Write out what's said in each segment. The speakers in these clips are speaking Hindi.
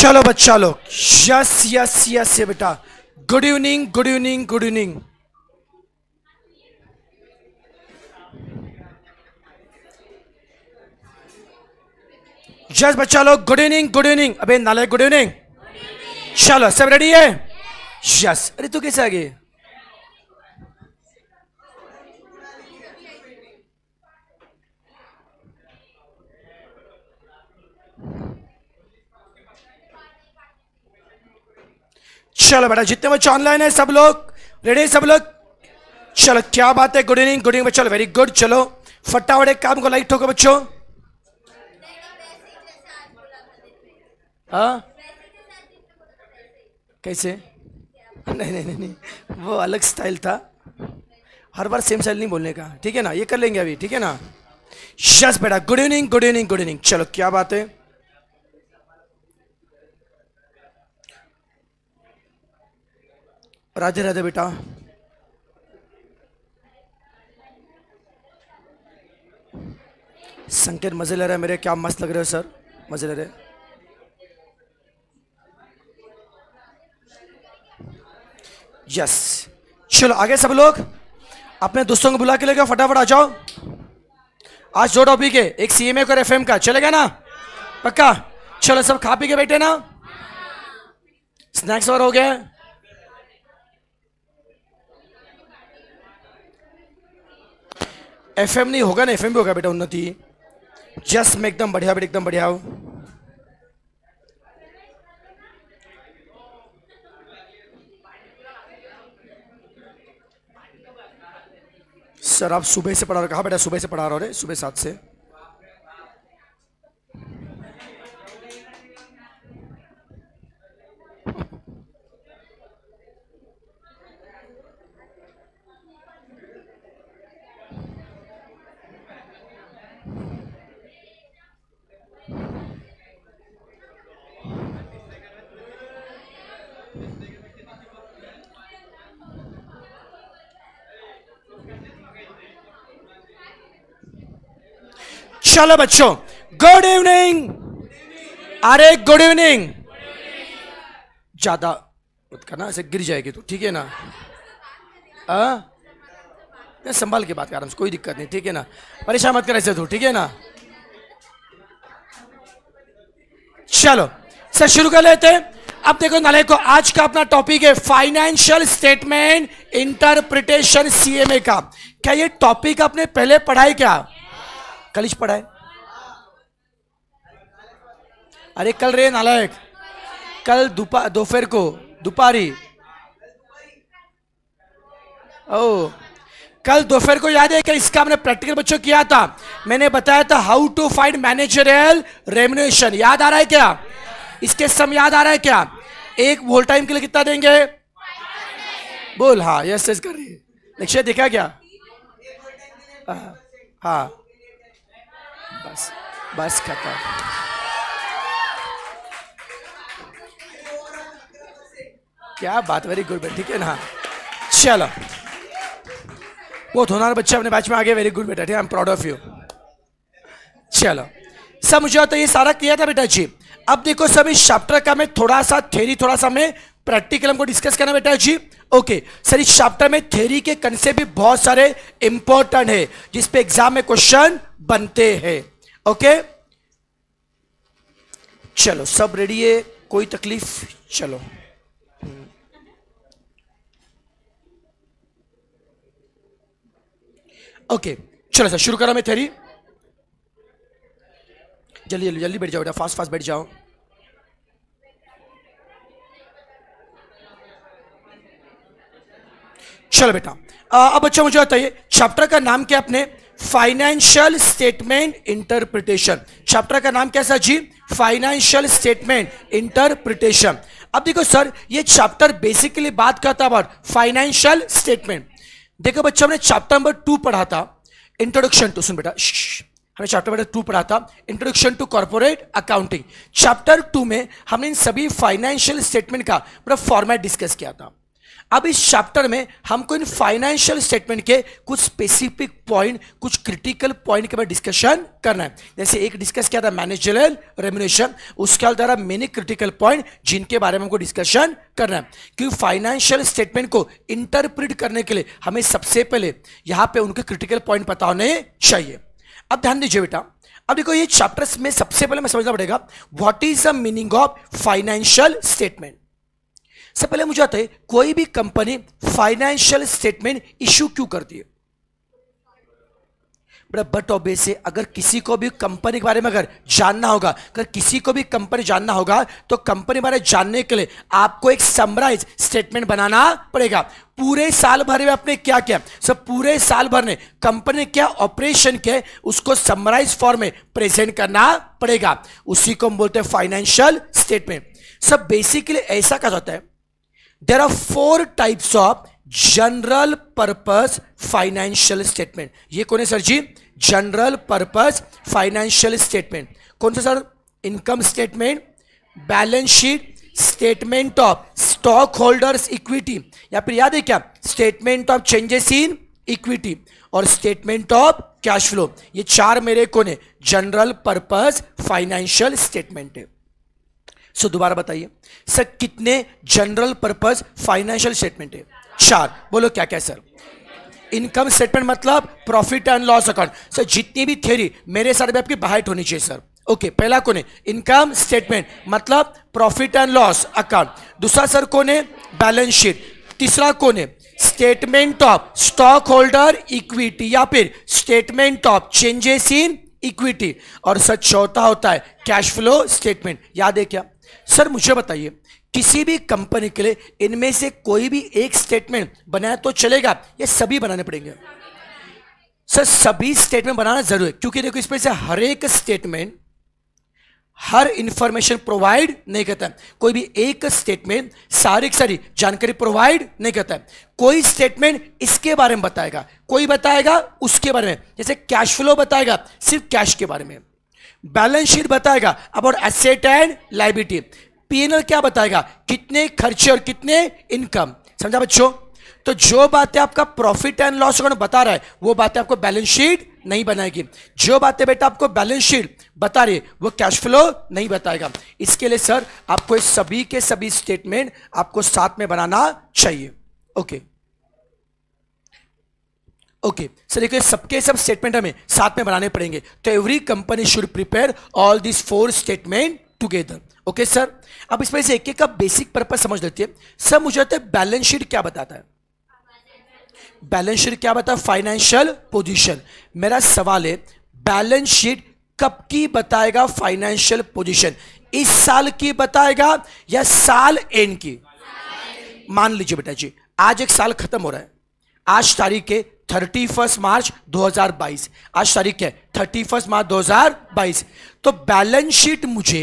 चलो बच्चा लोग यस यस यस ये बेटा good evening good evening good evening yes बच्चा लोग गुड इवनिंग गुड इवनिंग अबे नाले गुड इवनिंग चलो सब रेडी है यस अरे तू कैसे आ गई चलो बेटा जितने बच्चे ऑनलाइन है सब लोग रेडी सब लोग चलो क्या बात है गुड इवनिंग गुड इवनिंग चलो वेरी गुड चलो फटाफट एक काम को लाइक ठोको बच्चों हाँ कैसे नहीं नहीं नहीं वो अलग स्टाइल था हर बार सेम स्टाइल नहीं बोलने का ठीक है ना ये कर लेंगे अभी ठीक है ना यस बेटा good evening good evening good evening चलो क्या बात है राधे राधे बेटा संकेत मजे ले रहे हैं मेरे क्या मस्त लग रहे हो सर मजे ले रहे यस चलो आगे सब लोग अपने दोस्तों को बुला के ले गए फटाफट आ जाओ आज जो टॉपिक है एक सीएमए एम और एफ एम का चलेगा ना पक्का चलो सब खा पी के बैठे ना स्नैक्स और हो गया एफ एम नहीं होगा ना एफ एम भी होगा बेटा उन्नति जस्ट में एकदम बढ़िया बेटा एकदम बढ़िया सर आप सुबह से पढ़ा रहे कहा बेटा सुबह से पढ़ा रहे हो सुबह सात से चलो बच्चों गुड इवनिंग अरे गुड इवनिंग ज्यादा मत करना ऐसे गिर जाएगी तो ठीक है ना आ? संभाल के बात कर रहा हूं कोई दिक्कत नहीं ठीक है ना परेशान मत कर ऐसे तो ठीक है ना चलो सर शुरू कर लेते हैं अब देखो नाले को आज का अपना टॉपिक है फाइनेंशियल स्टेटमेंट इंटरप्रिटेशन सीएमए का क्या ये टॉपिक आपने पहले पढ़ाई क्या कलिश पड़ा है अरे कल रे नालायक कल दोपहर दोपहर को दोपहरी ओ कल दोपहर को याद है कि इसका हमने प्रैक्टिकल बच्चों किया था मैंने बताया था how to find managerial remuneration याद आ रहा है क्या इसके सम याद आ रहा है क्या एक वोल टाइम के लिए कितना देंगे बोल हाँ यस यस कर रही है निश्चय देखा क्या हाँ, हाँ। पास बस खत्म क्या बात वेरी गुड बेटा ठीक है ना चलो बहुत होनार बच्चे अपने बैच में आ गए वेरी गुड बेटा ठीक है I am proud of you चलो समझो तो ये सारा किया था बेटा जी अब देखो सब इस चैप्टर का मैं थोड़ा सा थेरी थोड़ा सा मैं प्रैक्टिकल हमको डिस्कस करना बेटा जी ओके सर इस चैप्टर में थेरी के कंसेप्ट भी बहुत सारे इंपॉर्टेंट है जिसपे एग्जाम में क्वेश्चन बनते हैं ओके चलो सब रेडी है कोई तकलीफ चलो ओके चलो सर शुरू करा मैं थेरी जल्दी जल्दी जल्दी बैठ जाओ बेटा फास्ट फास्ट बैठ जाओ चलो बेटा अब अच्छा मुझे बताइए चैप्टर का नाम क्या अपने फाइनेंशियल स्टेटमेंट इंटरप्रिटेशन चैप्टर का नाम कैसा जी फाइनेंशियल स्टेटमेंट इंटरप्रिटेशन अब देखो सर ये चैप्टर बेसिकली बात करता है फाइनेंशियल स्टेटमेंट देखो बच्चों हमने चैप्टर नंबर टू पढ़ा था इंट्रोडक्शन टू सुन बेटा हमने चैप्टर नंबर टू पढ़ा था introduction to corporate accounting chapter two में हमने इन सभी फाइनेंशियल स्टेटमेंट का पूरा फॉर्मेट डिस्कस किया था अब इस चैप्टर में हमको इन फाइनेंशियल स्टेटमेंट के कुछ स्पेसिफिक पॉइंट कुछ क्रिटिकल पॉइंट के बारे डिस्कशन करना है जैसे एक डिस्कस किया था मैनेजरल रेमुनेशन उसके द्वारा मेनी क्रिटिकल पॉइंट जिनके बारे में हमको डिस्कशन करना है क्योंकि फाइनेंशियल स्टेटमेंट को इंटरप्रिट करने के लिए हमें सबसे पहले यहां पे उनके क्रिटिकल पॉइंट पता होने चाहिए अब ध्यान दीजिए बेटा अब देखो ये चैप्टर में सबसे पहले मैं समझना पड़ेगा what is the meaning of financial statement सबसे पहले मुझे आता है कोई भी कंपनी फाइनेंशियल स्टेटमेंट इश्यू क्यों करती है बड़ा बट ऑबे से अगर किसी को भी कंपनी के बारे में अगर जानना होगा अगर किसी को भी कंपनी जानना होगा तो कंपनी बारे जानने के लिए आपको एक समराइज स्टेटमेंट बनाना पड़ेगा पूरे साल भर में आपने क्या किया सब पूरे साल भर ने कंपनी क्या ऑपरेशन के उसको समराइज फॉर्म में प्रेजेंट करना पड़ेगा उसी को हम बोलते हैं फाइनेंशियल स्टेटमेंट सब बेसिकली ऐसा कहा जाता है there are four types of general purpose financial statement ये कौन है सर जी जनरल पर्पस फाइनेंशियल स्टेटमेंट कौन सा sir income statement balance sheet statement of stock holders equity या फिर याद है क्या statement of changes in equity और स्टेटमेंट ऑफ कैश फ्लो ये चार मेरे कौन है जनरल पर्पस फाइनेंशियल स्टेटमेंट है सो दोबारा बताइए सर कितने जनरल पर्पज फाइनेंशियल स्टेटमेंट है चार बोलो क्या क्या सर इनकम स्टेटमेंट मतलब profit and loss account sir जितनी भी थ्योरी मेरे साथ में आपकी बाहर होनी चाहिए सर ओके okay, पहला कौन है इनकम स्टेटमेंट मतलब प्रॉफिट एंड लॉस अकाउंट दूसरा सर कौन है बैलेंस शीट तीसरा कौन है statement of stock holder equity या फिर statement of changes in equity और सर चौथा होता है कैश फ्लो स्टेटमेंट याद है क्या सर मुझे बताइए किसी भी कंपनी के लिए इनमें से कोई भी एक स्टेटमेंट बनाया तो चलेगा ये सभी बनाने पड़ेंगे सर सभी स्टेटमेंट बनाना जरूरी है क्योंकि देखो इसमें से हर एक स्टेटमेंट हर इंफॉर्मेशन प्रोवाइड नहीं करता है कोई भी एक स्टेटमेंट सारी सारी जानकारी प्रोवाइड नहीं करता है कोई स्टेटमेंट इसके बारे में बताएगा कोई बताएगा उसके बारे में जैसे कैश फ्लो बताएगा सिर्फ कैश के बारे में बैलेंस शीट बताएगा about asset and liability PNL क्या बताएगा कितने खर्चे और कितने इनकम समझा बच्चों तो जो बातें आपका प्रॉफिट एंड लॉस अकाउंट बता रहा है वो बातें आपको बैलेंस शीट नहीं बनाएगी जो बातें बेटा आपको बैलेंस शीट बता रही है वो कैश फ्लो नहीं बताएगा इसके लिए सर आपको इस सभी के सभी स्टेटमेंट आपको साथ में बनाना चाहिए ओके okay. ओके सर देखिए सबके सब स्टेटमेंट हमें साथ में बनाने पड़ेंगे तो every company should prepare all this four statement together okay sir अब इसमें से एक एक का बेसिक पर्पज समझ लेते हैं सर मुझे होता है बैलेंस शीट क्या बताता है बैलेंस शीट क्या बताता है फाइनेंशियल पोजिशन मेरा सवाल है बैलेंस शीट कब की बताएगा फाइनेंशियल पोजिशन इस साल की बताएगा या साल एंड की मान लीजिए बेटा जी आज एक साल खत्म हो रहा है आज तारीख है थर्टी फर्स्ट मार्च 2022 आज तारीख है थर्टी फर्स्ट मार्च 2022 तो बैलेंस शीट मुझे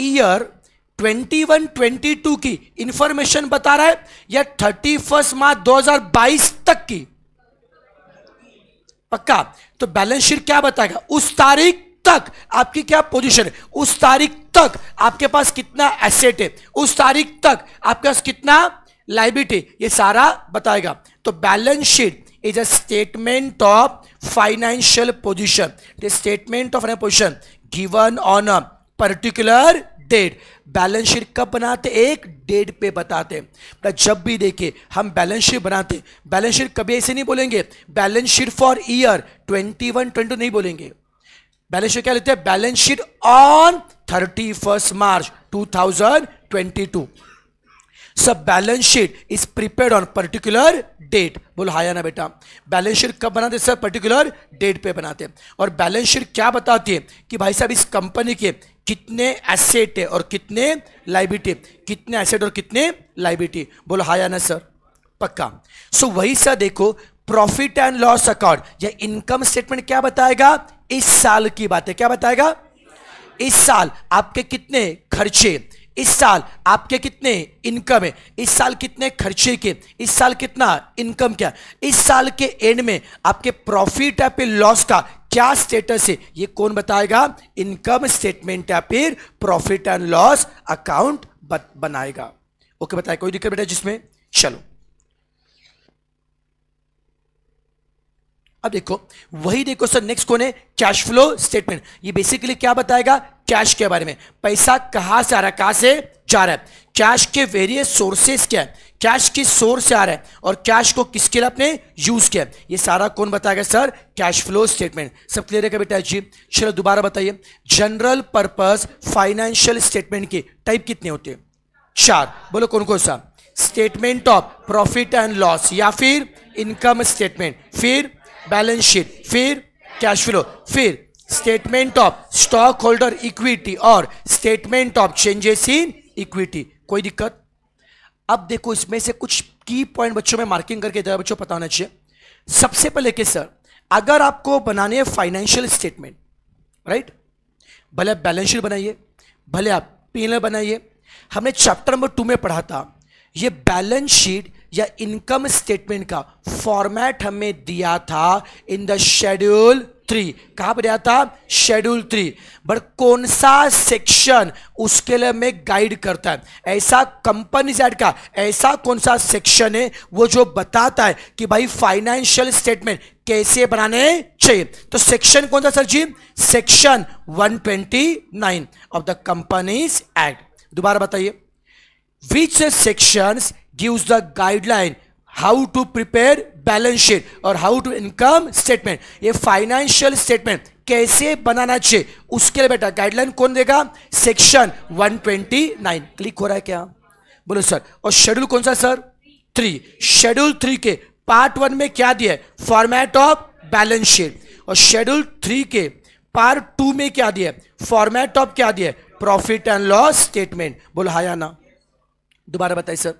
ईयर 21 22 की इंफॉर्मेशन बता रहा है या थर्टी फर्स्ट मार्च 2022 तक की पक्का तो बैलेंस शीट क्या बताएगा उस तारीख तक आपकी क्या पोजीशन है उस तारीख तक आपके पास कितना एसेट है उस तारीख तक आपके पास कितना लाइबिलिटी ये सारा बताएगा तो balance sheet is a statement of financial position the statement of position given on a particular date balance sheet कब बनाते एक डेट पे बताते हैं मतलब जब भी देखिए हम बैलेंस शीट बनाते बैलेंस शीट कभी ऐसे नहीं बोलेंगे balance sheet for year twenty one twenty नहीं बोलेंगे बैलेंस शीट क्या लेते हैं balance sheet on thirty first March two thousand twenty two सब balance sheet is prepaid on particular date बोलो हाया ना बेटा बैलेंस शीट कब बनाते सर पर्टिकुलर डेट पे बनाते हैं और बैलेंस शीट क्या बताती है कि भाई साहब इस कंपनी के कितने एसेट है और कितने लाइबिलिटी कितने एसेट और कितने लाइबिलिटी बोलो हाया ना सर पक्का सो so, वही सर देखो प्रॉफिट एंड लॉस अकाउंट या इनकम स्टेटमेंट क्या बताएगा इस साल की बात है क्या बताएगा इस साल आपके कितने खर्चे इस साल आपके कितने इनकम है इस साल कितने खर्चे के इस साल कितना इनकम क्या इस साल के एंड में आपके प्रॉफिट या फिर लॉस का क्या स्टेटस है ये कौन बताएगा इनकम स्टेटमेंट या फिर प्रॉफिट एंड लॉस अकाउंट बनाएगा ओके बताया बताए कोई दिक्कत बेटा जिसमें चलो अब देखो वही देखो सर नेक्स्ट कौन है कैश फ्लो स्टेटमेंट ये बेसिकली क्या बताएगा कैश के बारे में पैसा कहाँ से आ रहा है कहाँ से जा रहा है कैश के वेरियस सोर्सेस क्या है कैश किस सोर्स से आ रहा है और कैश को किसके लिए आपने यूज किया ये सारा कौन बताएगा सर कैश फ्लो स्टेटमेंट सब क्लियर है क्या बेटा जी चलो दोबारा बताइए जनरल पर्पज फाइनेंशियल स्टेटमेंट के टाइप कितने होते हैं चार बोलो कौन कौन सा statement of profit and loss या फिर इनकम स्टेटमेंट फिर बैलेंस शीट फिर कैश फ्लो फिर statement of stock holder equity और statement of changes in equity कोई दिक्कत अब देखो इसमें से कुछ की पॉइंट बच्चों में मार्किंग करके जरा बच्चों पता होना चाहिए सबसे पहले के सर अगर आपको बनाने है फाइनेंशियल स्टेटमेंट राइट भले आप बैलेंस शीट बनाइए भले आप पी बनाइए हमने चैप्टर नंबर टू में पढ़ा था ये बैलेंस शीट या इनकम स्टेटमेंट का फॉर्मेट हमें दिया था इन द शेड्यूल थ्री कहां पर आता शेड्यूल थ्री बट कौन सा सेक्शन उसके लिए मैं गाइड करता है ऐसा कंपनी साइड का ऐसा कौन सा सेक्शन है वो जो बताता है कि भाई फाइनेंशियल स्टेटमेंट कैसे बनाने चाहिए तो सेक्शन कौन सा सर जी section 129 of the companies act दोबारा बताइए which section gives the guideline how to prepare balance sheet और हाउ टू इनकम स्टेटमेंट ये फाइनेंशियल स्टेटमेंट कैसे बनाना चाहिए उसके लिए बेटा गाइडलाइन कौन देगा सेक्शन 129 क्लिक हो रहा है क्या बोलो सर और शेड्यूल कौन सा सर थ्री शेड्यूल थ्री के पार्ट वन में क्या दिया है फॉर्मेट ऑफ बैलेंस शीट और शेड्यूल थ्री के पार्ट टू में क्या दिया है फॉर्मेट ऑफ क्या दिया है प्रॉफिट एंड लॉस स्टेटमेंट बोलो हाया ना दोबारा बताइए सर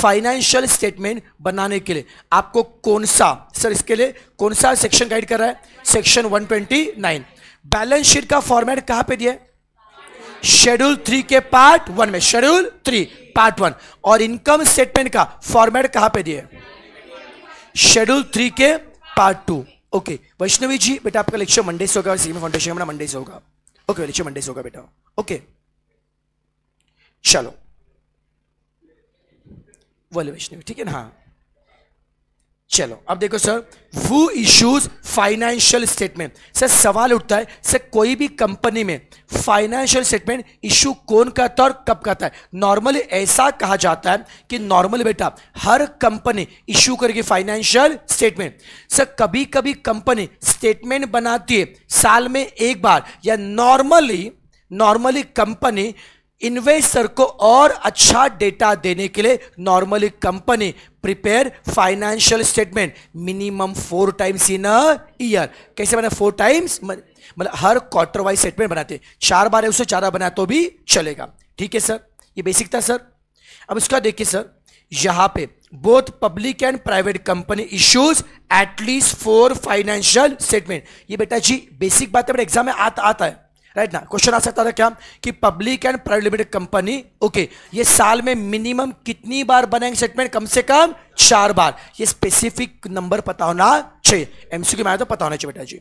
फाइनेंशियल स्टेटमेंट बनाने के लिए आपको कौन सा सर इसके लिए कौन सा सेक्शन गाइड कर रहा है सेक्शन 129 बैलेंस शीट का फॉर्मेट कहां पे दिया है शेड्यूल थ्री के पार्ट वन में शेड्यूल थ्री पार्ट वन और इनकम स्टेटमेंट का फॉर्मेट कहां पे दिया है शेड्यूल थ्री के part two okay Vaishnavi ji बेटा आपका लेक्चर मंडे से होगा सीमा फाउंडेशन मंडे से होगा ओके लेक्चर मंडे से होगा बेटा ओके चलो वर्ल्ड वैष्णवी ठीक है ना हाँ चलो अब देखो सर वो इश्यूज फाइनेंशियल स्टेटमेंट सर सवाल उठता है सर कोई भी कंपनी में फाइनेंशियल स्टेटमेंट इशू कौन करता है और कब करता है नॉर्मली ऐसा कहा जाता है कि नॉर्मल बेटा हर कंपनी इशू करेगी फाइनेंशियल स्टेटमेंट सर कभी कभी कंपनी स्टेटमेंट बनाती है साल में एक बार या नॉर्मली नॉर्मली कंपनी इन्वेस्टर को और अच्छा डेटा देने के लिए normally company prepare financial statement minimum four times in a year कैसे बना फोर टाइम्स मतलब हर क्वार्टर वाइज स्टेटमेंट बनाते चार बार उसे चारा बना तो भी चलेगा ठीक है सर ये बेसिक था सर अब इसका देखिए सर यहां पे both public and private company issues at least four financial statement ये बेटा जी बेसिक बात है एग्जाम में आता आता है राइट ना क्वेश्चन आ सकता था क्या कि public and private limited company okay ये साल में मिनिमम कितनी बार बनाएंगे स्टेटमेंट कम से कम चार बार ये स्पेसिफिक नंबर पता होना चाहिए एमसीक्यू में आया तो पता होना चाहिए बेटा जी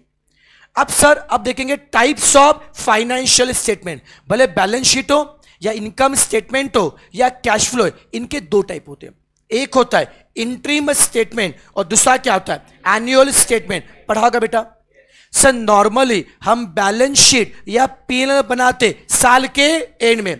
अब सर अब देखेंगे टाइप्स ऑफ फाइनेंशियल स्टेटमेंट भले बैलेंस शीट हो या इनकम स्टेटमेंट हो या कैश फ्लो इनके दो टाइप होते हैं एक होता है इंट्रीम स्टेटमेंट और दूसरा क्या होता है एनुअल स्टेटमेंट पढ़ा होगा बेटा सर नॉर्मली हम बैलेंस शीट या पी बनाते साल के एंड में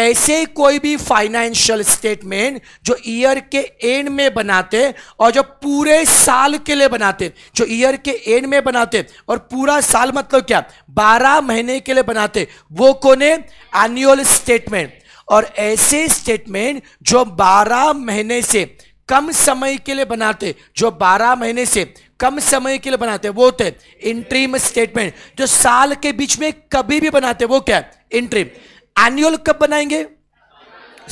ऐसे कोई भी फाइनेंशियल स्टेटमेंट जो ईयर के एंड में बनाते और जो पूरे साल के लिए बनाते जो ईयर के एंड में बनाते और पूरा साल मतलब क्या बारह महीने के लिए बनाते वो कौन है एनुअल स्टेटमेंट और ऐसे स्टेटमेंट जो बारह महीने से कम समय के लिए बनाते जो बारह महीने से कम समय के लिए बनाते हैं वो होते हैं इंट्रीम स्टेटमेंट जो साल के बीच में कभी भी बनाते हैं वो क्या है इंट्रीम एनुअल कब बनाएंगे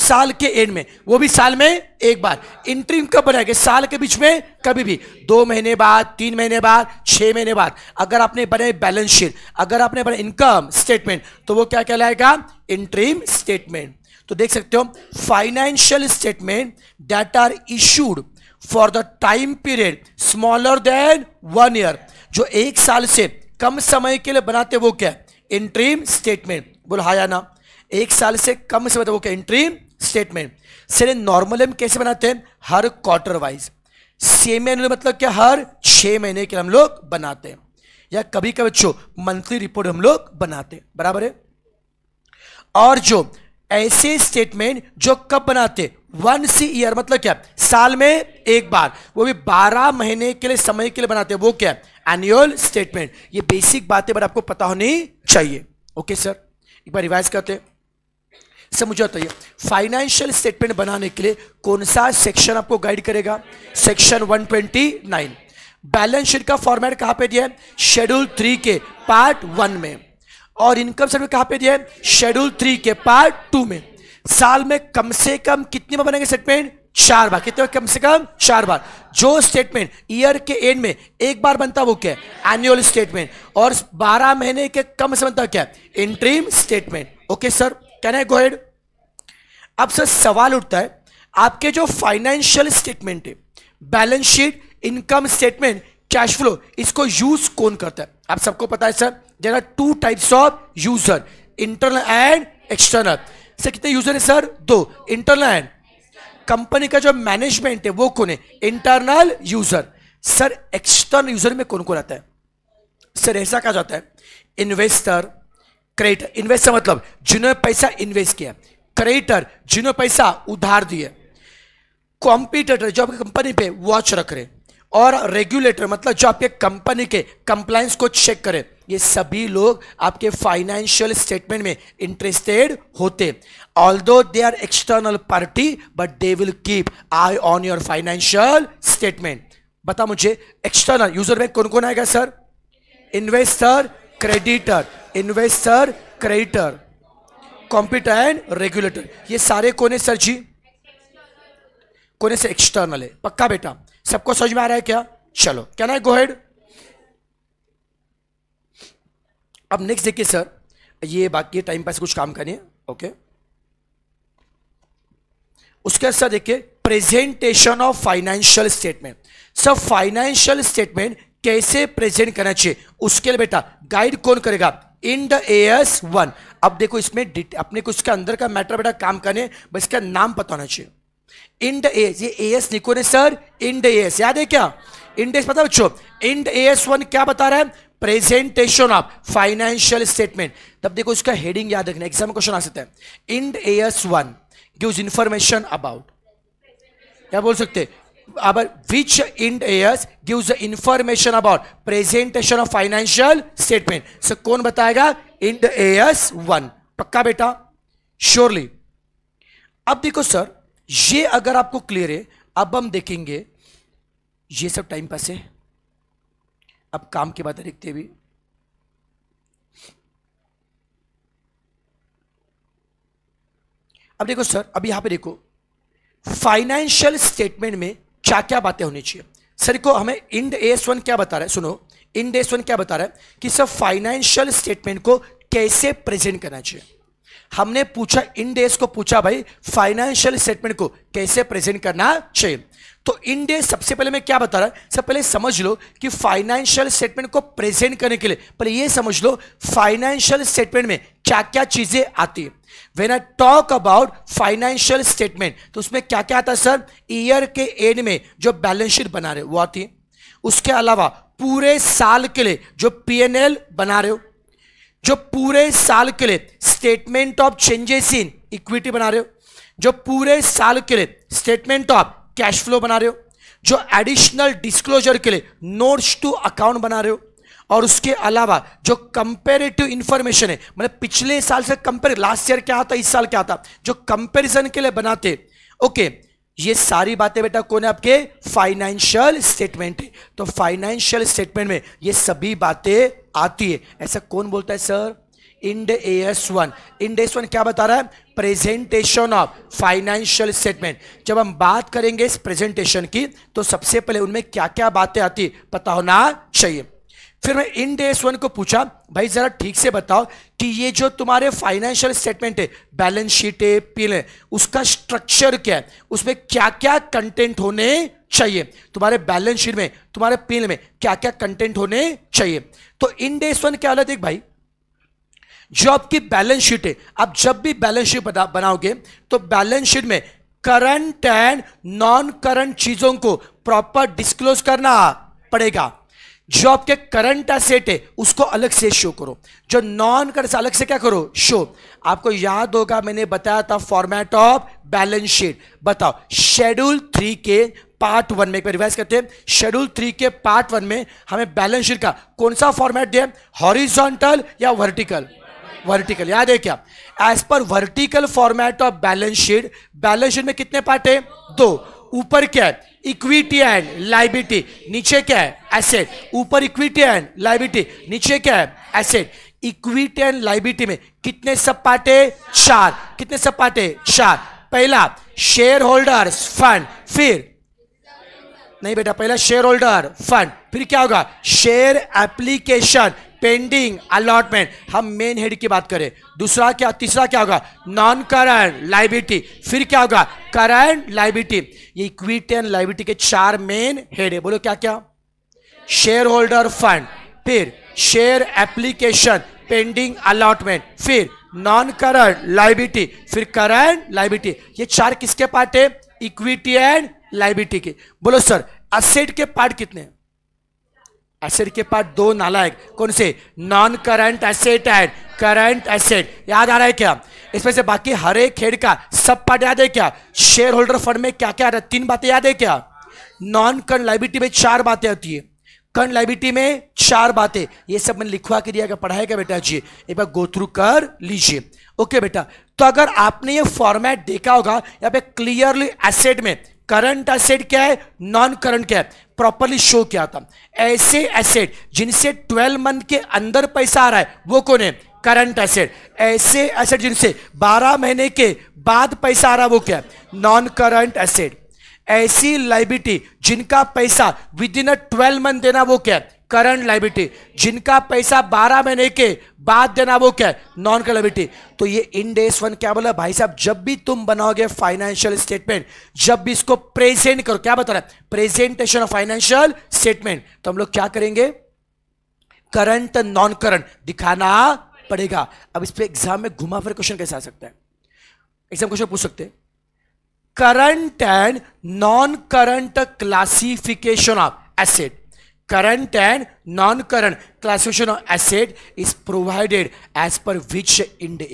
साल के एंड में वो भी साल में एक बार इंट्रीम कब बनाएंगे साल के बीच में कभी भी दो महीने बाद तीन महीने बाद छह महीने बाद अगर आपने बनाए बैलेंस शीट अगर आपने बनाए इनकम स्टेटमेंट तो वो क्या कहलाएगा इंट्रीम स्टेटमेंट तो देख सकते हो financial statement that are issued for the time period smaller than one year जो एक साल से कम समय के लिए बनाते वो क्या इंट्रीम स्टेटमेंट बोल हाँ या ना एक साल से कम समय तो वो क्या इंट्रीम स्टेटमेंट सर नॉर्मल हम कैसे बनाते हैं हर क्वार्टर वाइज सेम एनुअल मतलब क्या हर छः महीने के हम लोग बनाते हैं या कभी कभी जो मंथली रिपोर्ट हम लोग बनाते हैं बराबर है और जो ऐसे स्टेटमेंट जो कब बनाते वन सी ईयर मतलब क्या साल में एक बार वो भी बारह महीने के लिए समय के लिए बनाते हैं वो क्या एनुअल स्टेटमेंट ये बेसिक बातें बट आपको पता होनी चाहिए ओके सर एक बार रिवाइज करते हैं सर मुझे बताइए फाइनेंशियल स्टेटमेंट बनाने के लिए कौन सा सेक्शन आपको गाइड करेगा सेक्शन 129 बैलेंस शीट का फॉर्मेट कहां पे दिया है शेड्यूल थ्री के पार्ट वन में और इनकम सर्टिफिकेट कहां पे दिया है शेड्यूल थ्री के पार्ट टू में साल में कम से कम कितनी बार बनेंगे स्टेटमेंट चार बार कितने कम से कम चार बार जो स्टेटमेंट ईयर के एंड में एक बार बनता वो क्या है एनुअल स्टेटमेंट और बारह महीने के कम से बनता क्या है interim statement okay sir can I go ahead अब सर सवाल उठता है आपके जो फाइनेंशियल स्टेटमेंट है balance sheet income statement cash flow इसको यूज कौन करता है आप सबको पता है sir there are two types of user internal and external से कितने यूजर है सर दो इंटरनल एंड कंपनी का जो मैनेजमेंट है वो कौन है internal user sir external user में कौन कौन आता है सर ऐसा कहा जाता है इन्वेस्टर क्रेडिटर इन्वेस्टर मतलब जिन्होंने पैसा इन्वेस्ट किया क्रेडिटर जिन्होंने पैसा उधार दिया कॉम्पिटेटर जो आपकी कंपनी पे वॉच रख रहे और रेगुलेटर मतलब जो आपके कंपनी के कंप्लायंस को चेक करें ये सभी लोग आपके फाइनेंशियल स्टेटमेंट में इंटरेस्टेड होते although they are external party but they will keep eye on your financial statement बता मुझे एक्सटर्नल यूजर बैंक कौन कौन आएगा sir investor creditor investor creditor computer and regulator ये सारे कौन है सर जी कौन से एक्सटर्नल है पक्का बेटा सबको समझ में आ रहा है क्या चलो क्या ना गो हेड अब नेक्स्ट देखिए सर ये बाकी टाइम पास कुछ काम करें ओके उसके बाद सर देखिए presentation of financial statement sir financial statement कैसे प्रेजेंट करना चाहिए उसके लिए बेटा गाइड कौन करेगा इन द एस वन अब देखो इसमें अपने को इसके अंदर का मैटर बेटा काम करने बस इसका नाम पता होना चाहिए इन द एस ये एस निको ने सर इन द एस याद है क्या इंडेक्स पता बच्चों इंड एस वन क्या बता रहा है प्रेजेंटेशन ऑफ फाइनेंशियल स्टेटमेंट तब देखो इसका हेडिंग याद रखना एग्जाम क्वेश्चन आ सकता है Ind AS one gives information about क्या बोल सकते अब which Ind AS gives information about presentation of financial statement so कौन बताएगा इंड एयर्स वन पक्का बेटा श्योरली अब देखो सर ये अगर आपको क्लियर है अब हम देखेंगे ये सब टाइम पास है अब काम की बातें लिखते भी अब देखो सर अब यहां पे देखो फाइनेंशियल स्टेटमेंट में क्या क्या बातें होनी चाहिए सर को हमें इंड एस वन क्या बता रहा है सुनो इंड एस वन क्या बता रहा है कि सर फाइनेंशियल स्टेटमेंट को कैसे प्रेजेंट करना चाहिए हमने पूछा इन डेज को पूछा भाई फाइनेंशियल स्टेटमेंट को कैसे प्रेजेंट करना चाहिए तो इन डेज सबसे पहले मैं क्या बता रहा हूं सबसे पहले समझ लो कि फाइनेंशियल स्टेटमेंट को प्रेजेंट करने के लिए पहले ये समझ लो फाइनेंशियल स्टेटमेंट में क्या क्या चीजें आती है when I talk about financial statement तो उसमें क्या क्या आता है सर ईयर के एंड में जो बैलेंस शीट बना रहे हो वो आती है उसके अलावा पूरे साल के लिए जो पीएनएल बना रहे हो जो पूरे साल के लिए statement of changes in equity बना रहे हो जो पूरे साल के लिए स्टेटमेंट ऑफ कैश फ्लो बना रहे हो जो एडिशनल डिस्क्लोजर के लिए नोट्स टू अकाउंट बना रहे हो और उसके अलावा जो कंपेरेटिव इंफॉर्मेशन है मतलब पिछले साल से कंपेयर लास्ट ईयर क्या था इस साल क्या था जो कंपेरिजन के लिए बनाते ओके ये सारी बातें बेटा कौन है आपके फाइनेंशियल स्टेटमेंट है तो फाइनेंशियल स्टेटमेंट में ये सभी बातें आती है ऐसा कौन बोलता है sir Ind AS one Ind AS one क्या बता रहा है प्रेजेंटेशन ऑफ फाइनेंशियल स्टेटमेंट जब हम बात करेंगे इस प्रेजेंटेशन की तो सबसे पहले उनमें क्या क्या बातें आती है पता होना चाहिए फिर मैं इंड एस वन को पूछा भाई जरा ठीक से बताओ कि ये जो तुम्हारे फाइनेंशियल स्टेटमेंट है बैलेंस शीट है पिल है उसका स्ट्रक्चर क्या है उसमें क्या क्या कंटेंट होने चाहिए तुम्हारे बैलेंस शीट में तुम्हारे पेल में क्या क्या कंटेंट होने चाहिए तो इन डेज वन क्या होता है देख भाई जो आपकी बैलेंस शीट है आप जब भी बैलेंस शीट बनाओगे तो बैलेंस शीट में करंट एंड नॉन करंट चीजों को प्रॉपर डिस्क्लोज करना पड़ेगा जो आपके करंट एसेट है उसको अलग से शो करो जो नॉन करंट अलग से क्या करो शो आपको याद होगा मैंने बताया था फॉर्मेट ऑफ बैलेंस शीट बताओ शेड्यूल थ्री के पार्ट वन में एक बार रिवाइज करते हैं शेड्यूल थ्री के पार्ट वन में हमें बैलेंस शीट का कौन सा फॉर्मेट दिया हॉरिजॉन्टल या वर्टिकल वर्टिकल याद है क्या एज पर vertical format of balance sheet balance sheet में कितने पार्ट है दो ऊपर क्या है इक्विटी एंड लाइबिलिटी नीचे क्या है एसेट ऊपर इक्विटी एंड लाइबिलिटी नीचे क्या है एसेट इक्विटी एंड लाइबिलिटी में कितने सब पार्ट है चार कितने सब पार्ट है चार पहला शेयर होल्डर्स फंड फिर नहीं बेटा पहला शेयर होल्डर फंड फिर क्या होगा शेयर एप्लीकेशन पेंडिंग अलॉटमेंट हम मेन हेड की बात करें दूसरा क्या तीसरा क्या होगा नॉन करंट लाइबिलिटी फिर क्या होगा करंट लाइबिलिटी ये इक्विटी एंड लाइबिलिटी के चार मेन हेड है बोलो क्या क्या शेयर होल्डर फंड फिर शेयर एप्लीकेशन पेंडिंग अलॉटमेंट फिर नॉन करंट लाइबिलिटी फिर करंट लाइबिलिटी ये चार किसके पार्ट है इक्विटी एंड लाइबिलिटी के बोलो सर असेट के पार्ट कितने असेट के पार्ट दो नालायक कौन से non current asset and current asset याद आ रहा है क्या इसमें से बाकी हर एक खेड़ का सब पार्ट याद है क्या शेयर होल्डर फंड में क्या क्या आ रहा है तीन बातें याद है क्या नॉन करंट लाइबिलिटी में चार बातें होती है करंट लाइबिलिटी में चार बातें ये सब मैंने लिखवा के दिया पढ़ाया क्या बेटा जी एक बार गोथ्रू कर लीजिए ओके बेटा तो अगर आपने ये फॉर्मेट देखा होगा यहाँ पे क्लियरली एसेट में करंट एसेट क्या है नॉन करंट क्या है प्रॉपरली शो किया था ऐसे एसेट जिनसे 12 मंथ के अंदर पैसा आ रहा है वो कौन है करंट एसेट ऐसे एसेट जिनसे 12 महीने के बाद पैसा आ रहा है वो क्या है नॉन करंट एसेट ऐसी लाइबिलिटी जिनका पैसा within a twelve month देना वो क्या है करंट लाइबिलिटी जिनका पैसा बारह महीने के बाद देना वो क्या है नॉन करंट लाइबिलिटी तो ये इन डेज वन क्या बोला भाई साहब जब भी तुम बनाओगे फाइनेंशियल स्टेटमेंट जब भी इसको प्रेजेंट करो क्या बता रहा है प्रेजेंटेशन ऑफ फाइनेंशियल स्टेटमेंट तो हम लोग क्या करेंगे करंट नॉन करंट दिखाना पड़ेगा अब इस पर एग्जाम में घुमा फिर क्वेश्चन कैसे आ सकता है एग्जाम क्वेश्चन पूछ सकते current and non current classification of asset current and non-current classification of asset is provided as per which in the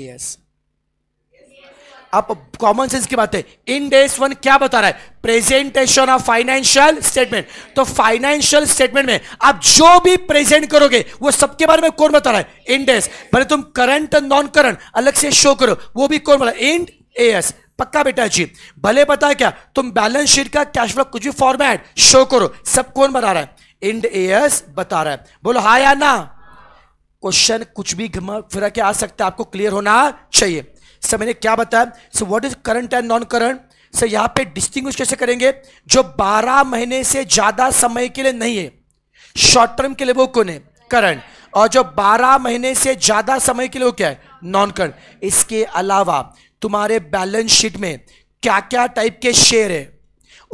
आप अब कॉमन सेंस की बात है इन डेज वन क्या बता रहा है प्रेजेंटेशन ऑफ फाइनेंशियल स्टेटमेंट तो फाइनेंशियल स्टेटमेंट में आप जो भी प्रेजेंट करोगे वो सबके बारे में कौन बता रहा है इन डेज भले तुम करंट नॉन करंट अलग से शो करो वो भी कौन बता इन एस पक्का बेटा जी भले पता है क्या तुम बैलेंस शीट का कैश फ्लो कुछ भी फॉर्मेट शो करो सब कौन बता रहा है इंड एयर्स बता रहा है बोलो हा या ना क्वेश्चन कुछ भी घुमा फिरा के आ सकता है आपको क्लियर होना चाहिए सर मैंने क्या बताया so what is current and non current sir यहां पे डिस्टिंग कैसे करेंगे जो 12 महीने से ज़्यादा समय के लिए नहीं है शॉर्ट टर्म के लिए वो कौन है करंट और जो 12 महीने से ज़्यादा समय के लिए वो क्या है नॉन करंट इसके अलावा तुम्हारे बैलेंस शीट में क्या क्या टाइप के शेयर है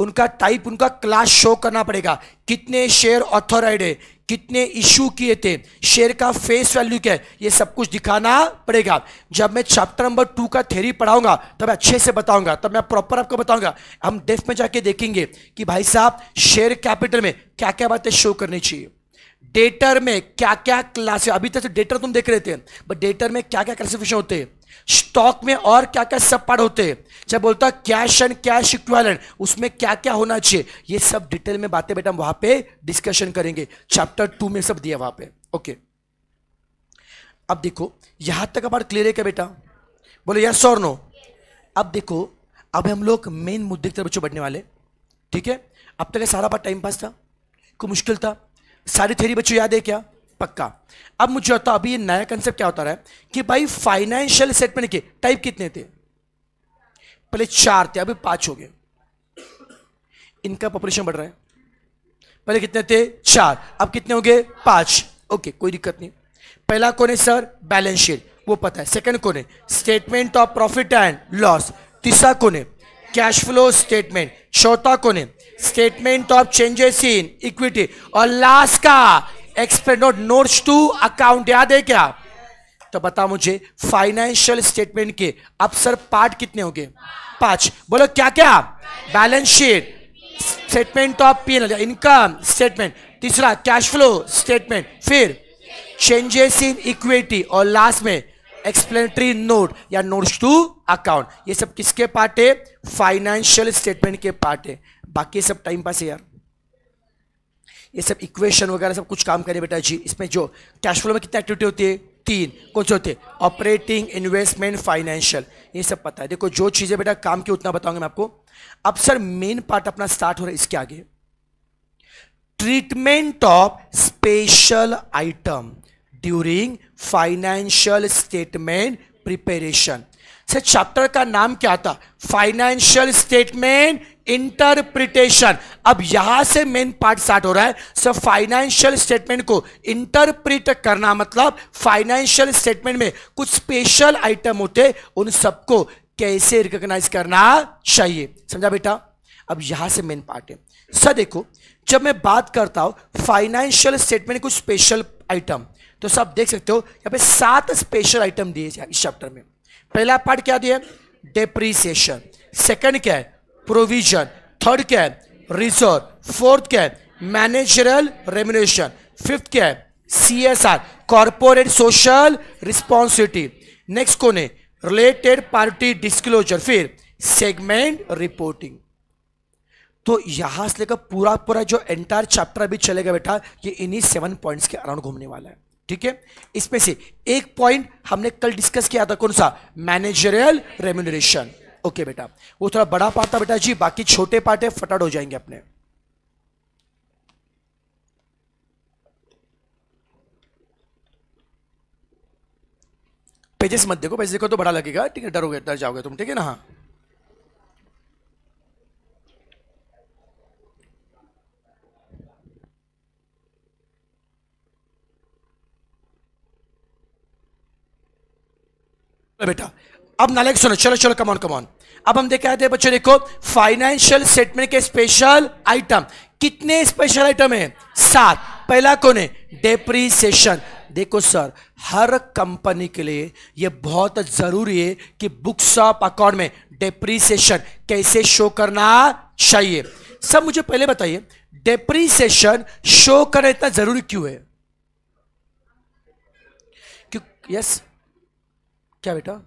उनका टाइप उनका क्लास शो करना पड़ेगा कितने शेयर ऑथोराइड है कितने इशू किए थे शेयर का फेस वैल्यू क्या है ये सब कुछ दिखाना पड़ेगा जब मैं चैप्टर नंबर टू का थेरी पढ़ाऊंगा तब अच्छे से बताऊंगा तब मैं प्रॉपर आपको बताऊंगा हम डेफ में जाके देखेंगे कि भाई साहब शेयर कैपिटल में क्या क्या बातें शो करनी चाहिए डेटर में क्या क्या क्लास अभी तक डेटर तो तुम देख रहे थे बट डेटर में क्या क्या क्लासिफिकेशन होते हैं स्टॉक में और क्या क्या सब पार्ट होते हैं चाहे बोलता कैश एंड कैश इक्वेलेंट उसमें क्या क्या होना चाहिए ये सब डिटेल में बातें बेटा वहां पे डिस्कशन करेंगे चैप्टर टू में सब दिया वहां पे ओके अब देखो यहां तक हमारा क्लियर है क्या बेटा बोलो यस और नो अब देखो अब हम लोग मेन मुद्दे की तरफ बच्चों बढ़ने वाले ठीक है अब तक सारा पार्ट टाइम पास था कोई मुश्किल था सारी थेरी बच्चों याद है क्या पक्का अब मुझे होता अभी ये नया कंसेप्ट क्या होता रहा है कि भाई फाइनेंशियल स्टेटमेंट के टाइप कितने थे पहले चार थे अभी पांच हो गए इनका पॉपुलेशन बढ़ रहा है पहले कितने थे चार अब कितने हो गए पांच ओके कोई दिक्कत नहीं पहला कौन है सर बैलेंस शीट वो पता है सेकंड कौन है statement of profit and loss तीसरा कौन है कैश फ्लो स्टेटमेंट चौथा कौन है statement of changes in equity और लास्ट का एक्सपेंड नोट्स टू अकाउंट याद है क्या तो बता मुझे फाइनेंशियल स्टेटमेंट के अब सर पार्ट कितने हो गए पांच बोलो क्या क्या balance sheet statement of P income statement तीसरा कैश फ्लो स्टेटमेंट फिर चेंजेस इन इक्विटी और लास्ट में एक्सप्लेनेटरी नोट या नोट्स टू अकाउंट ये सब किसके पार्ट है फाइनेंशियल स्टेटमेंट के पार्ट है बाकी सब टाइम पास है यार ये सब इक्वेशन वगैरह सब कुछ काम करें बेटा जी इसमें जो कैश फ्लो में कितनी एक्टिविटी होती है तीन कौन से होते हैं ऑपरेटिंग इन्वेस्टमेंट फाइनेंशियल ये सब पता है देखो जो चीज़ें बेटा काम की उतना बताऊंगा मैं आपको अब सर मेन पार्ट अपना स्टार्ट हो रहा है इसके आगे treatment of special item during financial statement preparation से चैप्टर का नाम क्या था फाइनेंशियल स्टेटमेंट इंटरप्रिटेशन अब यहां से मेन पार्ट स्टार्ट हो रहा है सो फाइनेंशियल स्टेटमेंट को इंटरप्रिट करना मतलब फाइनेंशियल स्टेटमेंट में कुछ स्पेशल आइटम होते उन सबको कैसे रिकॉग्नाइज करना चाहिए समझा बेटा अब यहां से मेन पार्ट है सर देखो जब मैं बात करता हूं फाइनेंशियल स्टेटमेंट कुछ स्पेशल आइटम तो सब देख सकते हो यहां पे सात स्पेशल आइटम दिए इस चैप्टर में पहला पार्ट क्या दिया डेप्रीसिएशन सेकंड क्या है प्रोविजन थर्ड क्या है रिजर्व फोर्थ क्या है मैनेजरल रेमुनेशन फिफ्थ क्या है C S R corporate social responsibility next कौन है रिलेटेड पार्टी डिस्क्लोजर फिर सेगमेंट रिपोर्टिंग तो यहां से लेकर पूरा पूरा जो एंटायर चैप्टर अभी चलेगा बेटा ये इन्हीं सेवन पॉइंट्स के अराउंड घूमने वाला है ठीक है इसमें से एक पॉइंट हमने कल डिस्कस किया था कौन सा मैनेजरियल रेम्यूनरेशन ओके बेटा वो थोड़ा बड़ा पार्ट था बेटा जी बाकी छोटे पार्ट है फटाट हो जाएंगे अपने पेजेस मत देखो पेजेस देखो तो बड़ा लगेगा ठीक है डरोगे डर जाओगे तुम ठीक है ना हाँ बेटा अब नालायक सुनो चलो चलो कमान कमान अब हम देखा थे बच्चों देखो फाइनेंशियल स्टेटमेंट के स्पेशल आइटम कितने स्पेशल आइटम है सात पहला कौन है डेप्रीसिएशन देखो सर हर कंपनी के लिए यह बहुत जरूरी है कि बुक्स ऑफ अकाउंट में डेप्रीसिएशन कैसे शो करना चाहिए सब मुझे पहले बताइए डेप्रीसिएशन शो करना इतना जरूरी क्यों है क्यों यस yes? क्या बेटा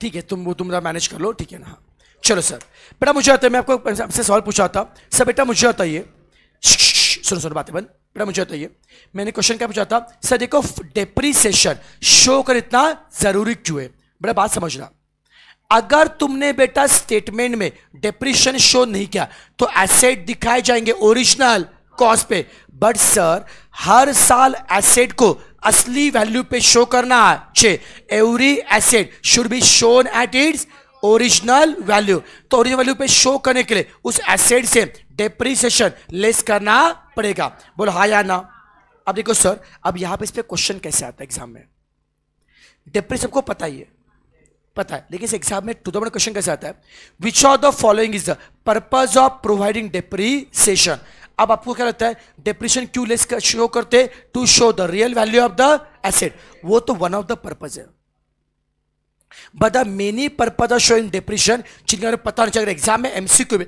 ठीक है तुम वो तुम मैनेज कर लो ठीक है ना चलो सर बेटा मुझे आता है मैं आपको आपसे सवाल पूछा था सर बेटा मुझे आता ये सुनो सुनो बातें बंद बेटा मुझे आता ये मैंने क्वेश्चन क्या पूछा था सर देखो डेप्रीसिएशन शो कर इतना जरूरी क्यों है बेटा बात समझना अगर तुमने बेटा स्टेटमेंट में डिप्रेशन शो नहीं किया तो एसेट दिखाए जाएंगे ओरिजिनल कॉस्ट पे बट सर हर साल एसेट को असली वैल्यू पे शो करना चाहिए every asset should be shown at its original value तो ओरिजिनल वैल्यू पे शो करने के लिए उस एसेट से डेप्रिसिएशन लेस करना पड़ेगा बोलो हाँ या ना अब देखो सर अब यहां पे इस पर क्वेश्चन कैसे आता है एग्जाम में डेप्रिस को पता ही है पता है लेकिन इस एग्जाम में टू नंबर क्वेश्चन कैसे आता है which of the following is the purpose of providing depreciation अब आपको क्या लगता है डेप्रिशन क्यों लेस कर शो करते to show the real value of the asset वो तो वन ऑफ द पर्पज है but the many purpose of showing depreciation जिनका पता होना चाहिए एग्जाम में एमसीक्यू में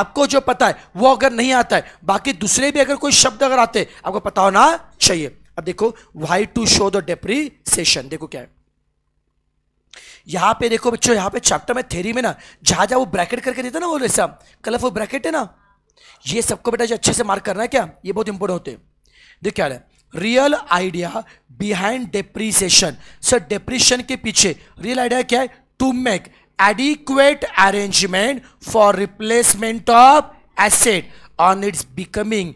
आपको जो पता है वो अगर नहीं आता है बाकी दूसरे भी अगर कोई शब्द अगर आते आपको पता होना चाहिए अब देखो why to show the depreciation देखो क्या है यहाँ पे देखो बच्चों यहाँ पे चैप्टर में थेरी में ना जहाँ जहाँ वो ब्रैकेट करके देता ना वो ऐसा कलरफुल ब्रैकेट है ना ये सबको बेटा जो अच्छे से मार्क करना है क्या ये बहुत इंपॉर्टेंट होते हैं देख क्या है real idea behind depreciation sir depreciation के पीछे रियल आइडिया क्या है to make adequate arrangement for replacement of asset on its becoming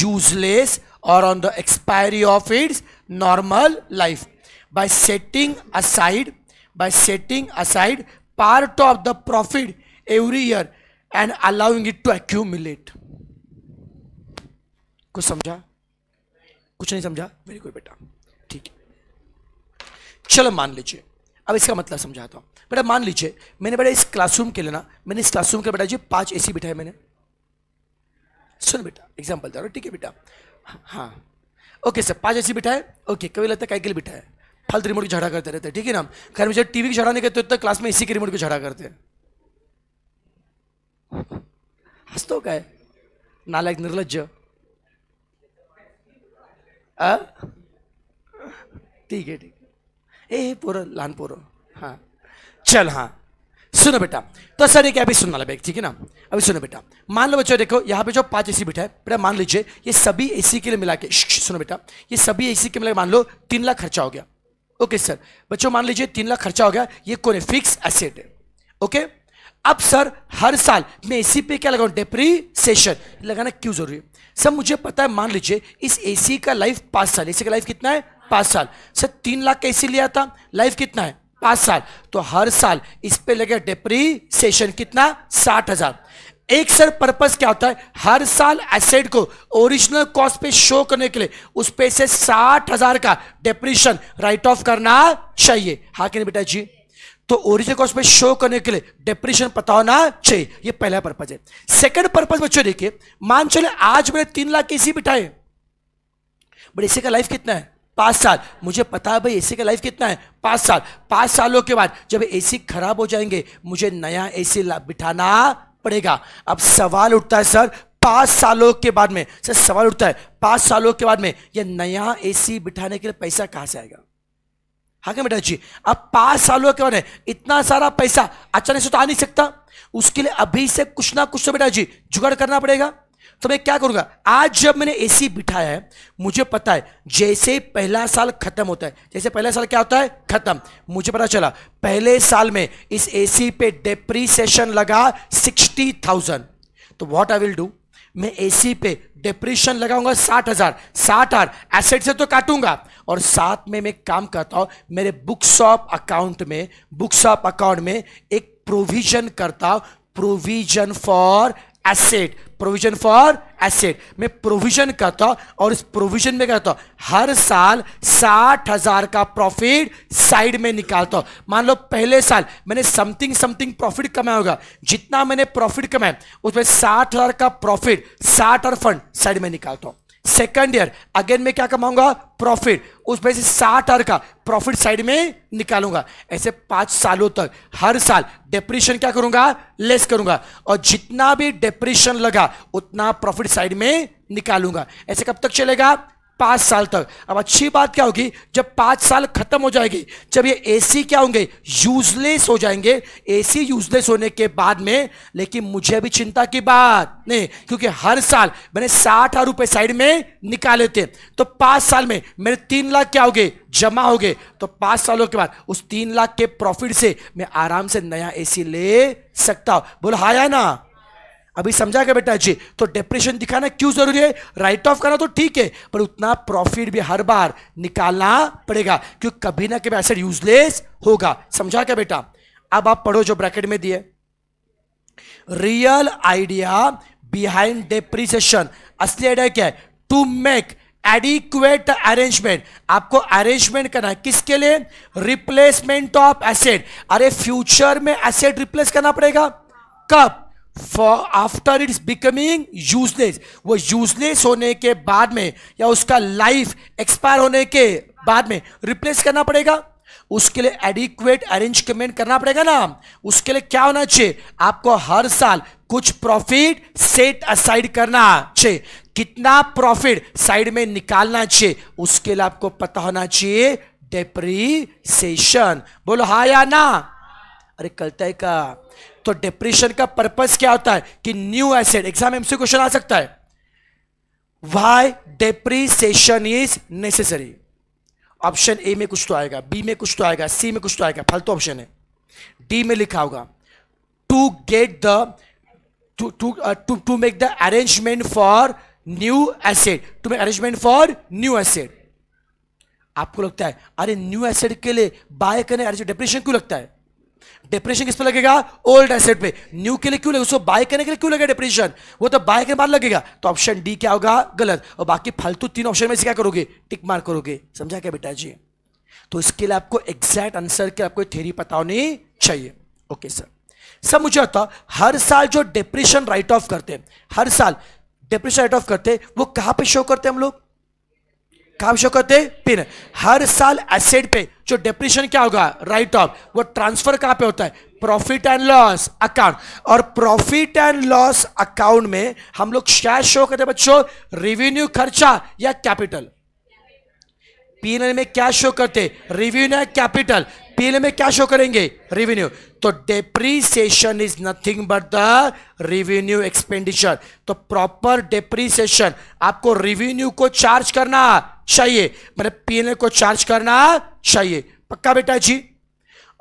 useless और on the expiry of its normal life by setting aside by setting aside part of the profit every year and allowing it to accumulate कुछ समझा कुछ नहीं समझा वेरी गुड बेटा ठीक है चलो मान लीजिए अब इसका मतलब समझाता हूँ बेटा मान लीजिए मैंने बेटा इस क्लासरूम के लिए ना मैंने इस क्लासरूम के बेटा जी पांच एसी बिठाए मैंने सुन बेटा एग्जाम्पल दे रहा ठीक है बेटा हाँ ओके सर पांच एसी बिठाए ओके कभी लगता है क्या के लिए बिठाए फालतू रिमोट की झड़ा करते रहते हैं ठीक है ना खैर मुझे टीवी की झड़ा नहीं करते तो क्लास में इसी के रिमोट की झड़ा करते हैं हंस तो गए नालायक निर्लज ठीक है ठीक है ए पोर लहान पोर हाँ चल हाँ सुनो बेटा तो सर एक अभी सुनना लगा ठीक है ना अभी सुनो बेटा मान लो बच्चों देखो यहाँ पे जो पांच एसी बिठा है बेटा मान लीजिए ये सभी एसी के लिए मिला के सुनो बेटा ये सभी एसी के मिला मान लो तीन लाख खर्चा हो गया ओके सर बच्चों मान लीजिए तीन लाख खर्चा हो गया ये कौन है फिक्स एसेट है ओके अब सर हर साल मैं एसी पे क्या लगाऊं डेप्रीसेशन लगाना क्यों जरूरी है सर मुझे पता है मान लीजिए इस एसी का लाइफ पांच साल एसी का लाइफ कितना है पांच साल सर तीन लाख का एसी लिया था लाइफ कितना है पांच साल तो हर साल इस पे लगेगा सेशन कितना साठ हजार एक सर पर्पस क्या होता है हर साल एसेट को ओरिजिनल कॉस्ट पे शो करने के लिए उस पे से साठ हजार का डेप्रिशन राइट ऑफ करना चाहिए हाँ क्या बेटा जी तो ओरिजिनल कॉस्ट पे शो करने के लिए डेप्रिशन पता होना चाहिए ये पहला पर्पस है सेकंड पर्पस बच्चों देखिए मान चले आज मैंने तीन लाख एसी बिठाए बट एसी का लाइफ कितना है पांच साल मुझे पता है भाई एसी का लाइफ कितना है पांच साल पांच सालों के बाद जब एसी खराब हो जाएंगे मुझे नया एसी बिठाना पड़ेगा अब सवाल उठता है सर पांच सालों के बाद में सर सवाल उठता है पांच सालों के बाद में यह नया एसी बिठाने के लिए पैसा कहां से आएगा हाँ क्या बेटा जी अब पांच सालों के बाद में इतना सारा पैसा अचानक से तो आ नहीं सकता उसके लिए अभी से कुछ ना कुछ तो बेटा जी जुगाड़ करना पड़ेगा तो मैं क्या करूंगा आज जब मैंने एसी बिठाया है मुझे पता है जैसे पहला साल खत्म होता है जैसे पहला साल क्या होता है खत्म मुझे पता चला पहले साल में इस एसी पे डेप्रीसेशन लगा सिक्सटी थाउजेंड तो व्हाट आई विल डू मैं एसी पे डेप्रीशन लगाऊंगा साठ हजार साठ हजार एसेट से तो काटूंगा और साथ में मैं काम करता हूं मेरे बुक्स ऑफ अकाउंट में बुक्स ऑफ अकाउंट में एक प्रोविजन करता हूं provision for asset provision for asset मैं प्रोविजन करता और इस प्रोविजन में हूं हर साल साठ हजार का प्रॉफिट साइड में निकालता मान लो पहले साल मैंने समथिंग समथिंग प्रॉफिट कमाया होगा जितना मैंने प्रॉफिट कमाया उसमें साठ हजार का प्रॉफिट साठ और फंड साइड में निकालता हूं सेकंड ईयर अगेन मैं क्या कमाऊंगा प्रॉफिट उसमें से साठ आर का प्रॉफिट साइड में निकालूंगा ऐसे पांच सालों तक हर साल डेप्रेशन क्या करूंगा लेस करूंगा और जितना भी डेप्रेशन लगा उतना प्रॉफिट साइड में निकालूंगा ऐसे कब तक चलेगा पाँच साल तक अब अच्छी बात क्या होगी जब पांच साल खत्म हो जाएगी जब ये एसी क्या होंगे यूजलेस हो जाएंगे एसी यूजलेस होने के बाद में लेकिन मुझे अभी चिंता की बात नहीं क्योंकि हर साल मैंने साठ हजार रुपए साइड में निकाले थे तो पांच साल में मेरे तीन लाख क्या हो गए जमा हो गए तो पांच सालों के बाद उस तीन लाख के प्रॉफिट से मैं आराम से नया ए ले सकता हूं बोल हाया ना अभी समझा गया बेटा जी तो डिप्रेशन दिखाना क्यों जरूरी है राइट ऑफ करना तो ठीक है पर उतना प्रॉफिट भी हर बार निकालना पड़ेगा क्योंकि कभी ना कभी एसेट यूजलेस होगा समझा क्या बेटा अब आप पढ़ो जो ब्रैकेट में दिए रियल आइडिया बिहाइंड डेप्रिसिएशन असली आइडिया क्या है टू मेक एडिक्वेट अरेंजमेंट आपको अरेंजमेंट करना है किसके लिए रिप्लेसमेंट ऑफ एसेट अरे फ्यूचर में एसेट रिप्लेस करना पड़ेगा कब for after its becoming useless वो यूजलेस होने के बाद में या उसका लाइफ एक्सपायर होने के बाद में रिप्लेस करना पड़ेगा उसके लिए एडिक्वेट अरेंजमेंट करना पड़ेगा ना उसके लिए क्या होना चाहिए आपको हर साल कुछ प्रॉफिट सेट असाइड करना चाहिए कितना प्रॉफिट साइड में निकालना चाहिए उसके लिए आपको पता होना चाहिए डेप्रीसेशन बोलो हा या ना अरे कलता है का तो डिप्रेशन का पर्पज क्या होता है कि new asset exam MC question आ सकता है why depreciation is necessary option A में कुछ तो आएगा बी में कुछ तो आएगा सी में कुछ तो आएगा फालतू ऑप्शन है डी में लिखा होगा to get the to to to make the arrangement for new asset to make arrangement for new asset आपको लगता है अरे न्यू एसिड के लिए बाय करने डिप्रेशन क्यों लगता है डिप्रेशन किस पे लगेगा ओल्ड एसेट पे न्यू के लिए क्यों लगे उसको बाय करने के लिए क्यों लगेगा डिप्रेशन वो तो बाय के बाद लगेगा तो ऑप्शन डी क्या होगा गलत और बाकी फालतू तीन ऑप्शन में से क्या करोगे टिक मार करोगे समझा क्या बेटा जी तो इसके लिए आपको एग्जैक्ट आंसर के आपको थेरी पता होनी चाहिए ओके सर सर मुझे होता हर साल जो डिप्रेशन राइट ऑफ करते हैं हर साल डिप्रेशन राइट ऑफ करते हैं वो कहाँ पे शो करते हैं हम लोग करते पिन हर साल एसेट पे जो डेप्रिशन क्या होगा राइट ऑफ वो ट्रांसफर कहां पे होता है प्रॉफिट एंड लॉस अकाउंट और प्रॉफिट एंड लॉस अकाउंट में हम लोग क्या शो करते बच्चों रिवेन्यू खर्चा या कैपिटल पीएनएल में क्या शो करते रिवेन्यू या कैपिटल पीएनएल में क्या शो करेंगे रिवेन्यू तो depreciation is nothing but the revenue expenditure तो प्रॉपर डेप्रीसिएशन आपको रिवेन्यू को चार्ज करना चाहिए मतलब पीएनएल को चार्ज करना चाहिए पक्का बेटा जी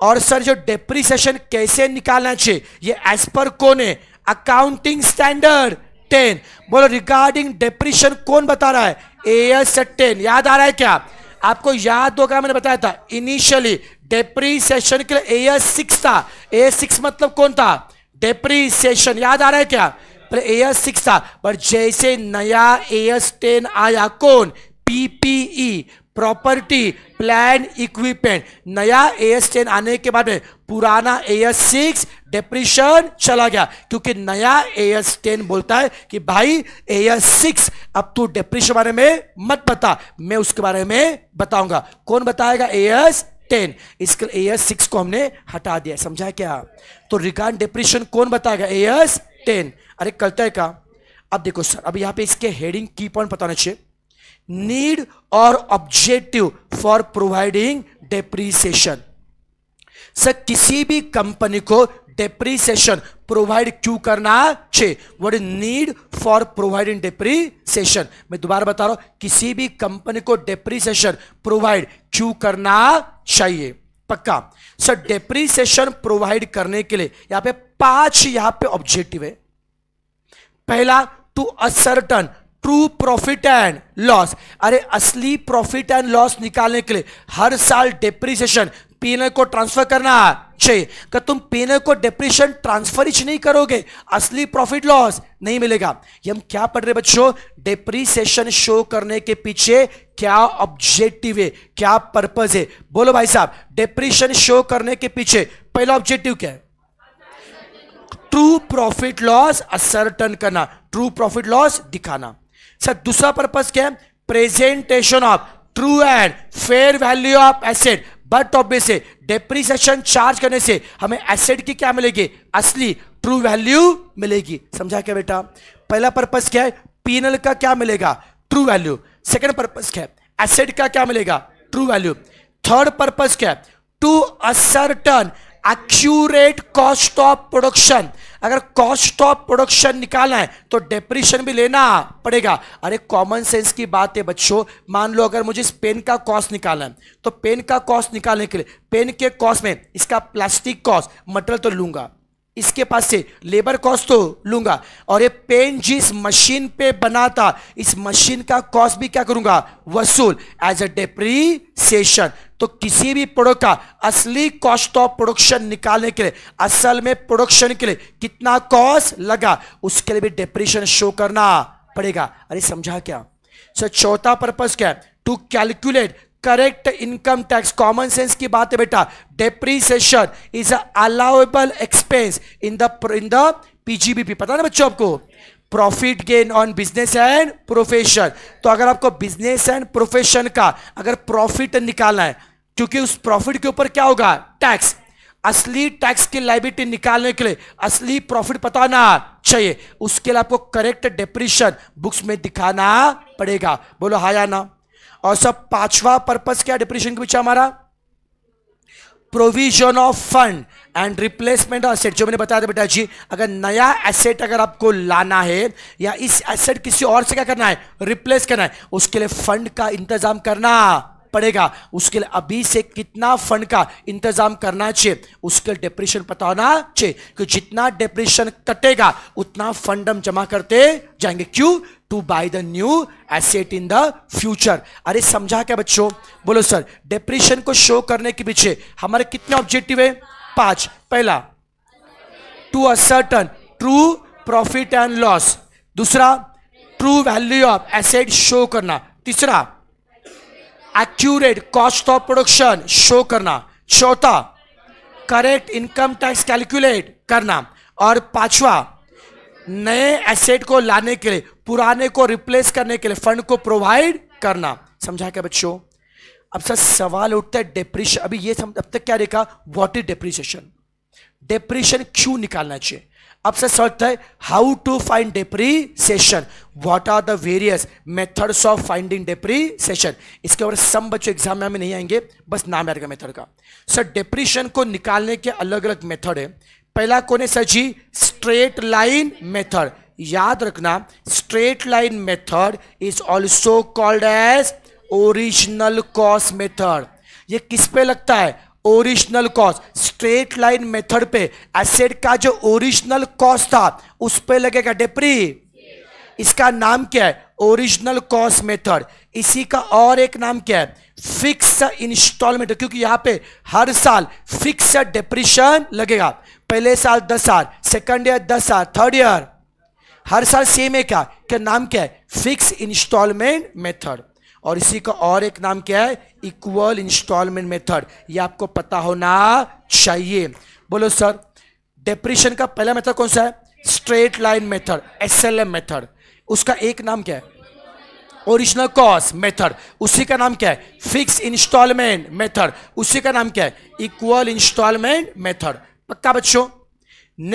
और सर जो डेप्रीसिएशन कैसे निकालना चाहिए ये एज पर कौन है अकाउंटिंग स्टैंडर्ड टेन बोलो रिगार्डिंग डेप्रीशन कौन बता रहा है ए एस टेन याद आ रहा है क्या आपको याद होगा मैंने बताया था इनिशियली डेप्रीसिएशन के लिए ए सिक्स था ए सिक्स मतलब कौन था डेप्रीसिएशन याद आ रहा है क्या पर ए सिक्स था पर जैसे नया ए एस टेन आया कौन पीपीई प्रॉपर्टी प्लान इक्विपमेंट नया ए एस टेन आने के बाद में पुराना ए एस सिक्स डिप्रेशन चला गया क्योंकि नया ए एस टेन बोलता है कि भाई ए एस सिक्स अब तू डिप्रेशन बारे में मत बता मैं उसके बारे में बताऊंगा कौन बताएगा ए एस टेन इसके एस सिक्स को हमने हटा दिया समझा क्या तो रिकार्ड डिप्रेशन कौन बताएगा एस टेन अरे कलते का अब देखो सर अब यहाँ पे इसके हेडिंग की पॉइंट पता चाहिए नीड और objective for providing depreciation sir किसी भी कंपनी को डेप्रीसेशन प्रोवाइड क्यों करना छे what need for providing in depreciation मैं दोबारा बता रहा हूं किसी भी कंपनी को डेप्रीसेशन प्रोवाइड क्यों करना चाहिए पक्का सर डेप्रीसेशन प्रोवाइड करने के लिए यहां पे पांच यहां पे ऑब्जेक्टिव है पहला to ascertain true profit and loss अरे असली प्रॉफिट एंड लॉस निकालने के लिए हर साल डेप्रिसिएशन पीनल को ट्रांसफर करना चाहिए कर तुम पीनल को डिप्रेशन ट्रांसफर ही नहीं करोगे असली प्रॉफिट लॉस नहीं मिलेगा ये हम क्या पढ़ रहे बच्चों डिप्रीसेशन शो करने के पीछे क्या ऑब्जेक्टिव है क्या पर्पज है बोलो भाई साहब डिप्रेशन शो करने के पीछे पहला ऑब्जेक्टिव क्या है ट्रू प्रॉफिट लॉस असर्टन करना ट्रू प्रॉफिट लॉस दिखाना सर अच्छा, दूसरा पर्पज क्या है presentation of true and fair value of asset but of depreciation charge करने से हमें एसेट की क्या मिलेगी असली ट्रू वैल्यू मिलेगी समझा क्या बेटा पहला पर्पज क्या है पीनल का क्या मिलेगा ट्रू वैल्यू सेकेंड पर्पज क्या है एसेट का क्या मिलेगा ट्रू वैल्यू थर्ड पर्पज क्या है to ascertain accurate cost of production अगर कॉस्ट ऑफ प्रोडक्शन निकालना है तो डेप्रिशन भी लेना पड़ेगा अरे कॉमन सेंस की बात है बच्चों मान लो अगर मुझे इस पेन का कॉस्ट निकालना है तो पेन का कॉस्ट निकालने के लिए पेन के कॉस्ट में इसका प्लास्टिक कॉस्ट मटेरियल तो लूंगा इसके पास से लेबर कॉस्ट तो लूंगा और ये पेन जिस मशीन पे बना था इस मशीन का कॉस्ट भी क्या करूंगा वसूल एज अ डेप्रीसिएशन तो किसी भी प्रोडक्ट का असली कॉस्ट ऑफ प्रोडक्शन निकालने के लिए असल में प्रोडक्शन के लिए कितना कॉस्ट लगा उसके लिए भी डिप्रेशन शो करना पड़ेगा अरे समझा क्या सर चौथा पर्पज क्या है to calculate correct income tax common sense की बात है बेटा depreciation is allowable expense in the in the PGBP पता ना बच्चों आपको profit gain on business and profession तो अगर आपको बिजनेस एंड प्रोफेशन का अगर प्रॉफिट निकालना है क्योंकि उस प्रॉफिट के ऊपर क्या होगा टैक्स असली टैक्स की लाइबिलिटी निकालने के लिए असली प्रॉफिट बताना चाहिए उसके लिए आपको करेक्ट डेप्रिशन बुक्स में दिखाना पड़ेगा बोलो हा या ना और सब पांचवा पर्पज क्या डिप्रेशन के पीछे हमारा provision of fund and replacement asset जो मैंने बताया था बेटा जी अगर नया एसेट अगर आपको लाना है या इस एसेट किसी और से क्या करना है रिप्लेस करना है उसके लिए फंड का इंतजाम करना पड़ेगा उसके लिए अभी से कितना फंड का इंतजाम करना चाहिए उसके डिप्रेशन पता होना चाहिए कि जितना डिप्रेशन कटेगा उतना फंड हम जमा करते जाएंगे क्यों to buy the new asset in the future अरे समझा क्या बच्चों बोलो सर डिप्रेशन को शो करने के पीछे हमारे कितने ऑब्जेक्टिव है पांच पहला to ascertain true profit and loss दूसरा true value of asset show करना तीसरा accurate cost of production show करना चौथा करेक्ट इनकम टैक्स कैलकुलेट करना और पांचवा नए एसेट को लाने के लिए पुराने को रिप्लेस करने के लिए फंड को प्रोवाइड करना समझा क्या बच्चों अब सर सवाल उठता है डेप्रिश अभी ये सम, अब तक क्या देखा व्हाट इज डेप्रिसिएशन डेप्रिशन क्यों निकालना चाहिए अब से सर्च है how to find depreciation what are the various methods of finding depreciation इसके ऊपर सब बच्चों एग्जाम में हमें नहीं आएंगे बस नाम याद का मेथड का सर डेप्रीशन को निकालने के अलग अलग मेथड है पहला कौन है sir ji straight line method याद रखना straight line method is also called as original cost method ये किस पे लगता है original cost straight line method पे एसेट का जो ओरिजिनल कॉस्ट था उस पे लगेगा डेप्री इसका नाम क्या है ओरिजिनल कॉस्ट मेथड इसी का और एक नाम क्या है फिक्स इंस्टॉलमेंट क्योंकि यहां पे हर साल फिक्स डिप्रिशन लगेगा पहले साल दस साल सेकंड ईयर दस साल थर्ड ईयर हर साल सेम है क्या क्या नाम क्या है फिक्स इंस्टॉलमेंट मेथड और इसी का और एक नाम क्या है इक्वल इंस्टॉलमेंट मेथड ये आपको पता होना चाहिए बोलो सर डेप्रिशन का पहला मेथड कौन सा है straight line method S L M method उसका एक नाम क्या है ओरिजिनल कॉस्ट मेथड उसी का नाम क्या है फिक्स इंस्टॉलमेंट मेथड उसी का नाम क्या है इक्वल इंस्टॉलमेंट मेथड पक्का बच्चों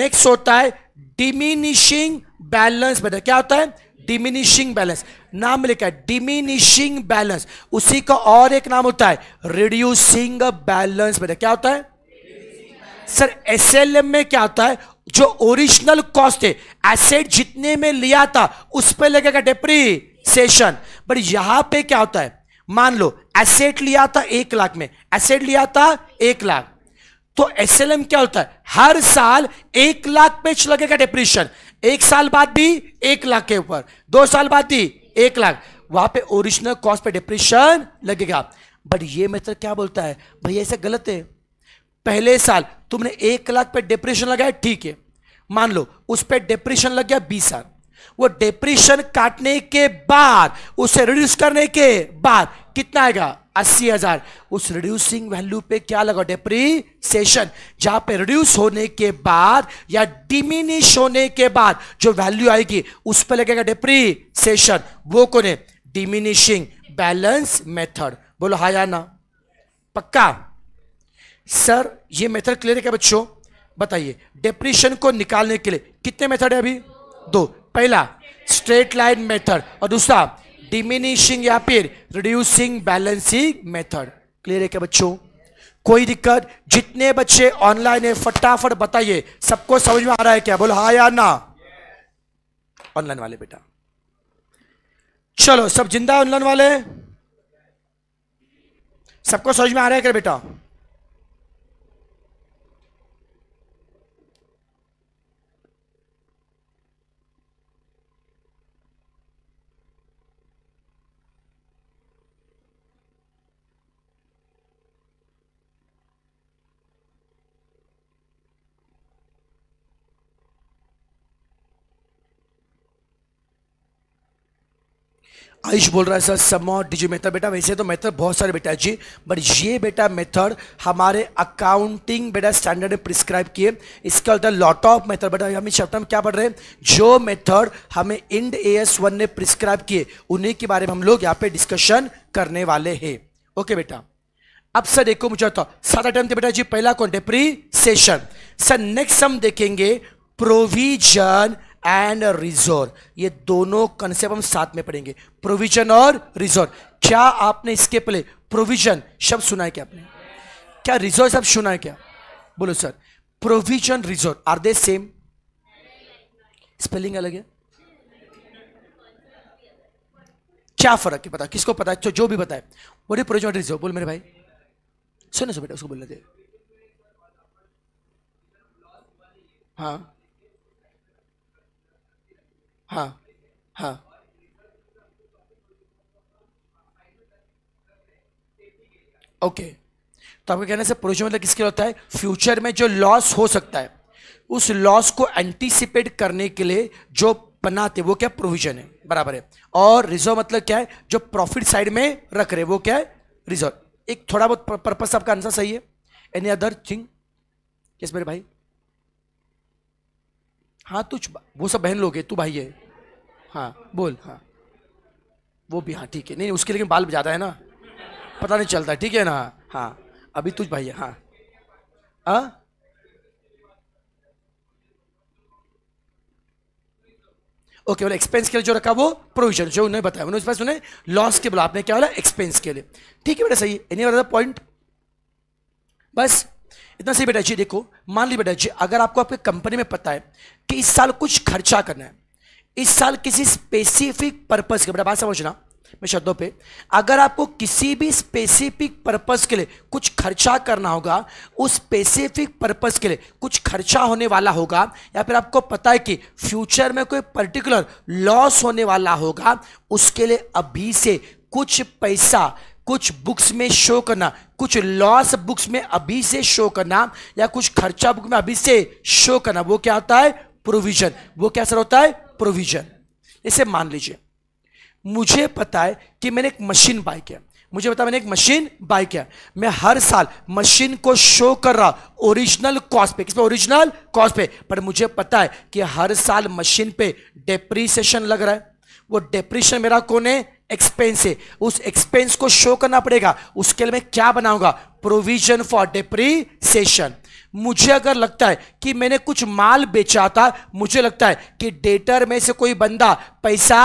नेक्स्ट होता है डिमिनिशिंग बैलेंस मेथड क्या होता है डिमिनिशिंग बैलेंस नाम में लिखा है डिमिनिशिंग बैलेंस उसी का और एक नाम होता है रिड्यूसिंग बैलेंस बेटा क्या होता है सर एसएलएम में क्या होता है जो ओरिजिनल कॉस्ट है एसेट जितने में लिया था उस पर लगेगा डेप्रीसेशन बट यहां पे क्या होता है मान लो एसेट लिया था एक लाख में एसेट लिया था एक लाख तो एसएलएम क्या होता है हर साल एक लाख पे लगेगा डेप्रीशन एक साल बाद भी एक लाख के ऊपर दो साल बाद भी एक लाख वहां पे ओरिजिनल कॉस्ट पे डिप्रेशन लगेगा बट ये मित्र क्या बोलता है भैया ऐसा गलत है पहले साल तुमने एक लाख पे डिप्रेशन लगाया ठीक है मान लो उस पर डिप्रेशन लग गया बीस साल वो डिप्रेशन काटने के बाद उसे रिड्यूस करने के बाद कितना आएगा अस्सी हजार उस रिड्यूसिंग वैल्यू पे क्या लगा डेप्रीसेशन जहां पे रिड्यूस होने के बाद या डिमिनिश होने के बाद जो वैल्यू आएगी उस पर लगेगा डेप्रीसेशन वो कौन है डिमिनिशिंग बैलेंस मेथड बोलो हा या ना पक्का सर ये मेथड क्लियर है क्या बच्चों बताइए डेप्रीशन को निकालने के लिए कितने मेथड है अभी दो पहला स्ट्रेट लाइन मेथड और दूसरा डिमिनिशिंग या फिर रिड्यूसिंग बैलेंसिंग मेथड क्लियर है क्या बच्चों कोई दिक्कत जितने बच्चे ऑनलाइन है फटाफट बताइए सबको समझ में आ रहा है क्या बोलो हा या ना ऑनलाइन वाले बेटा चलो सब जिंदा ऑनलाइन वाले सबको समझ में आ रहा है क्या बेटा आयुष बोल रहा है सर समो डीजी मेथड बेटा वैसे तो मेथड बहुत सारे बेटा जी बट ये बेटा मेथड हमारे अकाउंटिंग बेटा स्टैंडर्ड प्रिस्क्राइब किए इसके होता लॉट ऑफ मेथड बेटा हम इस चैप्टर में क्या पढ़ रहे हैं जो मेथड हमें इंड ए एस वन ने प्रिस्क्राइब किए उन्हीं के बारे में हम लोग यहाँ पे डिस्कशन करने वाले हैं ओके बेटा अब सर देखो मुझे होता सात आइटम थे बेटा जी पहला कौन डेप्रीसेशन सर नेक्स्ट हम देखेंगे प्रोविजन एंड रिजोर ये दोनों कंसेप्ट हम साथ में पढ़ेंगे प्रोविजन और रिजोर क्या आपने इसके पहले प्रोविजन शब्द सुना है क्या आपने क्या रिजोर शब्द सुना है क्या बोलो sir provision reserve are they same spelling अलग है क्या फर्क है पता किसको पता है जो, भी बताए वट इज प्रोविजन रिजोर बोल मेरे भाई सुनो सो बेटा उसको बोलने दे हाँ हाँ हाँ ओके तो आपके कहने से प्रोविजन मतलब किसके लिए होता है फ्यूचर में जो लॉस हो सकता है उस लॉस को एंटीसिपेट करने के लिए जो बनाते वो क्या प्रोविजन है बराबर है और रिजर्व मतलब क्या है जो प्रॉफिट साइड में रख रहे वो क्या है रिजर्व एक थोड़ा बहुत पर्पस आपका आंसर सही है एनी अदर थिंग यस मेरे भाई हाँ तुझ वो सब बहन लोग है तू भाई है हाँ बोल हाँ वो भी हाँ ठीक है नहीं उसके लेकिन बाल ज़्यादा है ना पता नहीं चलता ठीक है ना हाँ अभी तुझ भाई है हाँ ओके हाँ? बोले एक्सपेंस के लिए जो रखा वो प्रोविजन जो उन्हें बताया उन्होंने पास उन्हें लॉस के बोला आपने क्या बोला एक्सपेंस के लिए ठीक है बेटा सही एनी वाला पॉइंट बस इतना सही बेटा जी देखो मान ली बेटा जी अगर आपको आपके कंपनी में पता है कि इस साल कुछ खर्चा करना है इस साल किसी स्पेसिफिक पर्पज़ के बड़ा बात समझना मैं शब्दों पे अगर आपको किसी भी स्पेसिफिक पर्पज़ के लिए कुछ खर्चा करना होगा उस स्पेसिफिक पर्पज़ के लिए कुछ खर्चा होने वाला होगा या फिर आपको पता है कि फ्यूचर में कोई पर्टिकुलर लॉस होने वाला होगा उसके लिए अभी से कुछ पैसा कुछ बुक्स में शो करना कुछ लॉस बुक्स में अभी से शो करना या कुछ खर्चा बुक में अभी से शो करना वो क्या होता है प्रोविजन वो क्या सर होता है प्रोविजन इसे मान लीजिए मुझे पता है कि मैंने एक मशीन बाय किया मुझे पता मैंने एक मशीन बाय किया मैं हर साल मशीन को शो कर रहा ओरिजिनल कॉस्ट पे किस पे ओरिजिनल कॉस्ट पे पर मुझे पता है कि हर साल मशीन पे डेप्रीसेशन लग रहा है वो डेप्रीशन मेरा कौन है एक्सपेंस है उस एक्सपेंस को शो करना पड़ेगा उसके लिए मैं क्या बनाऊंगा प्रोविजन फॉर डेप्रीसेशन मुझे अगर लगता है कि मैंने कुछ माल बेचा था मुझे लगता है कि डेटर में से कोई बंदा पैसा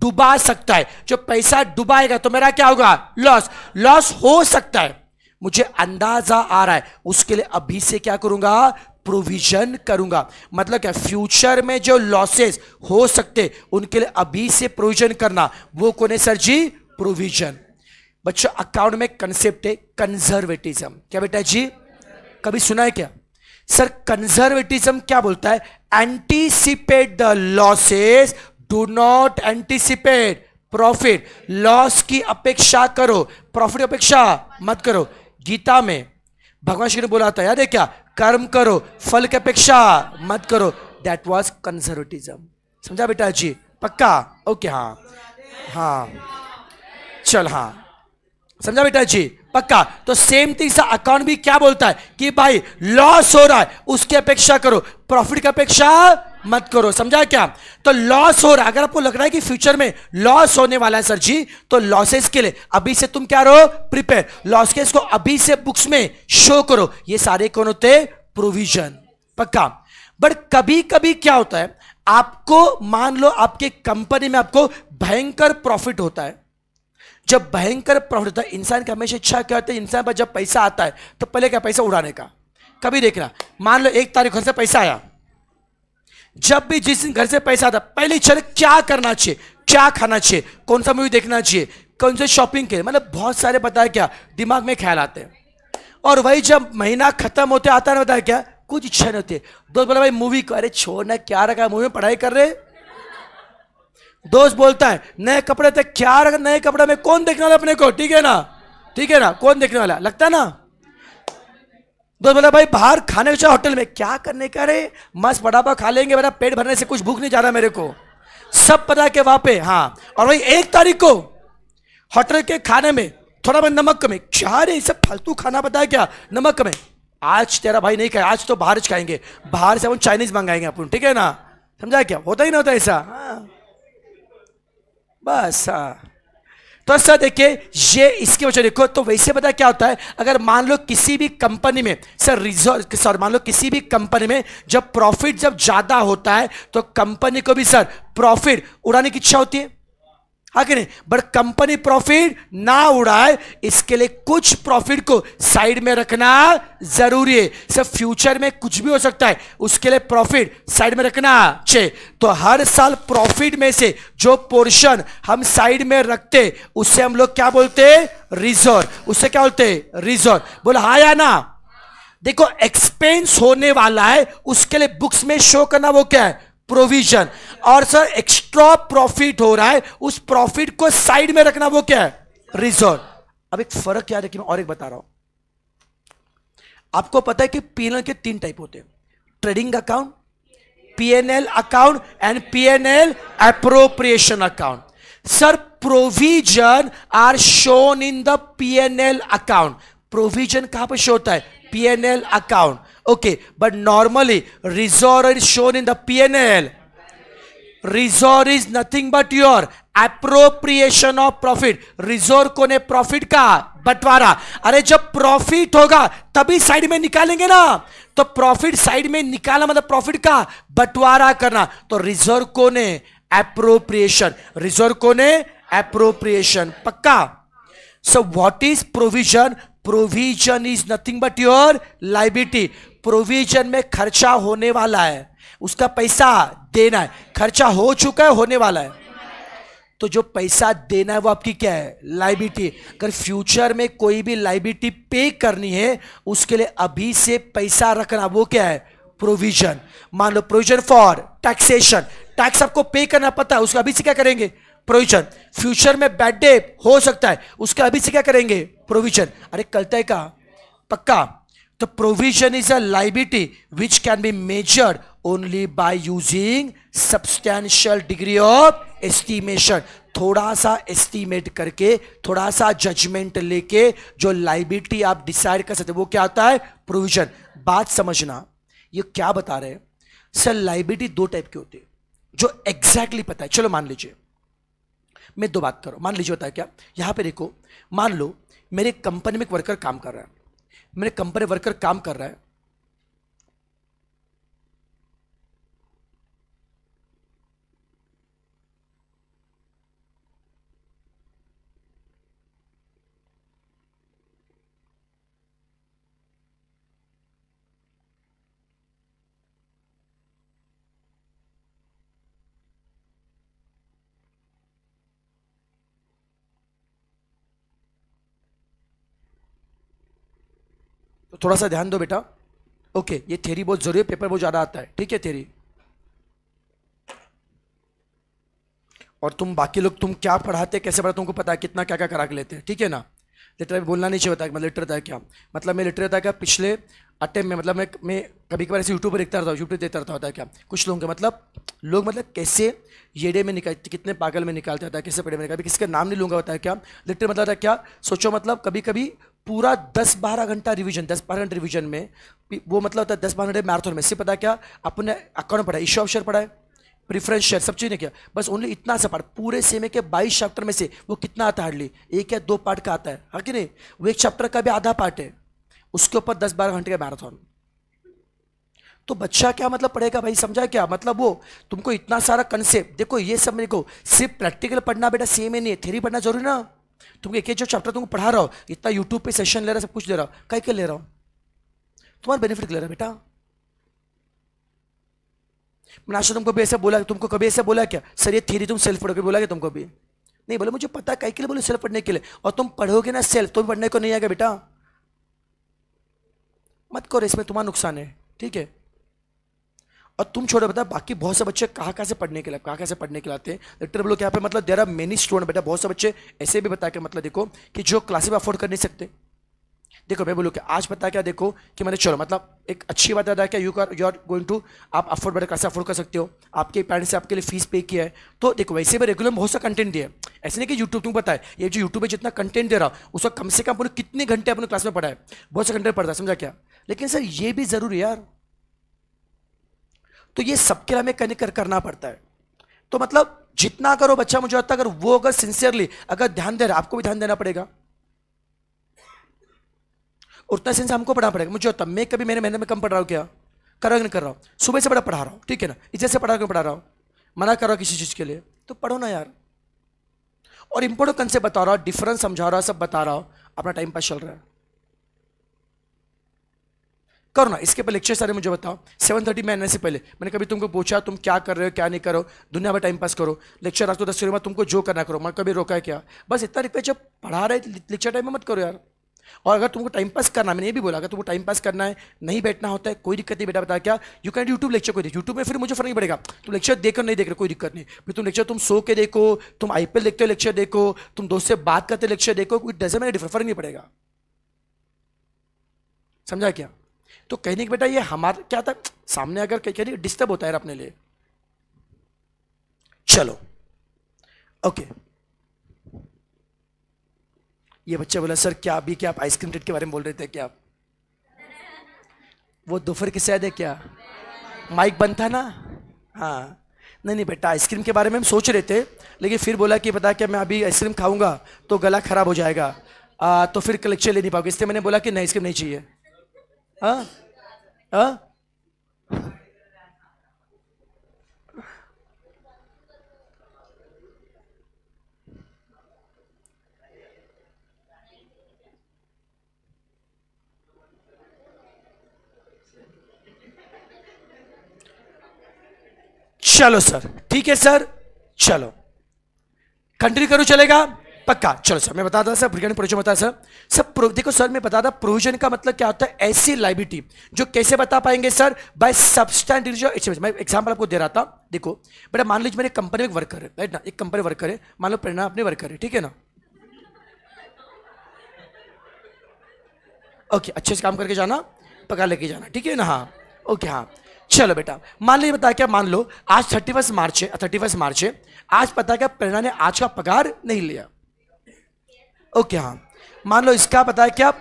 डुबा सकता है जो पैसा डुबाएगा तो मेरा क्या होगा लॉस लॉस हो सकता है मुझे अंदाजा आ रहा है उसके लिए अभी से क्या करूंगा प्रोविजन करूंगा मतलब क्या फ्यूचर में जो लॉसेस हो सकते उनके लिए अभी से प्रोविजन करना वो कौन है सर जी प्रोविजन बच्चों अकाउंट में कंसेप्ट है कंजर्वेटिज्म क्या बेटा जी कभी सुना है क्या सर कंजर्वेटिज्म क्या बोलता है anticipate the losses do not anticipate profit loss की अपेक्षा करो प्रॉफिट अपेक्षा मत करो गीता में भगवान श्री ने बोला था याद है क्या कर्म करो फल की अपेक्षा मत करो दैट वॉज कंजर्वेटिज्म समझा बेटा जी पक्का ओके हाँ हाँ चल हाँ समझा बेटा जी पक्का तो सेम थिंग सा भी क्या बोलता है कि भाई लॉस हो रहा है उसकी अपेक्षा करो प्रॉफिट की अपेक्षा मत करो समझा क्या तो लॉस हो रहा है अगर आपको लग रहा है कि फ्यूचर में लॉस होने वाला है सर जी तो लॉसेस के लिए अभी से तुम क्या रहो प्रिपेयर लॉस केस को अभी से बुक्स में शो करो ये सारे कौन होते प्रोविजन पक्का बट कभी कभी क्या होता है आपको मान लो आपके कंपनी में आपको भयंकर प्रॉफिट होता है जब भयंकर प्रॉफिट होता है इंसान की हमेशा इच्छा क्या होती है इंसान पर जब पैसा आता है तो पहले क्या पैसा उड़ाने का कभी देखना मान लो एक तारीख घर से पैसा आया जब भी जिस घर से पैसा आता पहले इच्छा क्या करना चाहिए क्या खाना चाहिए कौन सा मूवी देखना चाहिए कौन से शॉपिंग के मतलब बहुत सारे बताया क्या दिमाग में ख्याल आते हैं और वही जब महीना खत्म होते आता है बताया क्या कुछ इच्छा नहीं होती दोस्त बोला भाई मूवी को अरे छोड़ना क्या रखा मूवी में पढ़ाई कर रहे दोस्त बोलता है नए कपड़े तक क्या नए कपड़े में कौन देखने वाला अपने को ठीक है ना ठीक है ना कौन देखने वाला लगता है ना दोस्त बोला भाई बाहर खाने को होटल में क्या करने का रे मस्त बड़ा खा लेंगे मेरा पेट भरने से कुछ भूख नहीं जा रहा मेरे को सब पता के वहां पे हाँ और वही एक तारीख को होटल के खाने में थोड़ा बहुत नमक कमे क्या रे सब फालतू खाना बताया क्या नमक कमे आज तेरा भाई नहीं खाए आज तो बाहर खाएंगे बाहर से हम चाइनीज मंगाएंगे अपन ठीक है ना समझा क्या होता ही ना होता ऐसा हाँ बस हाँ। तो सर देखिए ये इसकी वजह देखो तो वैसे पता क्या होता है अगर मान लो किसी भी कंपनी में सर रिजर्व सर मान लो किसी भी कंपनी में जब प्रॉफिट जब ज़्यादा होता है तो कंपनी को भी सर प्रॉफिट उड़ाने की इच्छा होती है हाँ कि नहीं बट कंपनी प्रॉफिट ना उड़ाए इसके लिए कुछ प्रॉफिट को साइड में रखना जरूरी है सर फ्यूचर में कुछ भी हो सकता है उसके लिए प्रॉफिट साइड में रखना चाहिए तो हर साल प्रॉफिट में से जो पोर्शन हम साइड में रखते उससे हम लोग क्या बोलते रिजर्व उससे क्या बोलते रिजर्व बोला हा या ना देखो एक्सपेंस होने वाला है उसके लिए बुक्स में शो करना वो क्या है प्रोविजन और सर एक्स्ट्रा प्रॉफिट हो रहा है उस प्रॉफिट को साइड में रखना वो क्या है रिजर्व अब एक फर्क क्या देखिए मैं और एक बता रहा हूं आपको पता है कि पीएनएल के तीन टाइप होते हैं trading account PNL account and PNL appropriation account sir provision are shown in the PNL account provision कहां पर शो होता है PNL account Okay, but normally resort is shown in the PNL. Resort is nothing but your appropriation of profit reserve को ने प्रॉफिट का बंटवारा अरे जब प्रॉफिट होगा तभी साइड में निकालेंगे ना तो प्रॉफिट साइड में निकाला मतलब प्रॉफिट का बंटवारा करना तो रिजर्व को ने अप्रोप्रिएशन रिजर्व को ने अप्रोप्रिएशन पक्का so what is provision provision is nothing but your liability provision में खर्चा होने वाला है उसका पैसा देना है खर्चा हो चुका है होने वाला है तो जो पैसा देना है वो आपकी क्या है लाइबिलिटी अगर फ्यूचर में कोई भी लाइबिलिटी पे करनी है उसके लिए अभी से पैसा रखना वो क्या है प्रोविजन मान लो प्रोविजन फॉर टैक्सेशन टैक्स आपको पे करना पता है उसका अभी से क्या करेंगे प्रोविजन फ्यूचर में बैड डे हो सकता है उसका अभी से क्या करेंगे प्रोविजन अरे कल तय का पक्का तो provision is a liability which can be measured only by using substantial degree of estimation थोड़ा सा एस्टिमेट करके थोड़ा सा जजमेंट लेके जो लाइबिलिटी आप डिसाइड कर सकते वो क्या होता है प्रोविजन बात समझना ये क्या बता रहे हैं सर लाइबिलिटी दो टाइप के होते हैं जो एग्जैक्टली exactly पता है चलो मान लीजिए मैं दो बात करूँ मान लीजिए होता है क्या यहाँ पे देखो मान लो मेरे कंपनी में एक वर्कर काम कर रहा है मेरे कंपनी वर्कर काम कर रहा है थोड़ा सा ध्यान दो बेटा ओके ये थेरी बहुत ज़रूरी है पेपर बहुत ज़्यादा आता है ठीक है थेरी और तुम बाकी लोग तुम क्या पढ़ाते कैसे पढ़ाते तुमको पता है कितना क्या क्या करा के लेते हैं ठीक है ना लिटरे बोलना नहीं चाहिए बताया मतलब लिटरेट था क्या मतलब मैं था क्या पिछले अटेम्प में मतलब मैं मैं कभी कभार ऐसे यूट्यूब पर देखता रहता हूँ यूट्यूब देखता रहता होता है क्या कुछ लोगों के मतलब लोग मतलब कैसे येडे में निकाल कितने पागल में निकालते होता है कैसे पड़े में निकालते किसी का नाम नहीं लूँगा होता है क्या लिटरे मतलब क्या सोचो मतलब कभी कभी पूरा दस बारह घंटा रिवीजन दस बारह घंटे रिवीजन में वो मतलब होता है दस बारह घंटे मैराथन में सिर्फ पता क्या अपने अकाउंट पढ़ा है इश्यू ऑफ शेयर पढ़ा है प्रिफरेंस शेयर सब चीज़ ने किया बस ओनली इतना सा पार्ट पूरे सेमे के बाईस चैप्टर में से वो कितना आता है हार्डली एक या दो पार्ट का आता है हाँ कि नहीं वो एक चैप्टर का भी आधा पार्ट है उसके ऊपर दस बारह घंटे का मैराथन तो बच्चा क्या मतलब पढ़ेगा भाई समझा क्या मतलब वो तुमको इतना सारा कंसेप्ट देखो ये सब मेरे को सिर्फ प्रैक्टिकल पढ़ना बेटा सेम ही नहीं है थेरी पढ़ना जरूरी ना तुम एक एक जो चैप्टर तुमको पढ़ा रहा हो इतना यूट्यूब पे सेशन ले रहा सब कुछ ले रहा हो कहीं क्या ले रहा हो तुम्हारा बेनिफिट ले रहा बेटा मनाशा तुमको भी ऐसा बोला तुमको कभी ऐसे बोला क्या सर ये थ्योरी तुम सेल्फ पढ़ोगे बोला क्या तुमको भी नहीं बोले मुझे पता कई के लिए बोले सेल्फ पढ़ने के लिए और तुम पढ़ोगे ना सेल्फ तुम्हें तो पढ़ने को नहीं आएगा बेटा मत करो इसमें तुम्हारा नुकसान है ठीक है और तुम छोड़ो बता बाकी बहुत से बच्चे कहाँ कहाँ से पढ़ने के लिए कहाँ कहाँ से पढ़ने के लिए आते हैं लिटर बोलो क्या पे मतलब देर आर मेनी स्टूडेंट बेटा बहुत से बच्चे ऐसे भी बता के मतलब देखो कि जो क्लासेस अफोर्ड कर नहीं सकते देखो मैं बोलूँ कि आज बता क्या देखो कि मैंने मतलब चलो मतलब एक अच्छी बात बता क्या you are you are going to आप अफोर्ड बेटा क्लासेस अफोर्ड कर सकते हो आपके पेरेंट्स ने आपके लिए फीस पे किया है तो देखो वैसे भी रेगुलर बहुत सा कंटेंट दिया है ऐसे नहीं कि यूट्यूब तुम बताए ये जो यूट्यूब पर जितना कंटेंट दे रहा उसका कम से कम अपने कितने घंटे अपने क्लास में पढ़ा है बहुत सा कंटेंट पढ़ता है समझा क्या लेकिन सर ये भी ज़रूरी यार तो ये सबके लिए हमें कनेक्ट करना पड़ता है तो मतलब जितना करो बच्चा मुझे लगता है अगर वो अगर सिंसियरली अगर ध्यान दे रहा आपको भी ध्यान देना पड़ेगा उतना सिंसियर हमको पढ़ना पड़ेगा मुझे होता मैं कभी मेरे मेहनत में कम पढ़ रहा हूँ क्या करा नहीं कर रहा हूँ सुबह से बड़ा पढ़ा रहा हूँ ठीक है ना इज्जत से पढ़ा क्यों पढ़ा रहा हूँ मना कर रहा हूं किसी चीज़ के लिए तो पढ़ो ना यार और इंपोर्टेंट कंसेप्ट बता रहा हूँ डिफरेंस समझा रहा हूँ सब बता रहा हूँ अपना टाइम पास चल रहा है करो ना इसके पहले लेक्चर सारे मुझे बताओ सेवन थर्टी में आने से पहले मैंने कभी तुमको पूछा तुम क्या कर रहे हो क्या नहीं करो दुनिया में टाइम पास करो लेक्चर आज तो दस में तुमको जो करना करो मैं कभी रोका है क्या बस इतना रिपेयर जब पढ़ा रहे लेक्चर टाइम में मत करो यार और अगर तुमको टाइम पास करना मैंने ये भी बोला अगर तुमको टाइम पास करना है नहीं बैठना होता है कोई दिक्कत नहीं बेटा बताया क्या यू कैन यूट्यूब लेक्चर को यूट्यूब में फिर मुझे फर्क नहीं पड़ेगा तुम लेक्चर देखकर नहीं देख रहे कोई दिक्कत नहीं फिर तुम लेक्चर तुम सो के देखो तुम आई देखते हो लेक्चर देखो तुम दोस्त से बात करते लेक्चर देखो कोई डजन में डिफर फर्क नहीं पड़ेगा समझा क्या तो कहने की बेटा ये हमारा क्या था सामने अगर कहीं रही डिस्टर्ब होता है अपने लिए चलो ओके ये बच्चा बोला सर क्या अभी क्या आप आइसक्रीम डेट के बारे में बोल रहे थे क्या आप वो दोपहर की शायद है क्या माइक बंद था ना हाँ नहीं नहीं बेटा आइसक्रीम के बारे में हम सोच रहे थे लेकिन फिर बोला कि पता क्या मैं अभी आइसक्रीम खाऊंगा तो गला ख़राब हो जाएगा आ, तो फिर कलेक्चर ले नहीं पाऊंगा इसलिए मैंने बोला कि नहीं आइसक्रीम नहीं चाहिए हाँ? हाँ? चलो सर ठीक है सर चलो कंटिन्यू करो चलेगा पक्का चलो सर मैं बता था सर प्रिगण प्रोविजन बता सर सर देखो सर मैं बता था प्रोविजन का मतलब क्या होता है ऐसी लाइबिलिटी जो कैसे बता पाएंगे सर बाय अच्छा, सब्सटैंड मैं एग्जाम्पल आपको दे रहा था देखो बेटा मान लीजिए मेरे कंपनी में वर्कर है राइट ना एक कंपनी वर्कर है मान लो प्रेरणा अपने वर्कर है ठीक है ना ओके अच्छे से काम करके जाना पका लेके जाना ठीक है ना हाँ ओके हाँ चलो बेटा मान लीजिए बता क्या मान लो आज थर्टी फर्स्ट मार्च है थर्टी फर्स्ट मार्च है आज पता क्या प्रेरणा ने आज का पगार नहीं लिया ओके हाँ मान लो इसका बताया क्या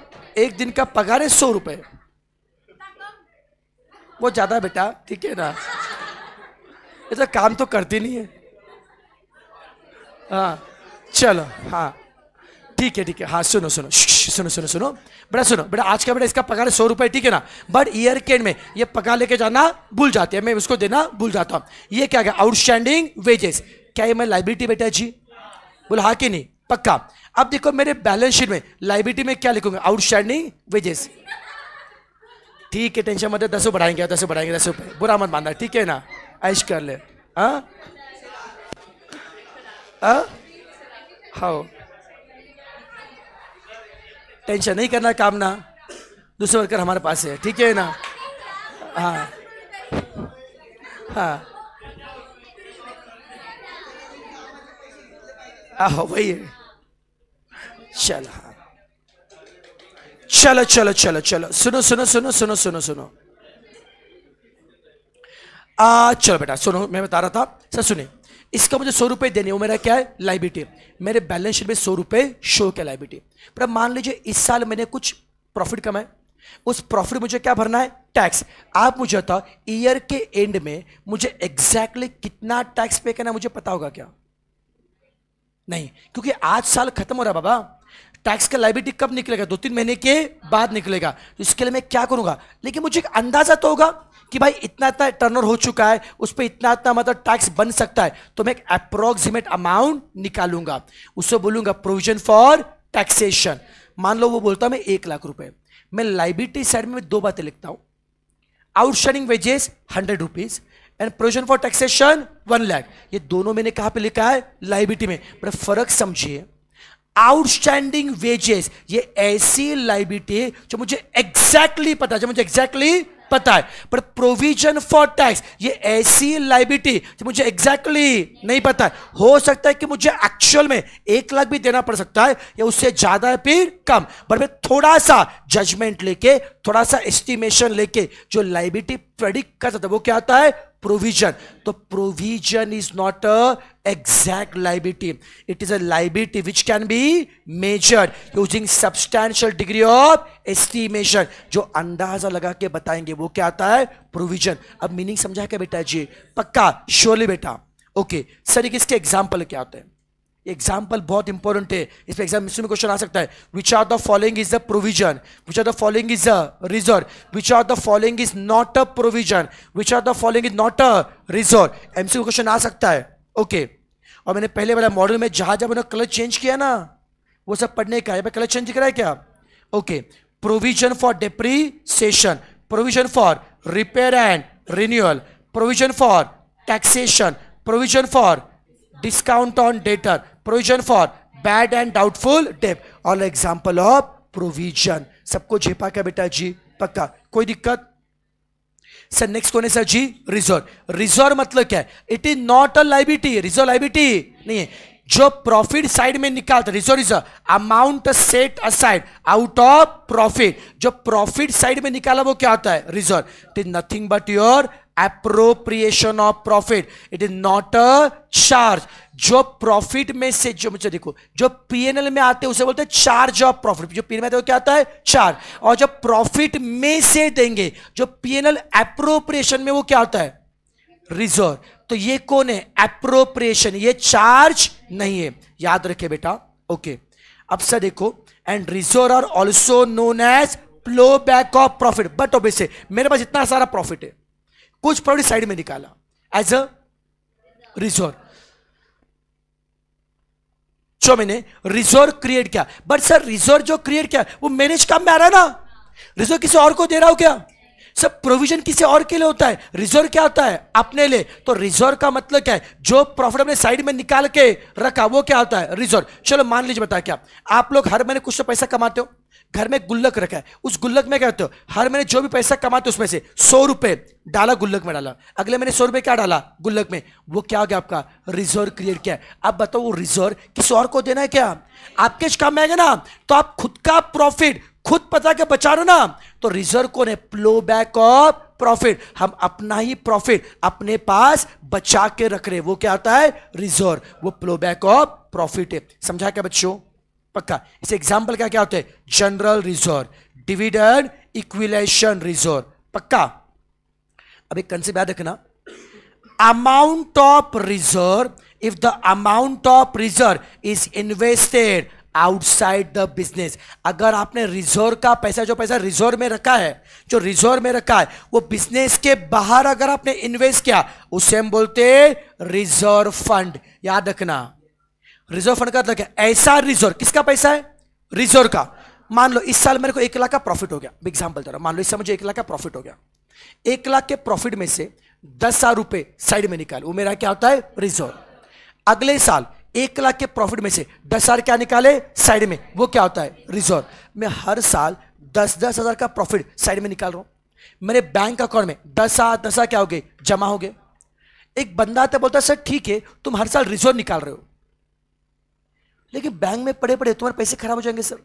एक दिन का पगार है सौ रुपए वो ज़्यादा बेटा ठीक है ना ये तो काम तो करती नहीं है हाँ चलो हाँ ठीक है ठीक है हाँ सुनो सुनो सुनो सुनो सुनो बेटा सुनो बेटा आज का बेटा इसका पगार सौ रुपए ठीक है ना बट ईयर के एंड में ये पगार लेके जाना भूल जाते हैं मैं उसको देना भूल जाता हूँ ये क्या क्या आउटस्टैंडिंग वेजेस क्या ये मैं लाइबिलिटी बेटा जी बोला हाँ कि नहीं पक्का अब देखो मेरे बैलेंस शीट में लाइबिलिटी में क्या लिखूंगा आउटस्टैंडिंग वेजेस ठीक है टेंशन मत दसों बढ़ाएंगे दसों बढ़ाएंगे दसों बुरा मत मानना ठीक है ना ऐश कर ले आ? हाँ टेंशन हाँ? हाँ। नहीं करना काम ना दूसरे वर्कर हमारे पास है ठीक है ना हाँ हाँ, हाँ वही है चलो हाँ। चलो चलो चलो चलो सुनो सुनो सुनो सुनो सुनो सुनो आ, चलो बेटा सुनो मैं बता रहा था सर सुनिए इसका मुझे सौ रुपये देने वो मेरा क्या है लाइबिलिटी मेरे बैलेंस शीट में सौ रुपये शो के लाइबिलिटी पर मान लीजिए इस साल मैंने कुछ प्रॉफिट कमाए उस प्रॉफिट मुझे क्या भरना है टैक्स आप मुझे बताओ ईयर के एंड में मुझे एग्जैक्टली exactly कितना टैक्स पे करना मुझे पता होगा क्या नहीं क्योंकि आज साल खत्म हो रहा बाबा टैक्स का लाइबिलिटी कब निकलेगा दो तीन महीने के बाद निकलेगा तो इसके लिए मैं क्या करूंगा लेकिन मुझे एक अंदाजा तो होगा कि भाई इतना इतना टर्नओवर हो चुका है उस पर इतना इतना मतलब टैक्स बन सकता है तो मैं एक अप्रोक्सीमेट अमाउंट निकालूंगा उससे बोलूंगा प्रोविजन फॉर टैक्सेशन मान लो वो बोलता मैं एक लाख रुपए मैं लाइबिलिटी साइड में दो बातें लिखता हूं outstanding wages hundred rupees and provision for taxation one lakh ये दोनों मैंने कहा पे लिखा है लाइबिलिटी में बट फर्क समझिए आउटस्टैंडिंग वेजेस ये ऐसी लाइबिलिटी है जो मुझे एग्जैक्टली exactly पता है जो मुझे एग्जैक्टली exactly पता है पर प्रोविजन फॉर टैक्स ये ऐसी लाइबिलिटी जो मुझे एग्जैक्टली exactly नहीं पता है हो सकता है कि मुझे एक्चुअल में एक लाख भी देना पड़ सकता है या उससे ज्यादा या फिर कम पर मैं थोड़ा सा जजमेंट लेके थोड़ा सा एस्टिमेशन लेके जो लाइबिलिटी प्रेडिक्ट कर सकता है वो क्या आता है प्रोविजन तो provision is not a exact liability. It is a liability which can be measured using substantial degree of estimation. जो अंदाजा लगा के बताएंगे वो क्या आता है प्रोविजन अब मीनिंग समझा क्या बेटा जी पक्का श्योरली बेटा ओके सर एक इसके एग्जाम्पल क्या होते हैं एग्जाम्पल बहुत इंपॉर्टेंट है इस पर एग्जाम में क्वेश्चन आ सकता है which are the following is the provision which are the following is a reserve which are the following is not a provision which are the following is not a reserve MCQ question आ सकता है ओके okay. और मैंने पहले वाला मॉडल में जहाँ जब उन्होंने कलर चेंज किया ना वो सब पढ़ने का है कलर चेंज दिख है क्या okay provision for depreciation provision for repair and renewal provision for taxation provision for discount on debtor provision for bad and doubtful debt all example of provision सबको झेपा क्या बेटा जी पक्का कोई दिक्कत sir next one sir ji reserve reserve મતલક હે it is not a liability reserve liability નહીં જો પ્રોફિટ સાઇડ મેં નિકાલતા રિસોર્સ અ マ ઉન્ટ set aside out of profit જો પ્રોફિટ સાઇડ મેં નિકાલા વો ક્યાં હતા હે reserve it is nothing but your appropriation of profit it is not a charge जो प्रॉफिट में से जो मुझे देखो जो पीएनएल में आते हैं उसे बोलते हैं चार्ज ऑफ प्रॉफिट जो पीएनएल में क्या आता है चार और जो प्रॉफिट में से देंगे जो पीएनएल एप्रोप्रिएशन में वो क्या होता है रिजर्व तो ये कौन है एप्रोप्रिएशन ये चार्ज नहीं है याद रखे बेटा ओके अब सर देखो and reserve are also known as plough back of profit but obviously मेरे पास इतना सारा प्रॉफिट है कुछ प्रॉफिट साइड में निकाला एज अ रिजर्व जो मैंने रिजोर्व क्रिएट किया बट सर रिजोर्व जो क्रिएट किया वो मैनेज काम में आ रहा ना रिजोर्व किसी और को दे रहा हो क्या सब प्रोविजन किसी और के लिए होता है रिजर्व क्या होता है अपने लिए तो रिजोर्व का मतलब क्या है जो प्रॉफिट अपने साइड में निकाल के रखा वो क्या होता है रिजर्व चलो मान लीजिए बताया क्या आप लोग हर महीने कुछ तो पैसा कमाते हो घर में गुल्लक रखा है उस गुल्लक में क्या होते हो हर महीने जो भी पैसा कमाते उसमें से सौ रुपए डाला गुल्लक में डाला अगले महीने सौ रुपए क्या डाला गुल्लक में वो क्या हो गया आपका रिजर्व क्रिएट किया आप बताओ वो रिजर्व किसी और को देना है क्या आपके काम में आएगा ना तो आप खुद का प्रॉफिट खुद पता के बचा रहे ना तो रिजर्व कौन है प्लो बैक ऑफ प्रॉफिट हम अपना ही प्रॉफिट अपने पास बचा के रख रहे वो क्या होता है रिजर्व वो प्लो बैक ऑफ प्रॉफिट है समझा क्या बच्चों पक्का इस एग्जाम्पल का क्या होता है general reserve dividend equalisation reserve पक्का अब एक कंसेप्ट याद रखना amount of reserve if the amount of reserve is invested outside the business अगर आपने रिजर्व का पैसा जो पैसा रिजर्व में रखा है जो रिजर्व में रखा है वो बिजनेस के बाहर अगर आपने इन्वेस्ट किया उसे हम बोलते रिजर्व फंड याद रखना रिजर्व फंड का मतलब ऐसा रिजर्व किसका पैसा है रिजर्व का मान लो इस साल मेरे को एक लाख का प्रॉफिट हो गया एग्जाम्पल दे रहा मान लो इस साल मुझे एक लाख का प्रॉफिट हो गया एक लाख के प्रॉफिट में से दस हजार रुपए साइड में निकाल वो मेरा क्या होता है रिजर्व अगले साल एक लाख के प्रॉफिट में से दस हजार क्या निकाले साइड में वो क्या होता है रिजर्व मैं हर साल दस दस हजार का प्रॉफिट साइड में निकाल रहा हूं मेरे बैंक अकाउंट में दस हजार दस हजार क्या हो गए जमा हो गए एक बंदा आता बोलता सर ठीक है तुम हर साल रिजर्व निकाल रहे हो लेकिन बैंक में पड़े पड़े तुम्हारे पैसे खराब हो जाएंगे सर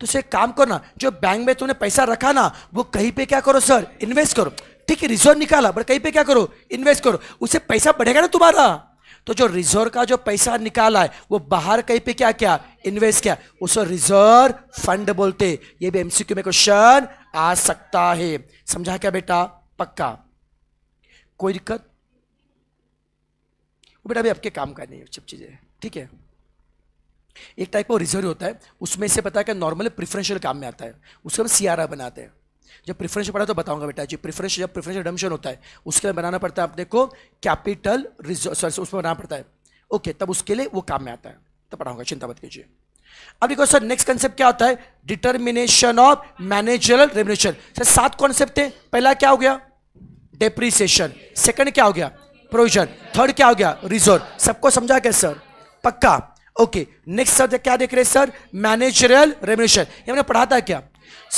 तो सर काम ना जो बैंक में तुमने पैसा रखा ना वो कहीं पे क्या करो सर इन्वेस्ट करो ठीक है रिजर्व निकाला बट कहीं पे क्या करो इन्वेस्ट करो उससे पैसा बढ़ेगा ना तुम्हारा तो जो रिजर्व का जो पैसा निकाला है वो बाहर कहीं पे क्या क्या इन्वेस्ट किया उसे रिजर्व फंड बोलते ये भी एमसीक्यू में क्वेश्चन आ सकता है समझा क्या बेटा पक्का कोई दिक्कत बेटा अभी आपके काम का नहीं है सब चीजें ठीक है एक टाइप का रिजर्व होता है उसमें से पता है क्या नॉर्मली प्रिफरेंशियल काम में आता है उसके हम सी बनाते हैं जब प्रिफरेंस पड़ा तो बताऊंगा बेटा जी प्रिफरेंस जब प्रिफरेंस रिडम्शन होता है उसके लिए बनाना पड़ता है अपने को कैपिटल रिजर्व उसमें बनाना पड़ता है ओके तब उसके लिए वो काम में आता है तो पढ़ाऊंगा चिंता मत कीजिए अब देखो सर नेक्स्ट कंसेप्ट क्या होता है determination of managerial remuneration sir सात कॉन्सेप्ट थे पहला क्या हो गया डेप्रिसिएशन सेकंड क्या हो गया प्रोविजन थर्ड क्या हो गया रिजर्व सबको समझा क्या सर पक्का ओके नेक्स्ट सब्जेक्ट क्या देख रहे सर मैनेजरल रेवन्यूशन ये हमने पढ़ा था क्या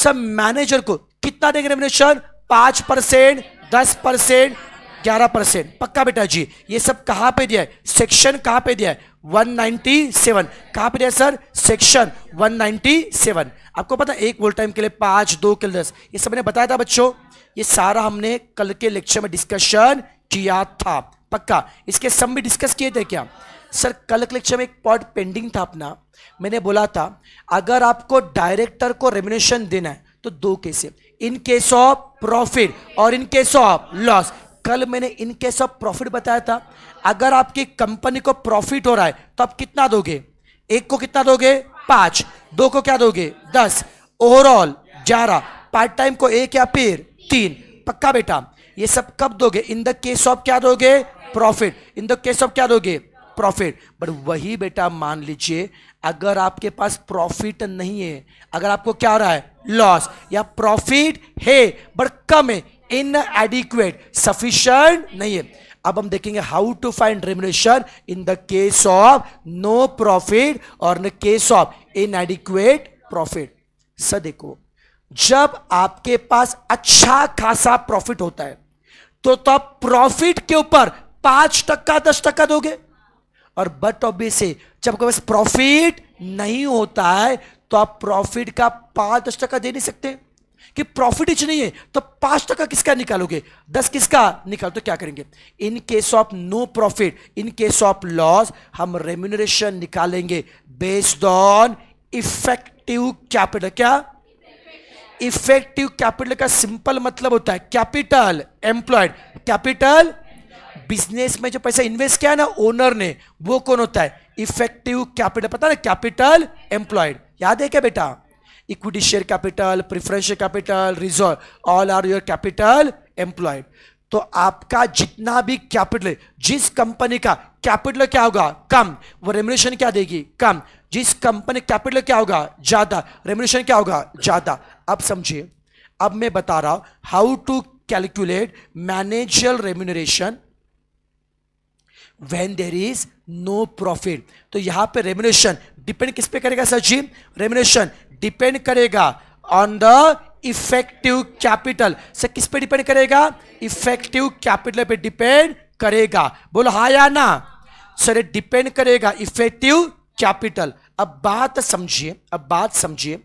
सर मैनेजर को कितना देंगे रेवन्यूशन पांच परसेंट दस परसेंट ग्यारह परसेंट पक्का बेटा जी ये सब कहां पे दिया है सेक्शन कहां पे दिया है 197 कहां पे दिया सर सेक्शन 197 आपको पता एक वोल्ट टाइम के लिए पांच दो के लिए दस ये सब मैंने बताया था बच्चों ये सारा हमने कल के लेक्चर में डिस्कशन किया था पक्का इसके सब भी डिस्कस किए थे क्या सर कल कलेक्शन में एक पॉट पेंडिंग था अपना मैंने बोला था अगर आपको डायरेक्टर को रेमिनेशन देना है तो दो case in case of profit और इन केस ऑफ लॉस कल मैंने इन केस ऑफ प्रॉफिट बताया था अगर आपकी कंपनी को प्रॉफिट हो रहा है तो आप कितना दोगे एक को कितना दोगे पांच दो को क्या दोगे दस ओवरऑल ग्यारह पार्ट टाइम को एक या फिर तीन पक्का बेटा ये सब कब दोगे इन द केस ऑफ क्या दोगे profit in the case of क्या दोगे प्रॉफिट बट वही बेटा मान लीजिए अगर आपके पास प्रॉफिट नहीं है अगर आपको क्या हो रहा है लॉस या प्रॉफिट है बट कम है इन एडिक्वेट सफिशियंट नहीं है अब हम देखेंगे how to find remuneration in the case of no profit और in case of inadequate profit sir देखो जब आपके पास अच्छा खासा प्रॉफिट होता है तो तब तो प्रॉफिट के ऊपर पांच टक्का दस टक्का दोगे और बट ऑब्वियस से जब आपके पास प्रॉफिट नहीं होता है तो आप प्रॉफिट का पांच दस टका दे नहीं सकते कि प्रॉफिट इच नहीं है तो पांच टका किसका निकालोगे दस किसका निकाल तो क्या करेंगे in case of no profit in case of loss हम रेम्यूनरेशन निकालेंगे बेस्ड ऑन इफेक्टिव कैपिटल क्या इफेक्टिव कैपिटल का सिंपल मतलब होता है कैपिटल एम्प्लॉयड कैपिटल बिजनेस में जो पैसा इन्वेस्ट किया ना ओनर ने वो कौन होता है इफेक्टिव कैपिटल पता ना कैपिटल एम्प्लॉयड याद है क्या बेटा equity share capital preference share capital reserve all are your capital employed तो आपका जितना भी कैपिटल जिस कंपनी का कैपिटल क्या होगा कम वो रेमुलेशन क्या देगी कम जिस कंपनी कैपिटल क्या होगा ज्यादा रेमुलेशन क्या होगा ज्यादा अब समझिए अब मैं बता रहा हूं how to calculate manager remuneration when there is no profit तो यहां पे रेमुनेशन डिपेंड किस पे करेगा सर जी रेमुनेशन डिपेंड करेगा on the effective capital sir किस पे डिपेंड करेगा इफेक्टिव कैपिटल पे डिपेंड करेगा बोलो हा या ना सर डिपेंड करेगा इफेक्टिव कैपिटल अब बात समझिए अब बात समझिए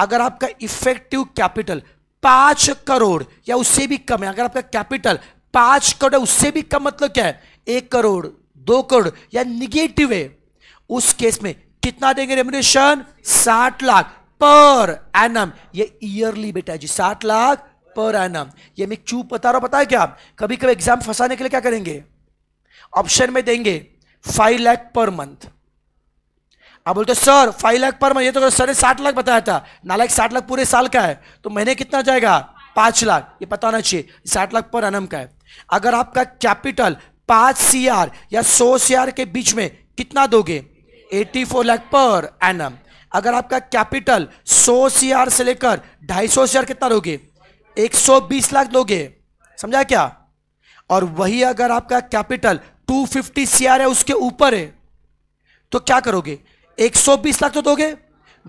अगर आपका इफेक्टिव कैपिटल पांच करोड़ या उससे भी कम है अगर आपका कैपिटल पांच करोड़ उससे भी कम मतलब क्या है एक करोड़ दो करोड़ या निगेटिव है उस केस में कितना देंगे रेमुनेशन साठ लाख पर एनम ये ईयरली बेटा जी साठ लाख पर एनम ये मैं क्यों बता रहा हूं पता है क्या कभी कभी एग्जाम फंसाने के लिए क्या करेंगे ऑप्शन में देंगे फाइव लाख पर मंथ आप बोलते sir five lakh per month ये तो, तो सर ने साठ लाख बताया था नालायक साठ लाख पूरे साल का है तो महीने कितना जाएगा पांच लाख ये पता होना चाहिए साठ लाख पर अनम का है अगर आपका कैपिटल पांच सी आर या सौ सी आर के बीच में कितना दोगे 84 फोर लाख पर एन अगर आपका कैपिटल 100 सी आर से लेकर 250 सौ सी आर कितना दोगे 120 लाख दोगे समझा क्या और वही अगर आपका कैपिटल 250 फिफ्टी सी आर है उसके ऊपर है तो क्या करोगे 120 लाख तो दोगे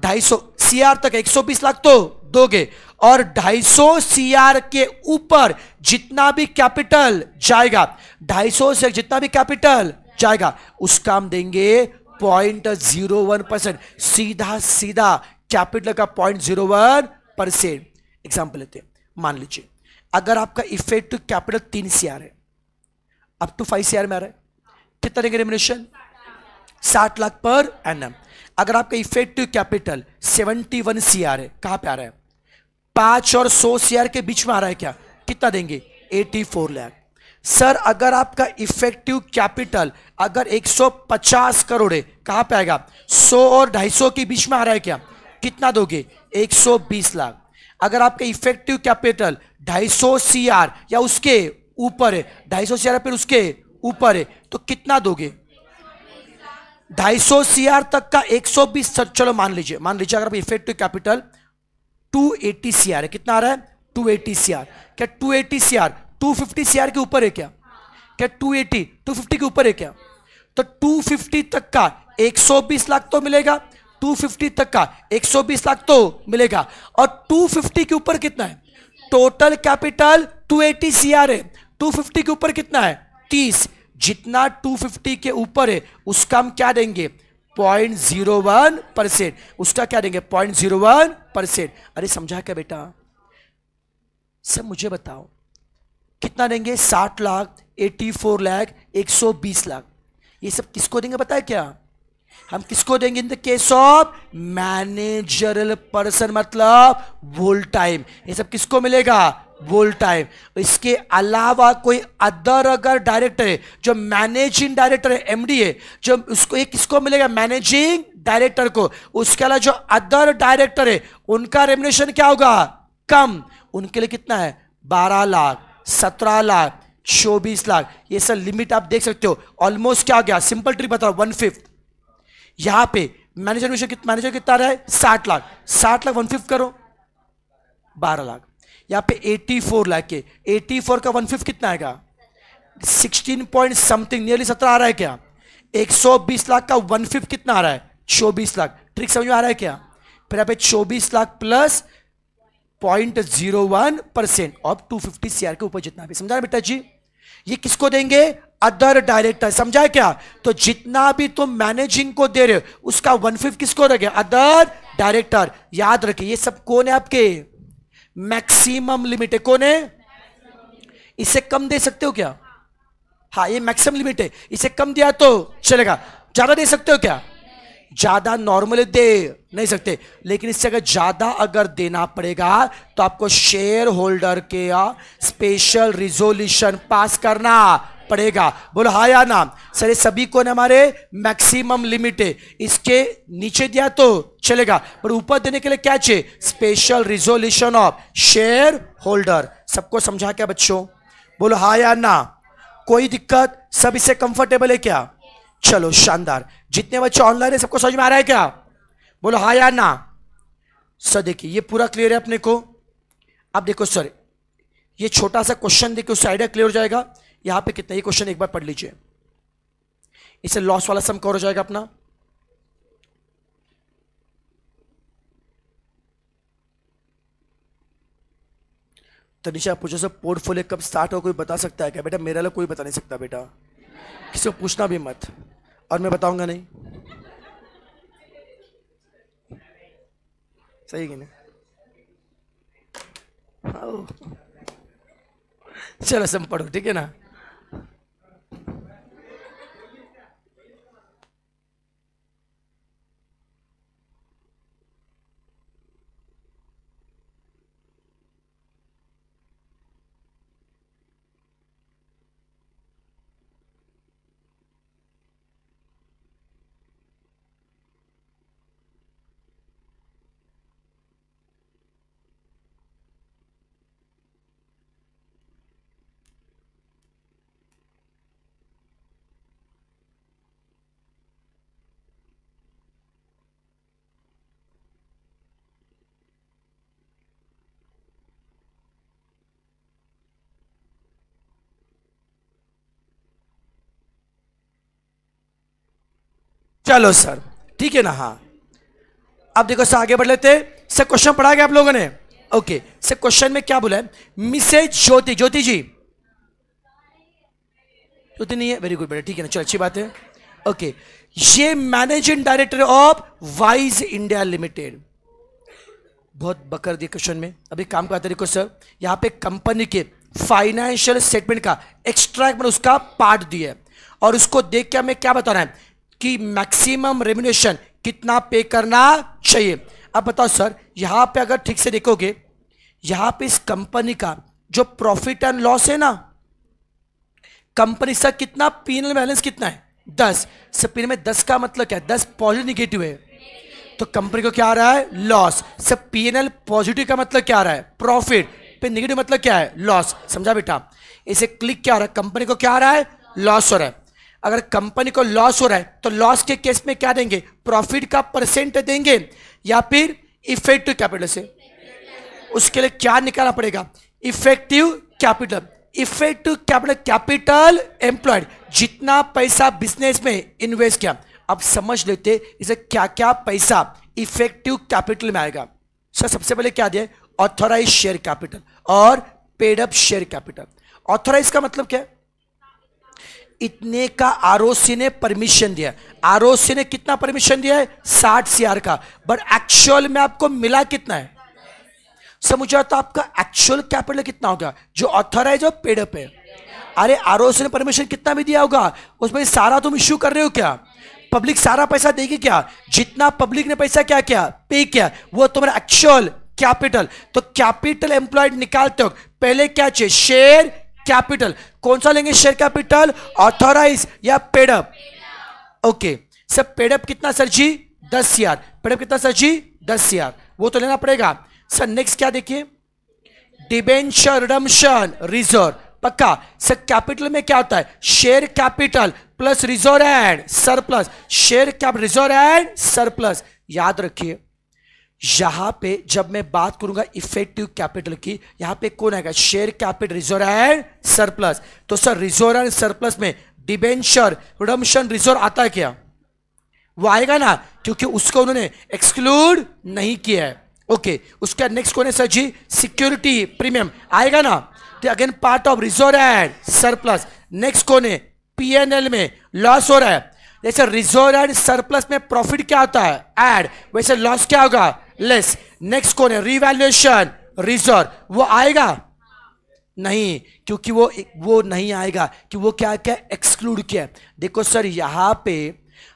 250 सौ सी आर तक 120 लाख तो दोगे और 250 सीआर के ऊपर जितना भी कैपिटल जाएगा 250 से जितना भी कैपिटल जाएगा उसका हम देंगे पॉइंट जीरो वन परसेंट सीधा सीधा कैपिटल का point zero one percent example लेते हैं मान लीजिए अगर आपका इफेक्ट कैपिटल तीन सीआर है अब टू तो फाइव सीआर में आ रहा है कितना देंगे रेमिनेशन साठ लाख पर एनम अगर आपका effective capital seventy one C R है कहां पे आ रहा है पांच और सौ शेयर के बीच में आ रहा है क्या कितना देंगे एटी फोर लैख सर अगर आपका इफेक्टिव कैपिटल अगर 150 करोड़ है कहां पे आएगा 100 और 250 के बीच में आ रहा है क्या कितना दोगे 120 लाख अगर आपका इफेक्टिव कैपिटल 250 सीआर या उसके ऊपर है 250 सीआर फिर उसके ऊपर है तो कितना दोगे 250 सीआर तक का 120 सौ चलो मान लीजिए मान लीजिए अगर आप effective capital two eighty C R है कितना आ रहा है टू एटी सी आर क्या two eighty C R two fifty C R के ऊपर है क्या क्या टू एटी टू फिफ्टी के ऊपर है क्या तो टू फिफ्टी तक का एक सौ बीस लाख तो मिलेगा टू फिफ्टी तक का एक सौ बीस लाख तो मिलेगा और टू फिफ्टी के ऊपर कितना है total capital two eighty C R है टू फिफ्टी के ऊपर कितना है तीस जितना 250 के ऊपर है उसका हम क्या देंगे पॉइंट जीरो वन परसेंट उसका क्या देंगे पॉइंट जीरो वन परसेंट अरे समझा क्या बेटा सब मुझे बताओ कितना देंगे साठ लाख एटी फोर लाख एक सौ बीस लाख ये सब किसको देंगे बताए क्या हम किसको देंगे in the case of managerial person मतलब वोल टाइम ये सब किसको मिलेगा टाइम इसके अलावा कोई अदर अगर डायरेक्टर है जो मैनेजिंग डायरेक्टर है एमडी है जो उसको एक किसको मिलेगा मैनेजिंग डायरेक्टर को उसके अलावा जो अदर डायरेक्टर है उनका रेमुनेशन क्या होगा कम उनके लिए कितना है बारह लाख सत्रह लाख चौबीस लाख ये सब लिमिट आप देख सकते हो ऑलमोस्ट क्या हो गया सिंपल ट्रिक बताओ वन फिफ्थ यहां पे मैनेजर मैनेजर कितना रहा है साठ लाख साठ लाख वन फिफ्थ करो बारह लाख यहाँ पे 84 लाख के 84 का 150 कितना आएगा 16 पॉइंट समथिंग नियरली 17 आ रहा है क्या 120 लाख का 150 कितना आ रहा है 24 लाख ट्रिक समझ में आ रहा है क्या फिर यहाँ पे 24 lakh plus point zero one percent of two fifty CR के ऊपर जितना भी समझा बेटा जी ये किसको देंगे अदर डायरेक्टर समझा क्या तो जितना भी तुम मैनेजिंग को दे रहे हो उसका वन फिफ्थ किसको रखे अदर डायरेक्टर याद रखिए ये सब कौन है आपके मैक्सिमम लिमिट है कौन है इसे कम दे सकते हो क्या हाँ ये मैक्सिमम लिमिट है इसे कम दिया तो चलेगा ज्यादा दे सकते हो क्या ज्यादा नॉर्मल दे नहीं सकते लेकिन इससे अगर ज्यादा अगर देना पड़ेगा तो आपको शेयर होल्डर के स्पेशल रिजोल्यूशन पास करना पड़ेगा बोलो हा या ना सर सभी को हमारे मैक्सिमम लिमिट है इसके नीचे दिया तो चलेगा पर ऊपर देने के लिए क्या चाहिए special resolution of share holder सबको समझा क्या बच्चों बोलो हा या ना कोई दिक्कत सब इससे कंफर्टेबल है क्या चलो शानदार जितने बच्चे ऑनलाइन है सबको समझ में आ रहा है क्या बोलो हा या ना सर देखिए ये पूरा क्लियर है अपने को अब देखो सर ये छोटा सा क्वेश्चन देखिए उससे आइडिया क्लियर हो जाएगा यहां पे कितना ही क्वेश्चन एक बार पढ़ लीजिए इसे लॉस वाला सम कवर हो जाएगा अपना तनिषा पूछो सर पोर्टफोलियो कब स्टार्ट हो कोई बता सकता है क्या बेटा मेरा लोग कोई बता नहीं सकता बेटा किसी को पूछना भी मत और मैं बताऊंगा नहीं सही कि नहीं चलो सम पढ़ो ठीक है ना चलो सर ठीक है ना हाँ अब देखो सर आगे बढ़ लेते सर क्वेश्चन पढ़ा गया आप लोगों ने ओके सर क्वेश्चन में क्या बोला है मिसेज ज्योति ज्योति जी ज्योति नहीं है वेरी गुड बेटा ठीक है ना चलो अच्छी बात है ओके ये managing director of Wise India Limited बहुत बकर दिया क्वेश्चन में अभी काम करते देखो सर यहाँ पे कंपनी के फाइनेंशियल स्टेटमेंट का एक्सट्रैक्ट मतलब उसका पार्ट दिया है और उसको देख के हमें क्या बताना है कि मैक्सिमम रेमुनेशन कितना पे करना चाहिए अब बताओ सर यहाँ पे अगर ठीक से देखोगे यहाँ पे इस कंपनी का जो प्रॉफिट एंड लॉस है ना कंपनी सर कितना पीनल बैलेंस कितना है दस सर पीनल में दस का मतलब क्या है दस पॉजिटिव निगेटिव है तो कंपनी को क्या आ रहा है लॉस सर पीएनएल पॉजिटिव का मतलब क्या आ रहा है प्रॉफिट पे निगेटिव मतलब क्या है लॉस समझा बेटा इसे क्लिक क्या आ रहा है कंपनी को क्या आ रहा है लॉस हो रहा है अगर कंपनी को लॉस हो रहा है तो लॉस के केस में क्या देंगे प्रॉफिट का परसेंट देंगे या फिर इफेक्टिव कैपिटल से उसके लिए क्या निकालना पड़ेगा effective capital effective capital capital employed जितना पैसा बिजनेस में इन्वेस्ट किया अब समझ लेते इसे क्या क्या पैसा इफेक्टिव कैपिटल में आएगा सर सबसे पहले क्या दिया ऑथोराइज शेयर कैपिटल और पेडअप शेयर कैपिटल ऑथोराइज का मतलब क्या है इतने का आरओसी ने परमिशन दिया आरओसी ने कितना परमिशन दिया है साठ सीआर का बट एक्चुअल में आपको मिला कितना है समझ तो आपका एक्चुअल कैपिटल कितना होगा जो ऑथर है पेड़ पे अरे आरओसी ने परमिशन कितना भी दिया होगा उसमें सारा तुम इश्यू कर रहे हो क्या पब्लिक सारा पैसा देगी क्या जितना पब्लिक ने पैसा क्या किया पे किया वो तुम्हारा एक्चुअल कैपिटल तो कैपिटल एम्प्लॉयड निकालते हो पहले क्या चाहिए शेयर कैपिटल कौन सा लेंगे शेयर कैपिटल ऑथोराइज या पेडअप ओके सर पेडअप कितना सर जी दस सीआर पेडअप कितना सर जी दस सीआर वो तो लेना पड़ेगा सर नेक्स्ट क्या देखिए डिबेंचर रमशन रिजर्व पक्का सर कैपिटल में क्या होता है share capital plus reserve and surplus share cap reserve and surplus याद रखिए यहां पे जब मैं बात करूंगा इफेक्टिव कैपिटल की यहां पे कौन आएगा share capital reserve and surplus तो सर रिजर्व एंड सरप्लस में डिबेंचर रिडम्शन रिजर्व आता है क्या वो आएगा ना क्योंकि उसको उन्होंने एक्सक्लूड नहीं किया है ओके उसका नेक्स्ट कौन है सर जी सिक्योरिटी प्रीमियम आएगा ना तो again part of reserve and surplus next कौन है एल में लॉस हो रहा है जैसे रिजर्व एंड सरप्लस में प्रॉफिट क्या होता है एड वैसे लॉस क्या होगा लेस नेक्स्ट कौन है रिवैल्यूएशन रिजर्व वो आएगा नहीं क्योंकि वो वो नहीं आएगा कि वो क्या क्या एक्सक्लूड किया देखो सर यहाँ पे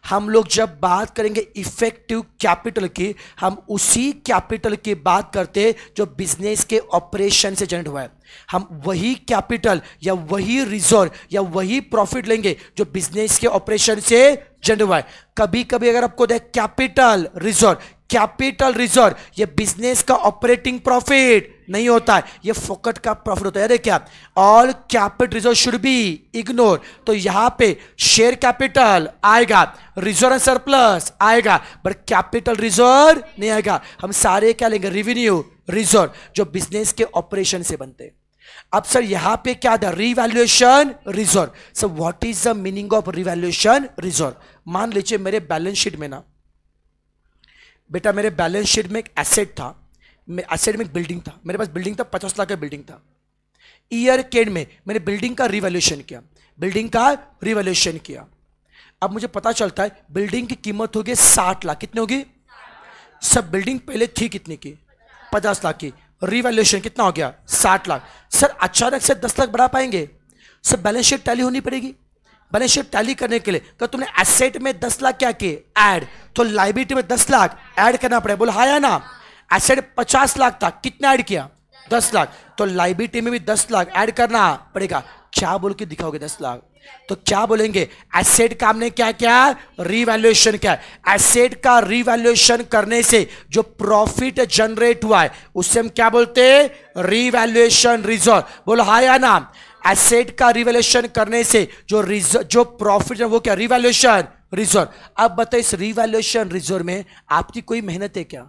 हम लोग जब बात करेंगे इफेक्टिव कैपिटल की हम उसी कैपिटल की बात करते जो बिजनेस के ऑपरेशन से जनरेट हुआ है हम वही कैपिटल या वही रिजर्व या वही प्रॉफिट लेंगे जो बिजनेस के ऑपरेशन से जनरेट हुआ है कभी कभी अगर आपको देख कैपिटल रिजर्व कैपिटल रिजर्व ये बिजनेस का ऑपरेटिंग प्रॉफिट नहीं होता है ये फोकट का प्रॉफिट होता है देखिए all capital reserve should be ignore तो यहां पे शेयर कैपिटल आएगा रिजर्व सरप्लस आएगा बट कैपिटल रिजर्व नहीं आएगा हम सारे क्या लेंगे रिवेन्यू रिजर्व जो बिजनेस के ऑपरेशन से बनते हैं अब सर यहां पे क्या था revaluation reserve sir what is the meaning of revaluation reserve मान लीजिए मेरे बैलेंस शीट में ना बेटा मेरे बैलेंस शीट में एक एसेट था एसेट में एक बिल्डिंग था मेरे पास बिल्डिंग था पचास लाख का बिल्डिंग था ईयर केड में मैंने बिल्डिंग का रिवॉल्यूशन किया बिल्डिंग का रिवॉल्यूशन किया अब मुझे पता चलता है बिल्डिंग की कीमत होगी साठ लाख कितनी होगी सब बिल्डिंग पहले थी कितने की पचास लाख की रिवॉल्यूशन कितना हो गया साठ लाख सर अचानक से दस लाख बढ़ा पाएंगे सर बैलेंस शीट टैली होनी पड़ेगी बैलेंस शीट टैली करने के लिए तो तुमने एसेट में दस लाख क्या किए ऐड तो लाइबिलिटी में दस लाख ऐड करना पड़ेगा बोला हाया ना एसेट पचास लाख था कितना ऐड किया दस लाख तो लाइबिलिटी में भी दस लाख ऐड करना पड़ेगा क्या बोल के दिखाओगे दस लाख तो क्या बोलेंगे एसेट का हमने क्या क्या रिवैल्यूएशन क्या एसेट का रिवैल्यूएशन करने से जो प्रॉफिट जनरेट हुआ है उससे हम क्या बोलते हैं रिवैल्यूएशन रिजर्व बोलो हाँ या ना एसेट का रिवेल्यूशन करने से जो जो प्रॉफिट है वो क्या रिवेल्यूशन रिजर्व अब बताइए इस रिवेल्यूशन रिजर्व में आपकी कोई मेहनत है क्या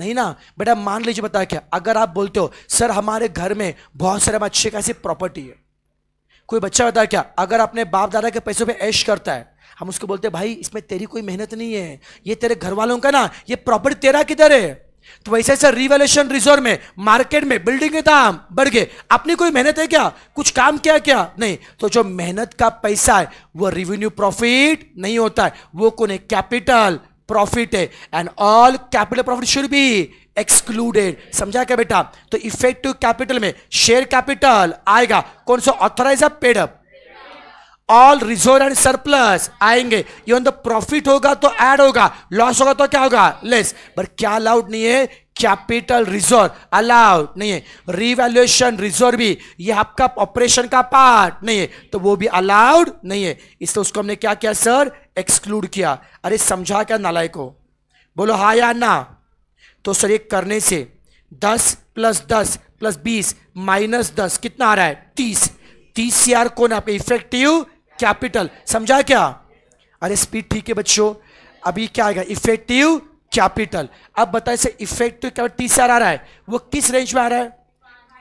नहीं ना बेटा मान लीजिए बताया क्या अगर आप बोलते हो सर हमारे घर में बहुत सारे अच्छे खासी प्रॉपर्टी है कोई बच्चा बताया क्या अगर अपने बाप दादा के पैसों पे ऐश करता है हम उसको बोलते हैं भाई इसमें तेरी कोई मेहनत नहीं है ये तेरे घर वालों का ना ये प्रॉपर्टी तेरा किधर है तो वैसे ऐसा रिवेल्यूशन रिजर्व में मार्केट में बिल्डिंग के दाम बढ़ गए अपनी कोई मेहनत है क्या कुछ काम किया क्या नहीं तो जो मेहनत का पैसा है वो रिवेन्यू प्रॉफिट नहीं होता है वो कौन है कैपिटल प्रॉफिट है and all capital profit should be excluded समझा क्या बेटा तो इफेक्टिव कैपिटल में शेयर कैपिटल आएगा कौन सा authorise paid up all reserve and surplus आएंगे इवन तो प्रॉफिट होगा तो ऐड होगा लॉस होगा तो क्या होगा लेस बट क्या अलाउड नहीं है कैपिटल रिजर्व अलाउड नहीं है रिवैल्यूएशन रिजर्व भी ये आपका ऑपरेशन का पार्ट नहीं है तो वो भी अलाउड नहीं है इसलिए उसको हमने क्या किया सर एक्सक्लूड किया अरे समझा क्या नालाय को बोलो हा या ना तो सर ये करने से 10 प्लस दस प्लस बीस माइनस दस कितना आ रहा है 30 तीस यार कौन है आपका इफेक्टिव कैपिटल समझा क्या अरे स्पीड ठीक है बच्चों अभी क्या आएगा इफेक्टिव कैपिटल अब बताए से इफेक्टिव क्या टी सी आ रहा है वो किस रेंज में आ रहा है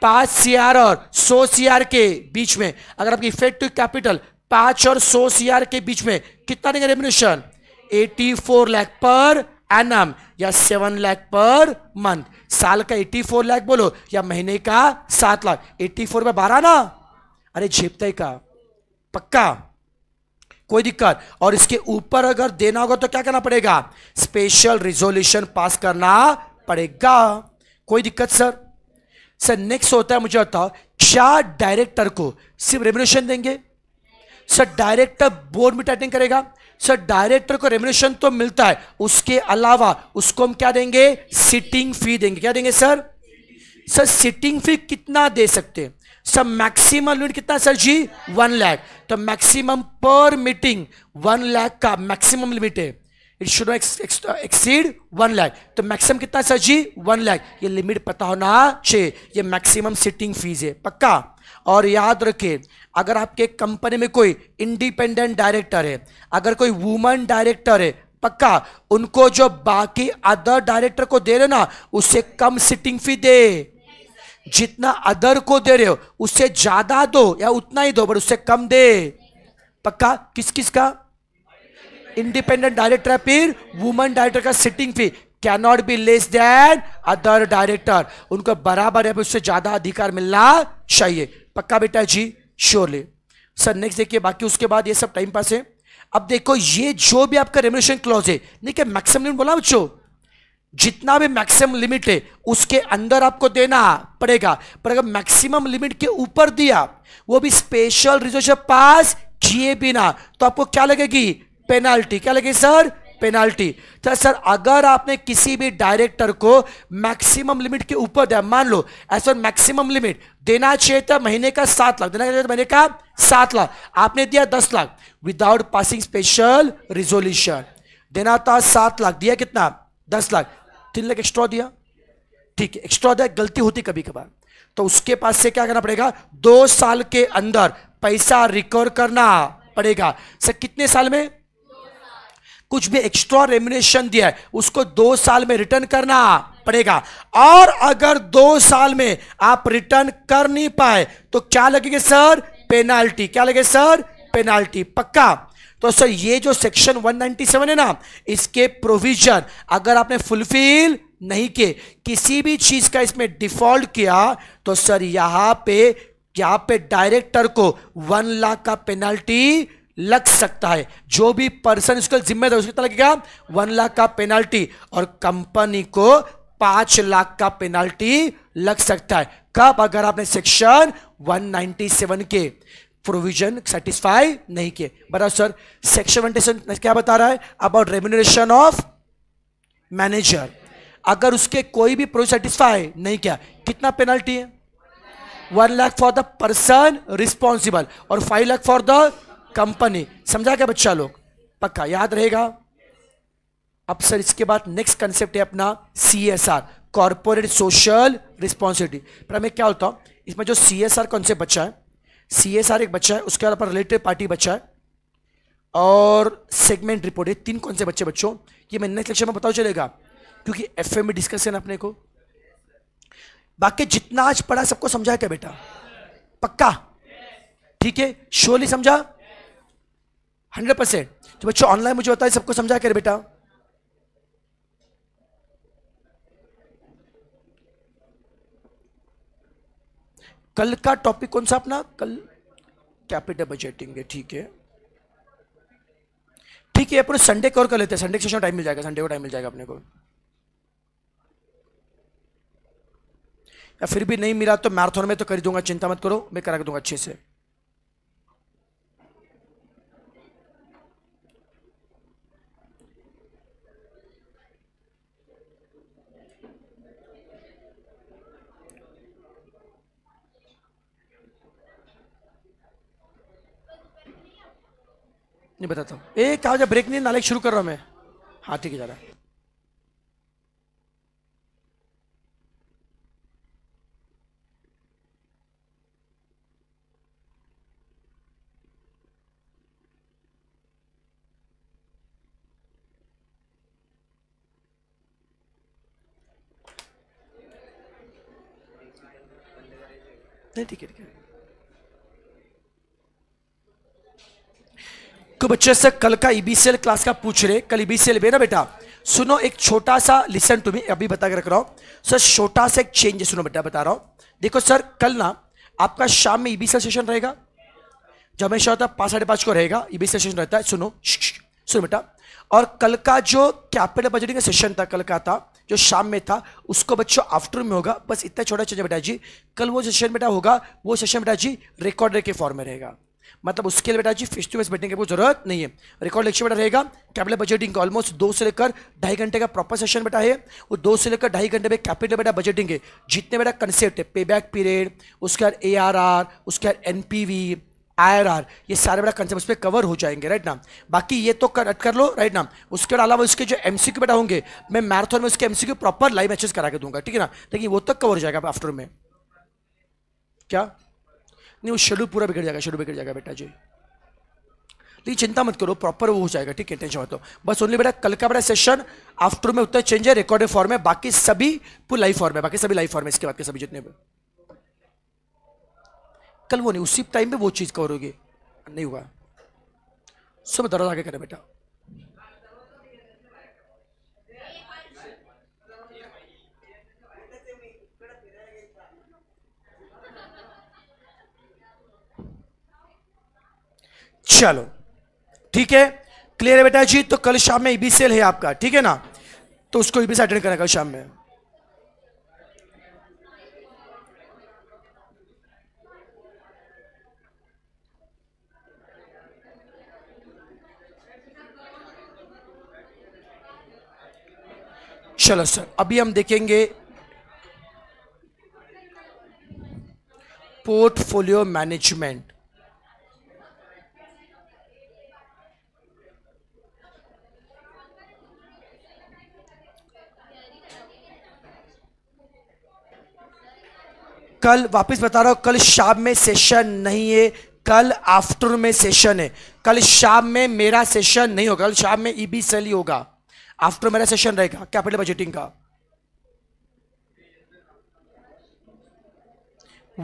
पांच सी आर और सौ सी आर के बीच में अगर आपकी इफेक्टिव कैपिटल पांच और सौ सी आर के बीच में कितना देंगे remuneration eighty four lakh per annum या सेवन लाख पर मंथ साल का एटी फोर लैख बोलो या महीने का सात लाख एटी फोर में बारह ना अरे झेपते का पक्का कोई दिक्कत और इसके ऊपर अगर देना होगा तो क्या करना पड़ेगा स्पेशल रिजोल्यूशन पास करना पड़ेगा कोई दिक्कत सर सर नेक्स्ट होता है मुझे बताओ क्या डायरेक्टर को सिर्फ रेमुनेशन देंगे सर डायरेक्टर बोर्ड में अटेंड करेगा सर डायरेक्टर को रेमुनेशन तो मिलता है उसके अलावा उसको हम क्या देंगे सिटिंग फी देंगे क्या देंगे सर सर सिटिंग फी कितना दे सकते हैं सर मैक्सिमम लिमिट कितना सर जी वन लैख तो maximum per meeting one lakh का मैक्सिमम लिमिट है it should exceed one lakh तो मैक्सिमम कितना सर जी वन लैख ये लिमिट पता होना चाहिए ये मैक्सिमम सिटिंग फीस है पक्का और याद रखें अगर आपके कंपनी में कोई इंडिपेंडेंट डायरेक्टर है अगर कोई वुमन डायरेक्टर है पक्का उनको जो बाकी अदर डायरेक्टर को दे रहे ना उससे कम सिटिंग फी दे जितना अदर को दे रहे हो उससे ज्यादा दो या उतना ही दो पर उससे कम दे पक्का किस किस का इंडिपेंडेंट डायरेक्टर फिर वुमन डायरेक्टर का sitting fee can not be less than other director उनको बराबर है उससे ज्यादा अधिकार मिलना चाहिए पक्का बेटा जी श्योरली सर नेक्स्ट देखिए बाकी उसके बाद ये सब टाइम पास है अब देखो ये जो भी आपका रेमोशन क्लॉज है नहीं क्या मैक्सिमम बोला बच्चों जितना भी मैक्सिमम लिमिट है उसके अंदर आपको देना पड़ेगा पर अगर मैक्सिमम लिमिट के ऊपर दिया वो भी स्पेशल रिजर्वेशन पास किए बिना तो आपको क्या लगेगी पेनाल्टी क्या लगेगी सर पेनाल्टी तो सर अगर आपने किसी भी डायरेक्टर को मैक्सिमम लिमिट के ऊपर दिया मान लो ऐसा मैक्सिमम लिमिट देना चाहिए था महीने का सात लाख देना चाहिए महीने का सात लाख आपने दिया दस lakh without passing special resolution देना था सात लाख दिया कितना दस लाख लाख एक्स्ट्रा दिया ठीक है एक्स्ट्रा दिया गलती होती कभी कभार तो उसके पास से क्या करना पड़ेगा दो साल के अंदर पैसा रिकवर करना पड़ेगा सर कितने साल में कुछ भी एक्स्ट्रा रेमुनेशन दिया है उसको दो साल में रिटर्न करना पड़ेगा और अगर दो साल में आप रिटर्न कर नहीं पाए तो क्या लगेगा सर पेनाल्टी क्या लगेगा सर पेनाल्टी पक्का तो सर ये जो सेक्शन 197 है ना इसके प्रोविजन अगर आपने फुलफिल नहीं किए किसी भी चीज का इसमें डिफॉल्ट किया तो सर यहां पे यहां पे डायरेक्टर को वन लाख का पेनल्टी लग सकता है जो भी पर्सन इसका जिम्मेदार उसके कितना लगेगा वन लाख का पेनल्टी और कंपनी को पांच लाख का पेनल्टी लग सकता है कब अगर आपने सेक्शन 197 के प्रोविजन सेटिस्फाई नहीं किए बराबर सर सेक्शन वन क्या बता रहा है अबाउट रेम्यूनरेशन ऑफ मैनेजर अगर उसके कोई भी प्रोविजन सेटिस्फाई नहीं किया कितना पेनल्टी है one lakh for the person responsible और five lakh for the company समझा क्या बच्चा लोग पक्का याद रहेगा अब सर इसके बाद नेक्स्ट कंसेप्ट है अपना C S R corporate social responsibility पर मैं क्या होता हूं इसमें जो सी एस आर कॉन्सेप्ट बच्चा है सी एस आर एक बच्चा है उसके अलावा रिलेटिव पार्टी बच्चा है और सेगमेंट रिपोर्ट है तीन कौन से बच्चे बच्चों ये मैं नेक्स्ट लेक्चर में बताओ चलेगा क्योंकि एफ में डिस्कशन अपने को बाकी जितना आज पढ़ा सबको समझा क्या बेटा पक्का ठीक है श्योरली समझा हंड्रेड परसेंट तो बच्चों ऑनलाइन मुझे बताए सबको समझा क्या बेटा कल का टॉपिक कौन सा अपना कल कैपिटल बजटिंग है ठीक है ठीक है अपने संडे को और कर लेते हैं संडे के सेशन टाइम मिल जाएगा संडे को टाइम मिल जाएगा अपने को या फिर भी नहीं मिला तो मैराथन में तो कर दूंगा चिंता मत करो मैं करा दूंगा अच्छे से नहीं बताता हूँ एक कहा ब्रेक नहीं नाले शुरू कर रहा हूँ मैं हाँ ठीक है जरा नहीं ठीक है ठीक है बच्चों से कल का ईबीसीएल e क्लास का पूछ रहे कल ईबीसीएल e में ना बेटा सुनो एक छोटा सा लिसन टू मी अभी बता के रख रहा हूँ सर छोटा सा एक चेंज सुनो बेटा बता रहा हूँ देखो सर कल ना आपका शाम में ईबीसीएल e सेशन रहेगा जो हमेशा होता है पाँच साढ़े पाँच को रहेगा ईबीसीएल सेशन रहता है सुनो सुनो बेटा और कल का जो कैपिटल बजटिंग का सेशन था कल का था जो शाम में था उसको बच्चों आफ्टरनून में होगा बस इतना छोटा चेंज बेटा जी कल वो सेशन बेटा होगा वो सेशन बेटा जी रिकॉर्डेड के फॉर्म में रहेगा मतलब उसके लिए बेटा जी फेस टू फेस बैठने की आपको जरूरत नहीं है रिकॉर्ड लेक्चर बेटा रहेगा कैपिटल बजटिंग का ऑलमोस्ट दो से लेकर ढाई घंटे का प्रॉपर सेशन बेटा है वो दो से लेकर ढाई घंटे में कैपिटल बेटा बजटिंग है जितने बेटा कंसेप्ट है पे बैक पीरियड उसके बाद ए आर आर उसके बाद एन पी वी आईआरआर ये सारे बड़ा कंसेप्ट पे कवर हो जाएंगे राइट ना बाकी ये तो कर कर लो राइट ना उसके अलावा उसके जो एम एमसीक्यू बेटा होंगे मैं मैराथन में उसके M MCQ proper live matches करा के दूंगा ठीक है ना लेकिन वो तक तो कवर हो जाएगा आफ्टर में क्या नहीं वो शेड्यूल पूरा बिगड़ जाएगा शेड्यूल बिगड़ जाएगा बेटा जी लेकिन चिंता मत करो प्रॉपर वो हो जाएगा ठीक है टेंशन मत हो बस ओनली बेटा कल का बड़ा सेशन आफ्टर में उतना चेंज है रिकॉर्डेड फॉर्म है बाकी सभी पूरी लाइव फॉर्म है बाकी सभी लाइव फॉर्म है इसके बाद के सभी जितने भी कल वो नहीं उसी टाइम पे वो चीज़ कवर होगी नहीं हुआ सुबह दर्द आगे करें बेटा चलो ठीक है क्लियर है बेटा जी तो कल शाम में ईबी सेल है आपका ठीक है ना तो उसको ईबी से अटेंड करना कल शाम में चलो सर अभी हम देखेंगे पोर्टफोलियो मैनेजमेंट कल वापस बता रहा हूँ कल शाम में सेशन नहीं है कल आफ्टरनून में सेशन है कल शाम में मेरा सेशन नहीं होगा कल शाम में ईबी सेल ही होगा आफ्टर मेरा सेशन रहेगा कैपिटल बजटिंग का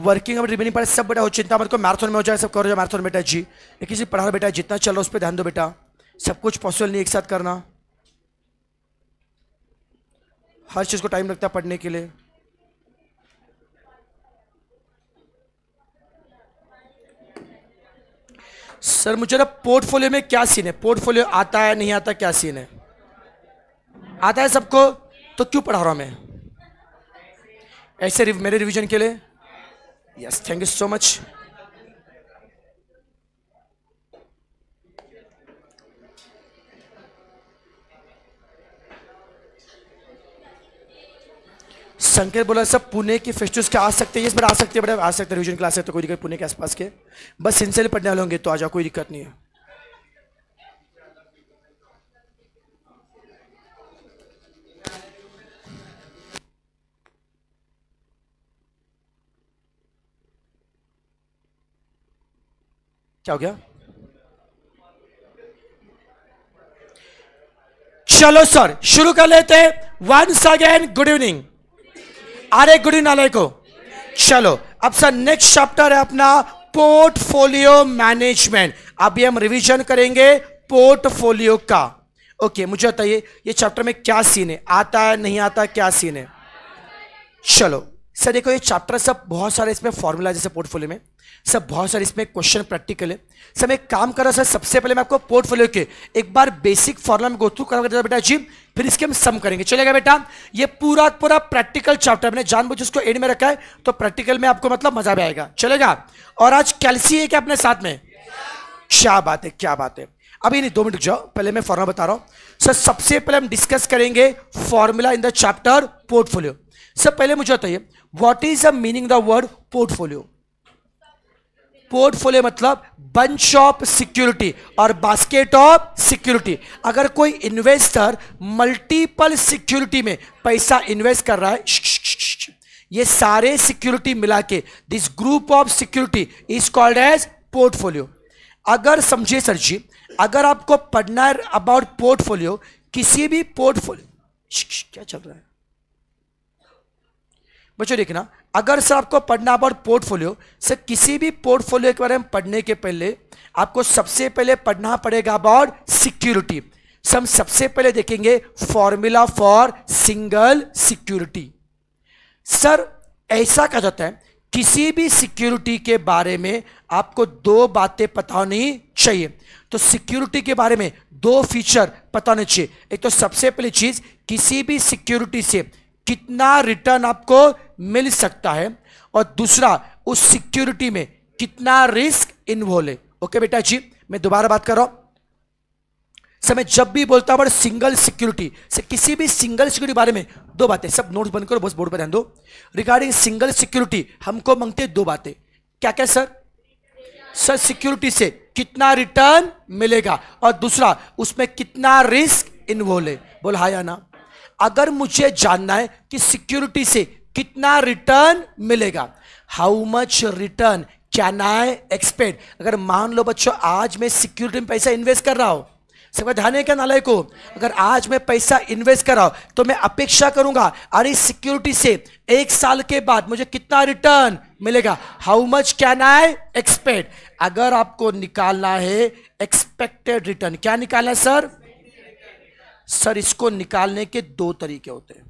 वर्किंग अब रिमेनिंग पर सब बेटा हो चिंता मत को मैराथन में हो जाए सब करो जाए मैराथन बेटा जी किसी पढ़ा बेटा जितना चल रहा है उस पर ध्यान दो बेटा सब कुछ पॉसिबल नहीं एक साथ करना हर चीज़ को टाइम लगता है पढ़ने के लिए सर मुझे ना पोर्टफोलियो में क्या सीन है पोर्टफोलियो आता है नहीं आता क्या सीन है आता है सबको तो क्यों पढ़ा रहा हूं मैं ऐसे मेरे रिवीजन के लिए yes thank you so much Sanket बोला सब पुणे के फेस्टिवल्स के आ सकते हैं इस बार आ सकते हैं बड़े आ सकते हैं रिविजन क्लास है तो कोई दिक्कत पुणे के आसपास के बस सिंसियरली पढ़ने वाले होंगे तो आ जाओ कोई दिक्कत नहीं है क्या हो गया चलो सर शुरू कर लेते हैं वंस अगेन गुड इवनिंग आ गुड इन को चलो अब सर नेक्स्ट चैप्टर है अपना पोर्टफोलियो मैनेजमेंट अभी हम रिवीजन करेंगे पोर्टफोलियो का ओके मुझे बताइए ये चैप्टर में क्या सीन है आता है नहीं आता क्या सीन है चलो सर देखो ये चैप्टर सब बहुत सारे इसमें फॉर्मूला जैसे पोर्टफोलियो में सब बहुत सारे इसमें क्वेश्चन प्रैक्टिकल है सर मैं काम कर रहा सर सबसे पहले मैं आपको पोर्टफोलियो के एक बार बेसिक फॉर्मुला में गोथ्रू कर बेटा जी फिर इसके हम सम करेंगे चलेगा बेटा ये पूरा पूरा प्रैक्टिकल चैप्टर मैंने जानबूझ उसको एंड में रखा है तो प्रैक्टिकल में आपको मतलब मजा भी आएगा चलेगा और आज कैलसी है क्या अपने साथ में क्या बात है क्या बात है अभी नहीं दो मिनट जाओ पहले मैं फॉर्मुला बता रहा हूँ सर सबसे पहले हम डिस्कस करेंगे formula in the chapter portfolio sir पहले मुझे बताइए what is the meaning the word portfolio portfolio मतलब बंच ऑफ सिक्योरिटी और बास्केट ऑफ सिक्योरिटी अगर कोई इन्वेस्टर मल्टीपल सिक्योरिटी में पैसा इन्वेस्ट कर रहा है ये सारे सिक्योरिटी मिला के this group of security is called as portfolio अगर समझिए सर जी अगर आपको पढ़ना है अबाउट पोर्टफोलियो किसी भी पोर्टफोलियो क्या चल रहा है बच्चों देखना अगर सर आपको पढ़ना अबाउट पोर्टफोलियो सर किसी भी पोर्टफोलियो के बारे में पढ़ने के पहले आपको सबसे पहले पढ़ना पड़ेगा अबाउट सिक्योरिटी हम सबसे पहले देखेंगे formula for single security sir ऐसा कहा जाता है किसी भी सिक्योरिटी के बारे में आपको दो बातें पता होनी चाहिए तो सिक्योरिटी के बारे में दो फीचर पता होने चाहिए एक तो सबसे पहली चीज किसी भी सिक्योरिटी से कितना रिटर्न आपको मिल सकता है और दूसरा उस सिक्योरिटी में कितना रिस्क इन्वॉल्व है ओके बेटा जी मैं दोबारा बात कर रहा हूं सर मैं जब भी बोलता हूं सिंगल सिक्योरिटी से किसी भी सिंगल सिक्योरिटी बारे में दो बातें सब नोट बंद करो बस बोर्ड पर ध्यान दो रिगार्डिंग सिंगल सिक्योरिटी हमको मांगते दो बातें क्या क्या सर सर सिक्योरिटी से कितना रिटर्न मिलेगा और दूसरा उसमें कितना रिस्क इन्वॉल्व है बोल हाँ या ना अगर मुझे जानना है कि सिक्योरिटी से कितना रिटर्न मिलेगा how much return can I expect अगर मान लो बच्चों आज मैं सिक्योरिटी में पैसा इन्वेस्ट कर रहा हूं ध्यान क्या नालय को अगर आज मैं पैसा इन्वेस्ट कर रहा हूं तो मैं अपेक्षा करूंगा अरे सिक्योरिटी से एक साल के बाद मुझे कितना रिटर्न मिलेगा how much can I expect अगर आपको निकालना है एक्सपेक्टेड रिटर्न क्या निकालना है सर सर इसको निकालने के दो तरीके होते हैं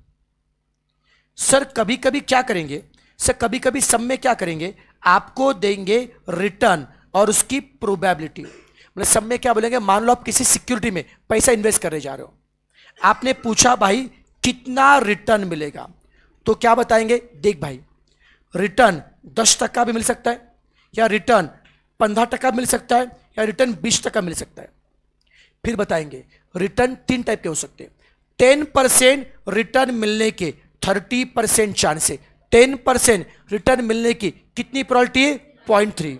सर कभी कभी क्या करेंगे सर कभी कभी सब में क्या करेंगे आपको देंगे रिटर्न और उसकी प्रोबेबिलिटी मतलब सब में क्या बोलेंगे मान लो आप किसी सिक्योरिटी में पैसा इन्वेस्ट करने जा रहे हो आपने पूछा भाई कितना रिटर्न मिलेगा तो क्या बताएंगे देख भाई रिटर्न दस टका भी मिल सकता है या रिटर्न पंद्रह टका मिल सकता है या रिटर्न बीस टका मिल सकता है फिर बताएंगे रिटर्न तीन टाइप के हो सकते हैं टेन परसेंट रिटर्न मिलने के थर्टी परसेंट चांस है टेन परसेंट रिटर्न मिलने की कितनी प्रॉलिटी है पॉइंट थ्री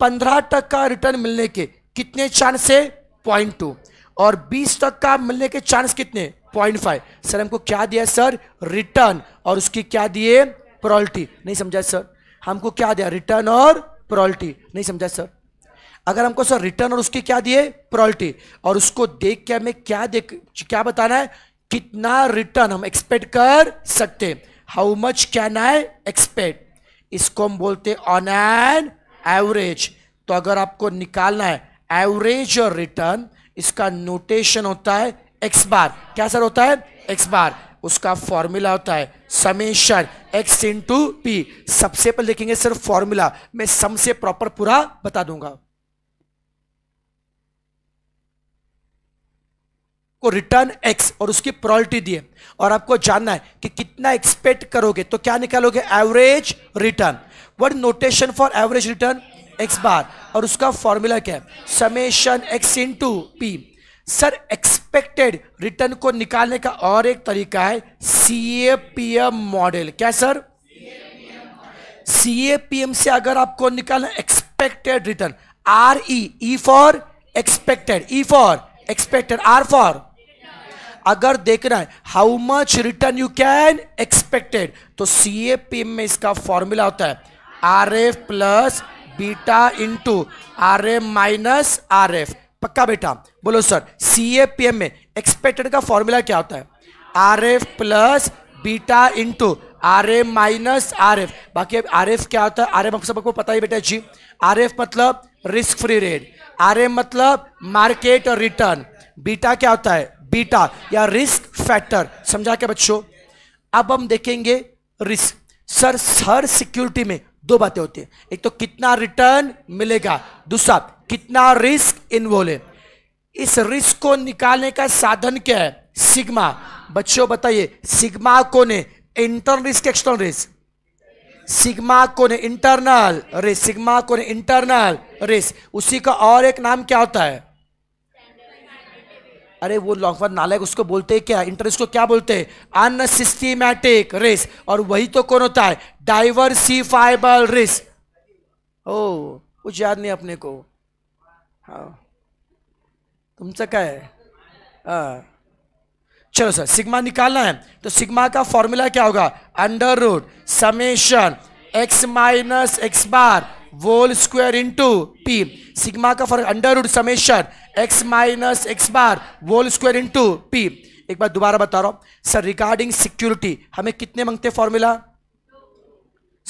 पंद्रह तक का रिटर्न मिलने के कितने चांस है पॉइंट टू और बीस तक का मिलने के चांस कितने पॉइंट फाइव सर हमको क्या दिया सर रिटर्न और उसकी क्या दिए प्रॉलिटी नहीं समझा सर हमको क्या दिया रिटर्न और प्रॉलिटी नहीं समझा सर अगर हमको सर रिटर्न और उसकी क्या दिए प्रॉल्टी और उसको देख के हमें क्या देख क्या बताना है कितना रिटर्न हम एक्सपेक्ट कर सकते how much can I expect इसको हम बोलते ऑन एन एवरेज तो अगर आपको निकालना है एवरेज और रिटर्न इसका नोटेशन होता है एक्स बार क्या सर होता है एक्स बार उसका फॉर्मूला होता है समेशन एक्स इंटू पी सबसे पहले देखेंगे सर फॉर्मूला मैं सम से प्रॉपर पूरा बता दूंगा आपको रिटर्न एक्स और उसकी प्रॉलिटी दिए और आपको जानना है कि कितना एक्सपेक्ट करोगे तो क्या निकालोगे average return what notation for average return X bar और उसका फॉर्मूला क्या है summation X into P sir expected return को निकालने का और एक तरीका है सी मॉडल क्या सर सी से अगर आपको निकालना expected return R E E for expected E for expected R for अगर देखना है how much return you can expected तो सी ए पी एम में इसका फॉर्मूला होता है R F plus beta into R F minus R F पक्का बेटा बोलो सर सी एम में एक्सपेक्टेड का फॉर्मूला क्या होता है R F plus beta into R F minus R F बाकी आर एफ क्या होता है आर एफ आप सबको पता ही बेटा जी आर एफ मतलब risk free rate R F मतलब मार्केट रिटर्न बीटा क्या होता है बीटा या रिस्क फैक्टर समझा के बच्चों अब हम देखेंगे रिस्क सर हर सिक्योरिटी में दो बातें होती है एक तो कितना रिटर्न मिलेगा दूसरा कितना रिस्क इन्वॉल्व है इस रिस्क को निकालने का साधन क्या है सिग्मा बच्चों बताइए सिग्मा को ने internal risk external risk sigma को ने इंटरनल रिस्क सिग्मा को ने इंटरनल रिस्क उसी का और एक नाम क्या होता है अरे वो लॉकवर नालायक उसको बोलते हैं क्या इंटरेस्ट को क्या बोलते हैं अनसिस्टीमेटिक रिस्क और वही तो कौन होता है डाइवर्सिफाइबल रिस्क ओ कुछ याद नहीं अपने को हाँ। तुमसे क्या है आ, हाँ। चलो सर सिग्मा निकालना है तो सिग्मा का फॉर्मूला क्या होगा under root summation X minus X bar whole square into P sigma का फर्क under root summation X minus X bar whole square into P एक बार दोबारा बता रहा हूं सर रिगार्डिंग सिक्योरिटी हमें कितने मांगते फॉर्मूला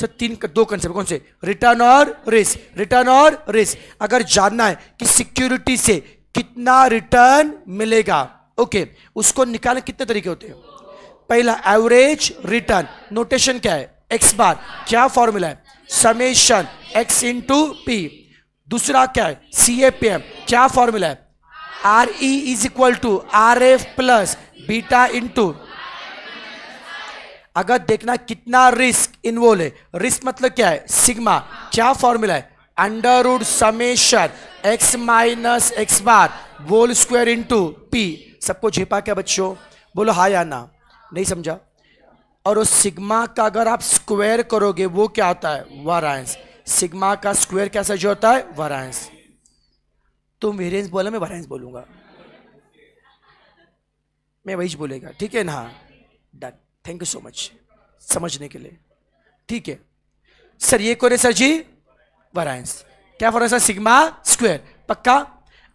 सर तीन दो कंसेप्ट कौन से रिटर्न और रिस्क रिटर्न और रिस्क अगर जानना है कि सिक्योरिटी से कितना रिटर्न मिलेगा ओके उसको निकालने कितने तरीके होते हैं पहला एवरेज रिटर्न नोटेशन क्या है एक्स बार क्या फॉर्मूला है समेशन एक्स इंटू पी दूसरा क्या है सी ए पी एम क्या फॉर्मूला है R E is equal to R F plus beta into अगर देखना कितना रिस्क इन्वॉल्व है रिस्क मतलब क्या है सिग्मा क्या फॉर्मूला है under root summation X minus X bar whole square into P सबको झेपा क्या बच्चों बोलो हाँ या ना नहीं समझा और उस सिग्मा का अगर आप स्क्वायर करोगे वो क्या होता है वारायंस सिग्मा का स्क्वायर कैसा जो होता है वारायंस तुम वेरियंस बोला मैं वारायंस बोलूंगा मैं वही बोलेगा ठीक है ना done thank you so much समझने के लिए ठीक है सर ये कौन है सर जी वारायंस क्या फॉर सर सिग्मा स्क्वायर पक्का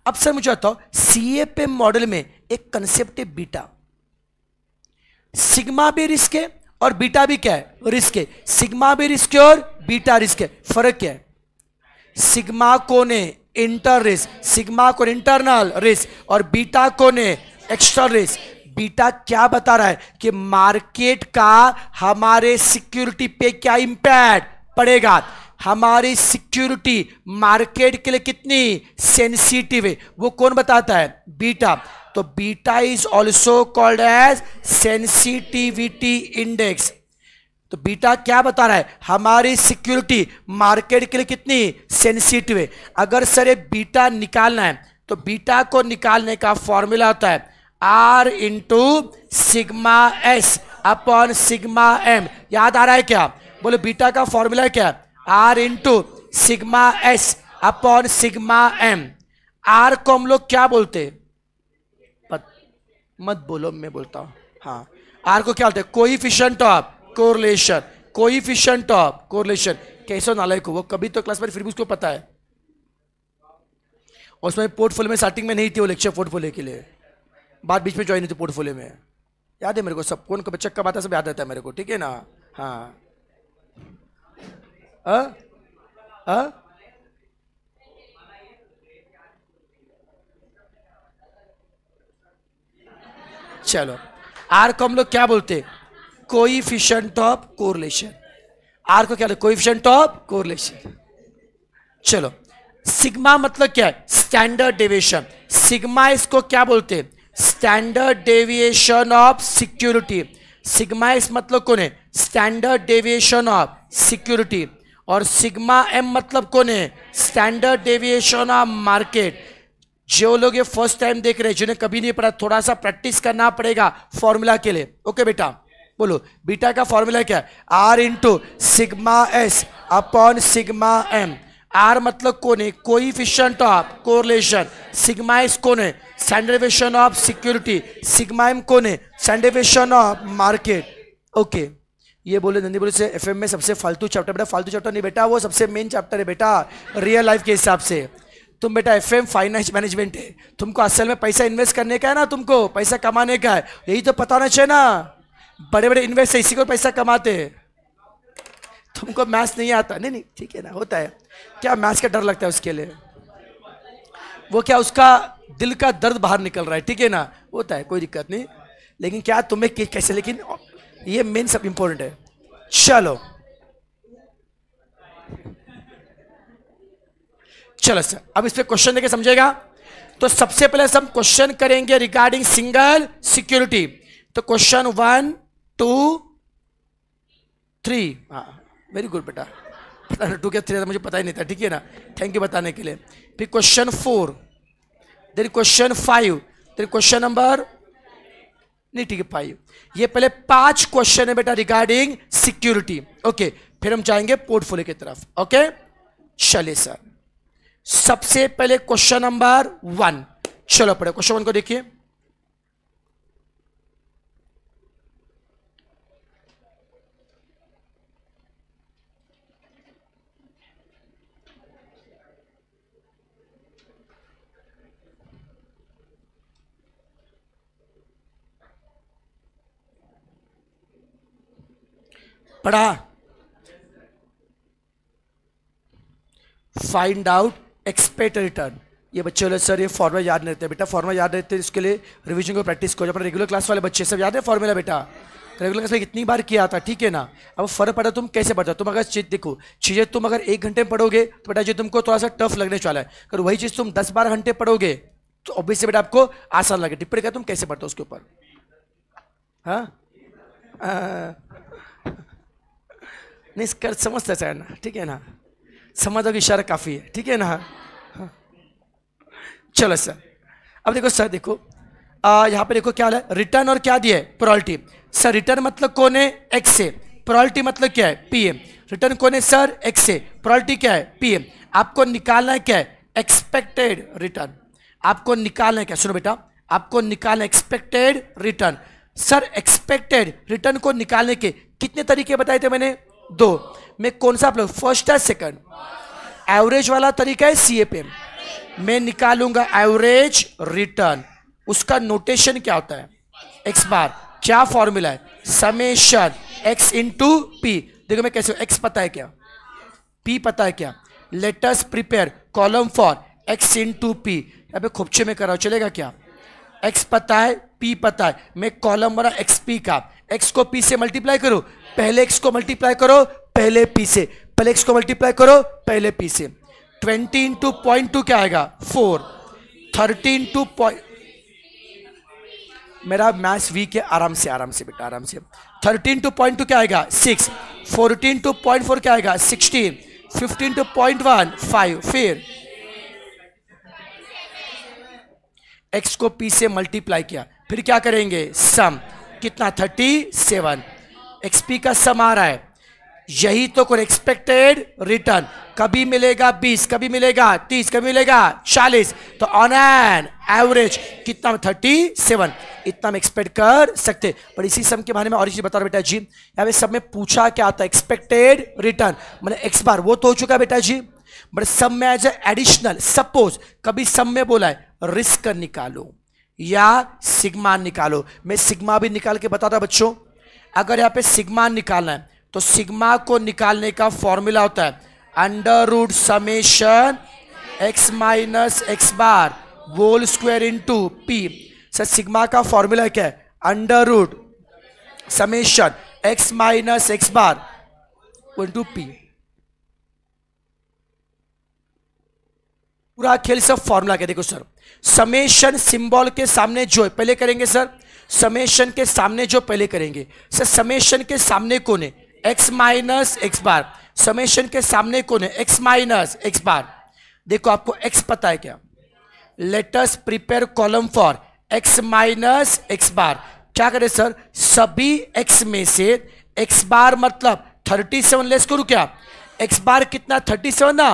अब सर मुझे बताओ सी ए पे मॉडल में एक कंसेप्ट है बीटा सिग्मा भी रिस्क है और बीटा भी क्या है रिस्क है सिग्मा भी रिस्क है और बीटा रिस्क है फर्क क्या है सिग्मा को ने इंटर रिस्क सिग्मा को इंटरनल रिस्क और बीटा को ने एक्सटर्नल रिस्क बीटा क्या बता रहा है कि मार्केट का हमारे सिक्योरिटी पे क्या इंपैक्ट पड़ेगा हमारी सिक्योरिटी मार्केट के लिए कितनी सेंसिटिव है वो कौन बताता है बीटा तो beta is also called as sensitivity index तो बीटा क्या बता रहा है हमारी सिक्योरिटी मार्केट के लिए कितनी सेंसिटिव है अगर सर ये बीटा निकालना है तो बीटा को निकालने का फॉर्मूला होता है R into sigma S upon sigma M याद आ रहा है क्या बोले बीटा का फॉर्मूला क्या R into sigma S upon sigma M R को हम लोग क्या बोलते हैं मत बोलो मैं बोलता हूँ हाँ आर को क्या बोलते हैं कोइफिशिएंट ऑफ कोई कोइफिशिएंट ऑफ कोरलेशन कैसे नालायक हो वो कभी तो क्लास में फिर भी उसको पता है और उसमें पोर्टफोलियो में स्टार्टिंग में नहीं थी वो लेक्चर पोर्टफोलियो के लिए बाद बीच में ज्वाइन हुई थी पोर्टफोलियो में याद है मेरे को सब कौन बच्चा कब आता सब याद रहता है मेरे को ठीक है ना हाँ आ? हाँ? आ? हाँ? चलो आर को हम लोग क्या बोलते हैं ऑफ कोरिलेशन आर को क्या बोलते कोइफिशिएंट ऑफ कोरिलेशन चलो सिग्मा मतलब क्या है स्टैंडर्ड डेविएशन सिग्मा इसको क्या बोलते हैं standard deviation of security sigma S मतलब कौन है स्टैंडर्ड डेविएशन ऑफ सिक्योरिटी और सिग्मा एम मतलब कौन है स्टैंडर्ड डेविएशन ऑफ मार्केट जो लोग ये फर्स्ट टाइम देख रहे हैं जिन्हें कभी नहीं पढ़ा थोड़ा सा प्रैक्टिस करना पड़ेगा फॉर्मूला के लिए ओके बेटा बोलो बीटा का फॉर्मूला क्या है R into sigma S upon sigma M R मतलब कौन है coefficient of correlation sigma S कौन है standard deviation of security sigma M कौन है सैंडरवेशन ऑफ मार्केट ओके ये बोले नंदी बोले से एफएम में सबसे फालतू चैप्टर बेटा फालतू चैप्टर नहीं बेटा वो सबसे मेन चैप्टर है बेटा रियल लाइफ के हिसाब से तुम बेटा एफ एम फाइनेंस मैनेजमेंट है तुमको असल में पैसा इन्वेस्ट करने का है ना तुमको पैसा कमाने का है यही तो पता होना चाहिए ना बड़े बड़े इन्वेस्टर इसी को पैसा कमाते हैं तुमको मैथ्स नहीं आता नहीं नहीं ठीक है ना होता है क्या मैथ्स का डर लगता है उसके लिए वो क्या उसका दिल का दर्द बाहर निकल रहा है ठीक है ना होता है कोई दिक्कत नहीं लेकिन क्या तुम्हें कैसे लेकिन ये मेन सब इम्पोर्टेंट है चलो चलो सर अब इस पर क्वेश्चन देखे समझेगा तो सबसे पहले हम क्वेश्चन करेंगे रिगार्डिंग सिंगल सिक्योरिटी तो क्वेश्चन वन टू थ्री हाँ वेरी गुड बेटा टू के थ्री मुझे पता ही नहीं था ठीक है ना थैंक यू बताने के लिए फिर question four there question five there question number नहीं ठीक है फाइव ये पहले पांच क्वेश्चन है बेटा रिगार्डिंग सिक्योरिटी ओके फिर हम जाएंगे पोर्टफोलियो की तरफ ओके चलिए सर सबसे पहले क्वेश्चन नंबर वन चलो पढ़े क्वेश्चन वन को देखिए पढ़ा फाइंड आउट एक्सपेक्ट रिटर्न ये बच्चे बोले सर ये फॉर्मुला याद नहीं रहते बेटा फॉर्मुला याद रहते इसके लिए रिविजन को प्रैक्टिस करो अपना रेगुलर क्लास वाले बच्चे सब याद है फॉर्मूला बेटा रेगुलर क्लास में कितनी बार किया था ठीक है ना अब फर्क पड़ा तुम कैसे पढ़ता तुम अगर चीज देखो चीज़ें तुम अगर एक घंटे में पढ़ोगे तो बेटा जी तुमको थोड़ा सा टफ लगने वाला है अगर वही चीज़ तुम दस बारह घंटे पढ़ोगे तो ऑब्वियसली बेटा आपको आसान लगे डिपेंड कर तुम कैसे पढ़ते हो उसके ऊपर हाँ, हाँ। नहीं कर समझते ना ठीक है ना समझो कि इशारा काफ़ी है ठीक है ना हाँ चलो सर अब देखो सर देखो आ, यहाँ पे देखो क्या है रिटर्न और क्या दिया है प्रॉल्टी सर रिटर्न मतलब कौन है एक्स से प्रॉल्टी मतलब क्या है एम रिटर्न कौन है सर एक्स से प्रॉल्टी क्या है पीएम आपको निकालना है क्या है एक्सपेक्टेड रिटर्न आपको निकालना है क्या सुनो बेटा आपको निकालना expected return sir expected return को निकालने के कितने तरीके बताए थे मैंने दो मैं कौन सा अप्लाई फर्स्ट या सेकंड एवरेज वाला तरीका है सीएपीएम मैं निकालूंगा एवरेज रिटर्न उसका नोटेशन क्या होता है एक्स बार क्या फॉर्मूला है समेशन एक्स इंटू पी देखो मैं कैसे एक्स पता है क्या पी पता है क्या let's prepare column for X into P अब खोपचे में कराओ चलेगा क्या एक्स पता है पी पता है मैं कॉलम बना एक्स पी का एक्स को पी से मल्टीप्लाई करो पहले एक्स को मल्टीप्लाई करो पहले पी से पहले एक्स को मल्टीप्लाई करो पहले पी से ट्वेंटी इंटू पॉइंट टू क्या आएगा फोर थर्टी इंटू पॉइंट मेरा मैथ्स वीक है आराम से आराम से बेटा आराम से थर्टीन टू पॉइंट टू क्या आएगा six fourteen two point four क्या आएगा sixteen fifteen two point one five फिर एक्स को पी से मल्टीप्लाई किया फिर क्या करेंगे सम कितना थर्टी सेवन एक्स पी का सम आ रहा है यही तो कोई एक्सपेक्टेड रिटर्न कभी मिलेगा 20 कभी मिलेगा 30 कभी मिलेगा 40 तो ऑन एन एवरेज कितना 37 इतना हम एक्सपेक्ट कर सकते पर इसी सम के बारे में और चीज बता रहा बेटा जी यहाँ पे सब में पूछा क्या आता है एक्सपेक्टेड रिटर्न मतलब एक्स बार वो तो हो चुका बेटा जी बट सब में एज एडिशनल सपोज कभी सब में बोला है रिस्क निकालो या सिग्मा निकालो मैं सिग्मा भी निकाल के बता रहा बच्चों अगर यहाँ पे सिग्मा निकालना है तो सिग्मा को निकालने का फॉर्मूला होता है under root summation X minus X bar whole square into P sir sigma का फॉर्मूला क्या है under root summation X minus X bar into P पूरा खेल सब फॉर्मूला क्या देखो सर समेशन सिंबल के सामने जो है पहले करेंगे सर समेशन के सामने जो पहले करेंगे सर समेशन के सामने कौन है X minus X bar summation के सामने कौन है एक्स माइनस एक्स बार देखो आपको एक्स पता है क्या let's prepare column for X minus X bar क्या करें सर सभी एक्स में से एक्स बार मतलब 37 सेवन लेस करू क्या एक्स बार कितना 37 सेवन ना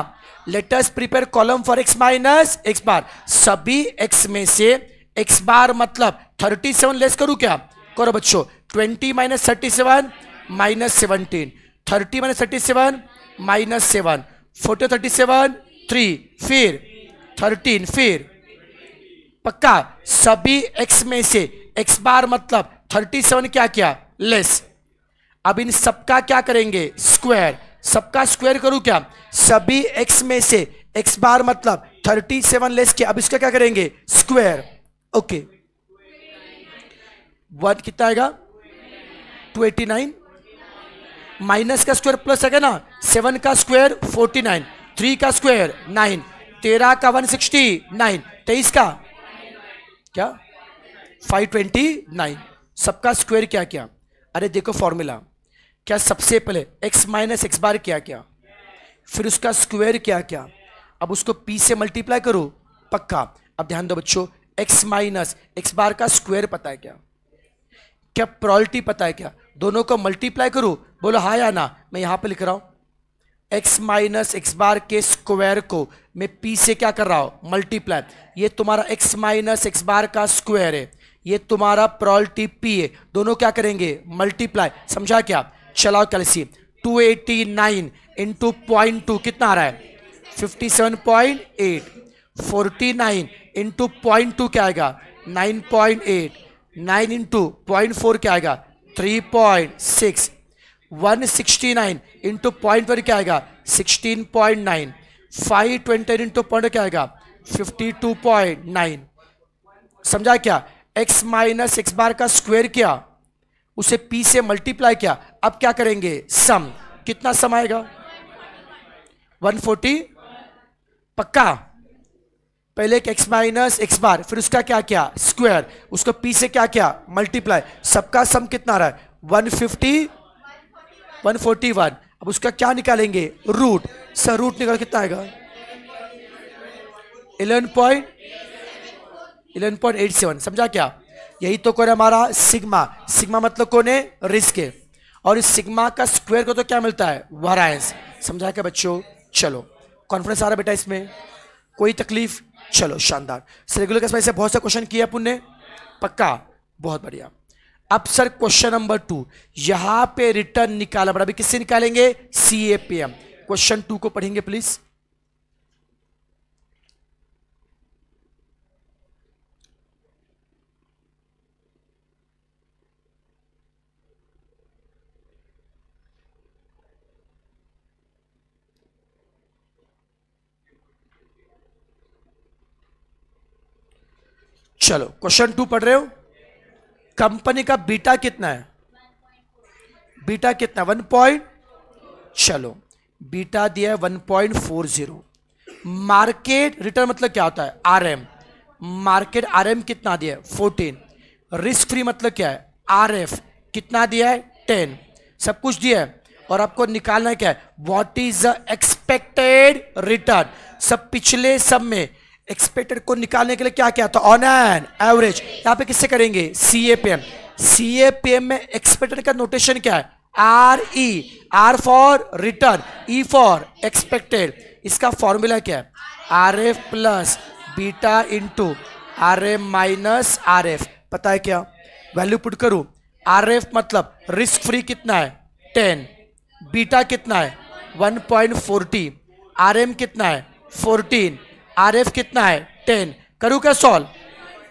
let's prepare column for X minus X bar सभी एक्स में से एक्स बार मतलब 37 सेवन लेस करू क्या करो बच्चों 20 minus thirty seven minus seventeen thirty minus thirty seven minus seven forty thirty seven three फिर थर्टीन फिर पक्का सभी एक्स में से एक्स बार मतलब थर्टी सेवन क्या क्या लेस अब इन सबका क्या करेंगे स्क्वायर सबका स्क्वायर करूं क्या सभी एक्स में से एक्स बार मतलब थर्टी सेवन लेस किया अब इसका क्या करेंगे स्क्वायर ओके वन कितना आएगा टू एटी नाइन माइनस का स्क्वायर प्लस है ना सेवन का स्क्वायर फोर्टी नाइन थ्री का स्क्वायर नाइन तेरह का वन सिक्सटी नाइन तेईस का क्या फाइव ट्वेंटी नाइन सबका स्क्वायर क्या क्या अरे देखो फॉर्मूला क्या सबसे पहले एक्स माइनस एक्स बार क्या क्या फिर उसका स्क्वायर क्या क्या अब उसको पी से मल्टीप्लाई करो पक्का अब ध्यान दो बच्चों एक्स माइनस एक्स बार का स्क्वायर पता है क्या क्या प्रॉलिटी पता है क्या दोनों को मल्टीप्लाई करो बोलो हाँ या ना मैं यहाँ पे लिख रहा हूँ x माइनस एक्स बार के स्क्वायर को मैं p से क्या कर रहा हूँ मल्टीप्लाई ये तुम्हारा x माइनस एक्स बार का स्क्वायर है ये तुम्हारा प्रॉल्टी p है दोनों क्या करेंगे मल्टीप्लाई समझा क्या चलाओ कैलसी 289 eighty nine into point two कितना आ रहा है 57.8 नाइन इंटू पॉइंट टू क्या आएगा 9.8 9 इंटू पॉइंट फोर क्या आएगा 3.6 169 सिक्सटी इंटू पॉइंट पर क्या आएगा 16.9 point nine five twenty into point क्या आएगा 52.9 समझा क्या x माइनस एक्स बार का स्क्वायर किया उसे p से मल्टीप्लाई किया अब क्या करेंगे सम कितना सम आएगा 140 पक्का पहले एक एक्स माइनस एक्स बार फिर उसका क्या क्या स्क्वायर उसको पी से क्या क्या मल्टीप्लाई सबका सम कितना आ रहा है वन 141 अब उसका क्या निकालेंगे रूट सर रूट निकाल कितना आएगा इलेवन पॉइंट 11.87 समझा क्या यही तो कौन हमारा सिग्मा सिग्मा मतलब कौन है रिस्क है और इस सिग्मा का स्क्वायर को तो क्या मिलता है वारायंस समझा क्या बच्चों चलो कॉन्फिडेंस आ रहा बेटा इसमें कोई तकलीफ चलो शानदार रेगुलर कैसे बहुत सा क्वेश्चन किया पुण्य पक्का बहुत बढ़िया अब सर क्वेश्चन नंबर टू यहां पे रिटर्न निकाला अभी किससे निकालेंगे C A P M question two को पढ़ेंगे प्लीज चलो क्वेश्चन टू पढ़ रहे हो कंपनी का बीटा कितना है बीटा कितना वन पॉइंट चलो बीटा दिया है one point four zero market return मतलब क्या होता है आरएम मार्केट आरएम कितना दिया है फोर्टीन रिस्क फ्री मतलब क्या है आरएफ कितना दिया है टेन सब कुछ दिया है और आपको निकालना क्या है what is the expected return सब पिछले सब में एक्सपेक्टेड को निकालने के लिए क्या क्या था ऑन एन एवरेज यहाँ पे किससे करेंगे C A P M C A P M में एक्सपेक्टेड का नोटेशन क्या है R E R for return E for expected इसका फॉर्मूला क्या है R F plus beta into R F minus R F पता है क्या वैल्यू पुट करूँ आर एफ मतलब रिस्क फ्री कितना है टेन बीटा कितना है one point forty R M कितना है फोर्टीन आर एफ कितना है टेन करूँ क्या सॉल्व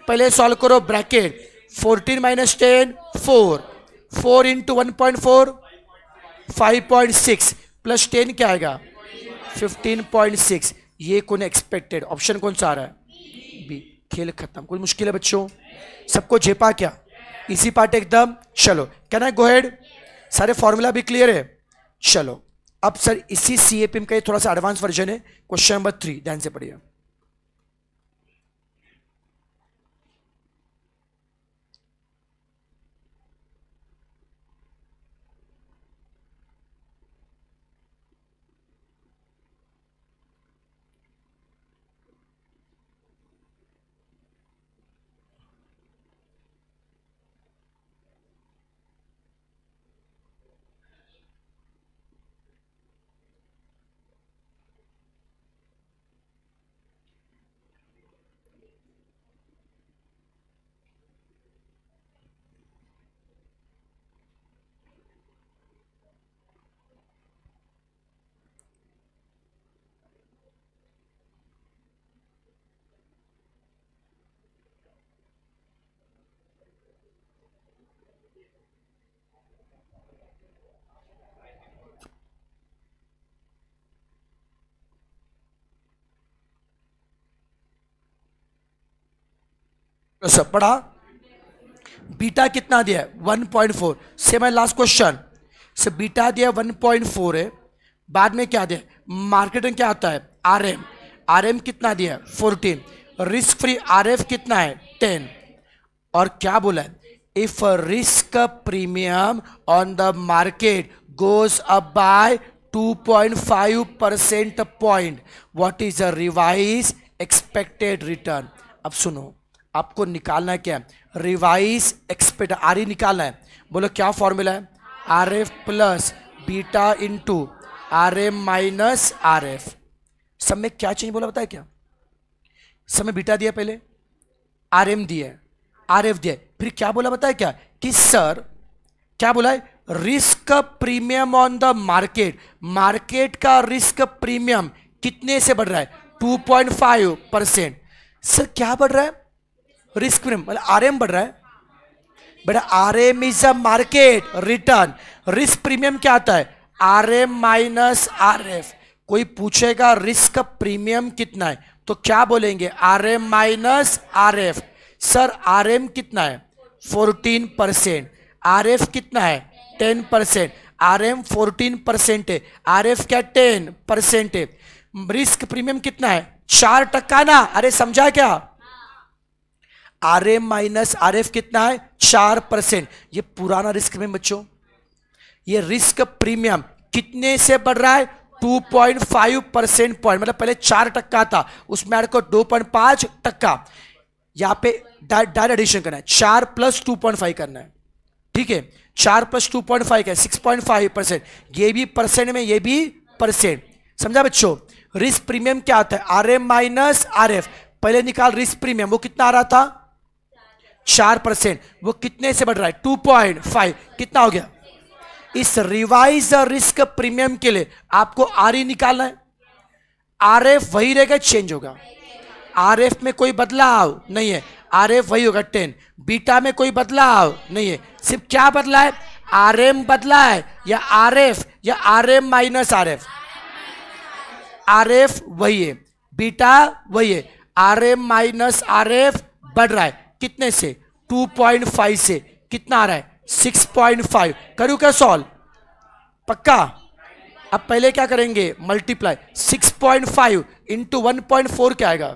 पहले सॉल्व करो bracket fourteen minus ten four four into one point four five point six plus ten क्या आएगा फिफ्टीन पॉइंट सिक्स ये कौन एक्सपेक्टेड ऑप्शन कौन सा आ रहा है बी खेल खत्म कोई मुश्किल है बच्चों सबको झेपा क्या इसी पार्ट एकदम चलो क्या ना गोहेड सारे फॉर्मूला भी क्लियर है चलो अब सर इसी सी ए पी एम का ये थोड़ा सा एडवांस वर्जन है क्वेश्चन नंबर थ्री ध्यान से पढ़िए सब पढ़ा बीटा कितना दिया है वन पॉइंट फोर से माई लास्ट क्वेश्चन से बीटा दिया वन पॉइंट फोर है बाद में क्या दिया मार्केटिंग क्या आता है आर एम आर एम कितना दिया है fourteen risk free R F कितना है टेन और क्या बोला है if risk premium on the market goes up by 2.5 percent point what is the revise expected return अब सुनो आपको निकालना है क्या रिवाइज एक्सपेक्ट आर ई निकालना है बोलो क्या फॉर्मूला है R F plus beta into R M minus R F सब में क्या चेंज बोला बताया क्या सब में बीटा दिया पहले आर एम दिया आर एफ दिया फिर क्या बोला बताया क्या कि सर क्या बोला है risk premium on the market market का रिस्क प्रीमियम कितने से बढ़ रहा है 2.5 परसेंट सर क्या बढ़ रहा है रिस्क प्रीमियम मतलब आर बढ़ रहा है but R M is a market return risk premium क्या आता है R M minus R F कोई पूछेगा रिस्क प्रीमियम कितना है तो क्या बोलेंगे R M minus R F sir R M कितना है फोर्टीन परसेंट आर एफ कितना है ten percent R M fourteen percent है आर एफ क्या टेन परसेंट है रिस्क प्रीमियम कितना है चार टक्का ना अरे समझा क्या are M minus R F कितना है चार परसेंट ये पुराना रिस्क में बच्चों ये रिस्क प्रीमियम कितने से बढ़ रहा है 2.5 परसेंट पॉइंट मतलब पहले चार टक्का था उसमें को दो पॉइंट पांच टक्का यहां पर डायरेक्ट एडिशन करना है चार प्लस टू पॉइंट फाइव करना है ठीक है चार प्लस टू पॉइंट फाइव का सिक्स पॉइंट फाइव परसेंट ये भी परसेंट में ये भी परसेंट समझा बच्चों रिस्क प्रीमियम क्या आता है R M minus R F पहले निकाल रिस्क प्रीमियम वो कितना आ रहा था चार परसेंट वो कितने से बढ़ रहा है टू पॉइंट फाइव कितना हो गया इस रिवाइज रिस्क प्रीमियम के लिए आपको आर ई e निकालना है आर एफ वही रहेगा चेंज होगा आर एफ में कोई बदलाव नहीं है आर एफ वही होगा टेन बीटा में कोई बदलाव नहीं है सिर्फ क्या बदला है आर एम बदला है या आर एफ या R M minus R F R F वही है बीटा वही है R M minus R F बढ़ रहा है कितने से 2.5 से कितना आ रहा है 6.5 करू क्या सॉल्व पक्का अब पहले क्या करेंगे multiply 6.5 point five into one point four क्या आएगा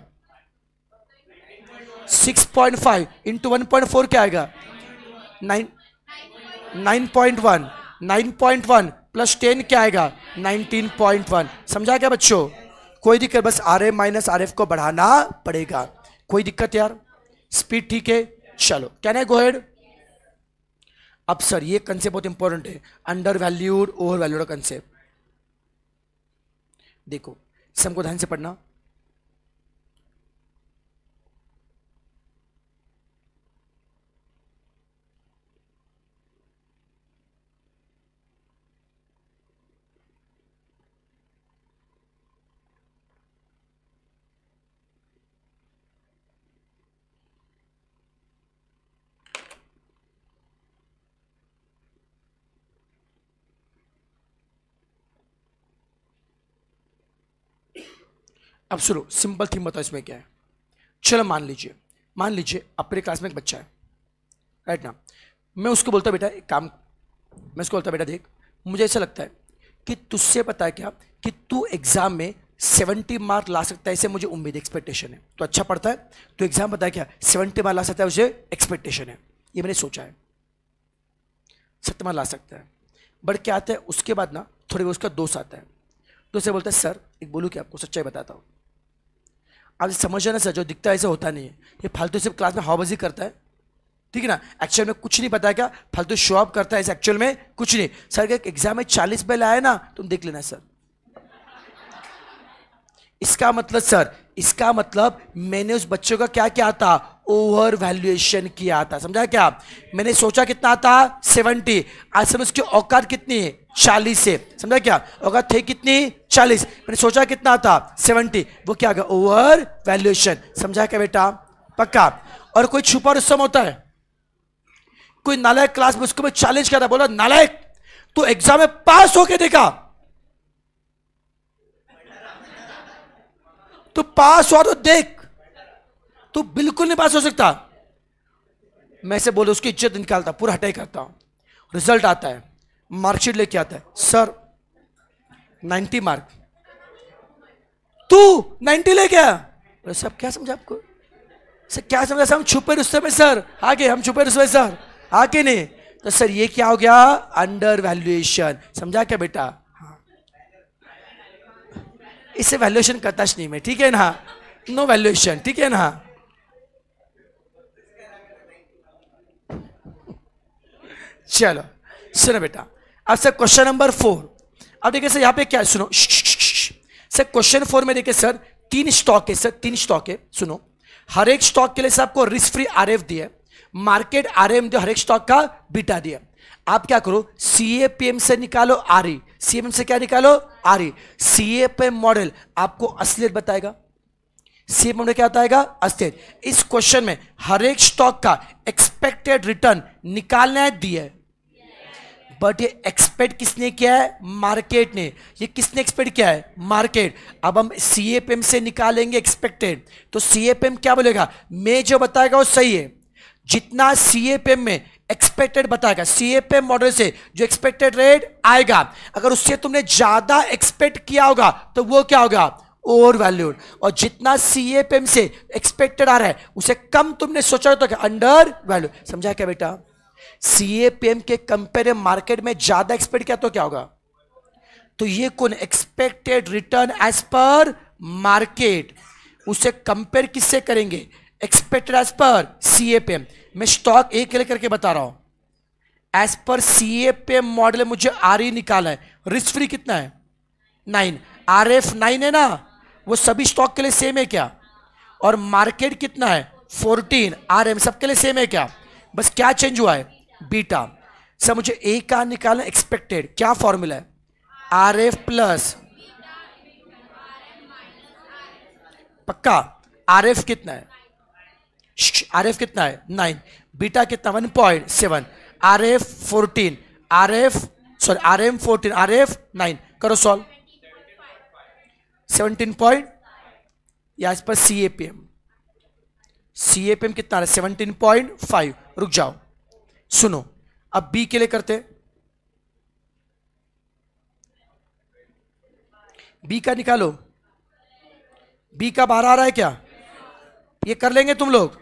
6.5 पॉइंट फाइव इंटू वन क्या आएगा nine point one nine point one plus ten क्या आएगा नाइनटीन पॉइंट वन समझा क्या बच्चों कोई दिक्कत बस R F minus R F को बढ़ाना पड़ेगा कोई दिक्कत यार स्पीड ठीक है चलो कैन आई गो हेड अब सर ये कंसेप्ट बहुत इंपॉर्टेंट है undervalued overvalued concept देखो सबको हमको ध्यान से पढ़ना अब सुनो सिंपल थीम बताओ इसमें क्या है चलो मान लीजिए मान लीजिए अपने क्लास में एक बच्चा है राइट ना मैं उसको बोलता बेटा एक काम मैं उसको बोलता बेटा देख मुझे ऐसा लगता है कि तुझसे पता है क्या कि तू एग्ज़ाम में सेवेंटी मार्क ला सकता है इसे मुझे उम्मीद एक्सपेक्टेशन है तो अच्छा पढ़ता है तो एग्ज़ाम पता है क्या सेवेंटी मार्क ला सकता है उसे एक्सपेक्टेशन है ये मैंने सोचा है सत्तर मार्क ला सकता है बट क्या आता है उसके बाद ना थोड़ी बहुत उसका दोस्त आता है तो उसे बोलता है सर एक बोलूँ कि आपको सच्चाई बताता हूँ आप समझ रहे ना सर जो दिखता है ऐसे होता नहीं है ये फालतू सिर्फ क्लास में हावबाजी करता है ठीक है ना एक्चुअल में कुछ नहीं पता क्या फालतू शो ऑफ करता है एक्चुअल में कुछ नहीं सर का एग्जाम में चालीस पे आए ना तुम देख लेना सर इसका मतलब सर इसका मतलब मैंने उस बच्चों का क्या क्या था ओवर वैल्यूएशन किया था समझा क्या मैंने सोचा कितना था सेवेंटी आज समझ उसकी औकात कितनी है चालीस है समझा क्या औकात थे कितनी चालीस मैंने सोचा कितना था सेवेंटी वो क्या गया ओवर वैल्यूएशन समझा क्या बेटा पक्का और कोई छुपा रुस्तम होता है कोई नालायक क्लास में उसको मैं चैलेंज कर रहा बोला नालायक तो एग्जाम में पास होके देखा तो पास हुआ तो देख तो बिल्कुल नहीं पास हो सकता मैं से बोले उसकी इज्जत निकालता पूरा हटाई करता हूं रिजल्ट आता है मार्कशीट लेके आता है सर नाइन्टी मार्क तू नाइन्टी ले क्या बोले सब क्या समझा आपको सर क्या समझा सर हम छुपे रुस्ते में सर आगे हम छुपे रुस्ते में सर आगे नहीं तो सर ये क्या हो गया अंडर वैल्यूएशन समझा क्या बेटा हाँ। इसे वैल्यूएशन करता नहीं मैं ठीक है ना नो वैल्यूएशन ठीक है ना चलो सुनो बेटा अब सर क्वेश्चन नंबर फोर अब देखिए सर यहाँ पे क्या सुनो सर क्वेश्चन फोर में देखिए सर तीन स्टॉक है सर तीन स्टॉक है सुनो हर एक स्टॉक के लिए सर आपको रिस्क फ्री आर एफ दिया मार्केट आर एम हर एक स्टॉक का बीटा दिया आप क्या करो सी ए पी एम से निकालो आर ई सी एम से क्या निकालो R E C A P M model आपको असलियत बताएगा सी एम में क्या बताएगा असलियत इस क्वेश्चन में हर एक स्टॉक का एक्सपेक्टेड रिटर्न निकालना है दिया है बट ये एक्सपेक्ट किसने किया है मार्केट ने ये किसने एक्सपेक्ट किया है मार्केट अब हम सी से निकालेंगे एक्सपेक्टेड तो सी क्या बोलेगा मैं जो बताएगा वो सही है जितना सी में एक्सपेक्टेड बताएगा सी मॉडल से जो एक्सपेक्टेड रेट आएगा अगर उससे तुमने ज़्यादा एक्सपेक्ट किया होगा तो वो क्या होगा ओवर वैल्यूड और जितना सी एम से एक्सपेक्टेड आ रहा है उसे कम तुमने सोचा तो अंडर वैल्यू समझा क्या बेटा सीएपीएम के कंपेयर मार्केट में ज्यादा एक्सपेक्ट किया तो क्या होगा तो ये कौन expected return as per market उसे कंपेयर किससे करेंगे एक्सपेक्टेड एज पर सीएपीएम मैं स्टॉक एक लेकर के बता रहा हूं एज पर सीएपीएम मॉडल मुझे आर ई e निकाला है रिस्क फ्री कितना है नाइन आर एफ नाइन है ना वो सभी स्टॉक के लिए सेम है क्या और मार्केट कितना है फोर्टीन आर एम सबके लिए सेम है क्या बस क्या चेंज हुआ है बीटा सर मुझे ए का निकालना एक्सपेक्टेड क्या फॉर्मूला है आर एफ प्लस पक्का आर एफ कितना है आर एफ कितना है नाइन बीटा कितना one point seven R F fourteen R F sorry R M fourteen R F nine करो सॉल्व सेवनटीन पॉइंट या इस पर C A P M C A P M कितना सेवनटीन पॉइंट फाइव रुक जाओ सुनो अब बी के लिए करते बी का निकालो बी का बारह आ रहा है क्या ये कर लेंगे तुम लोग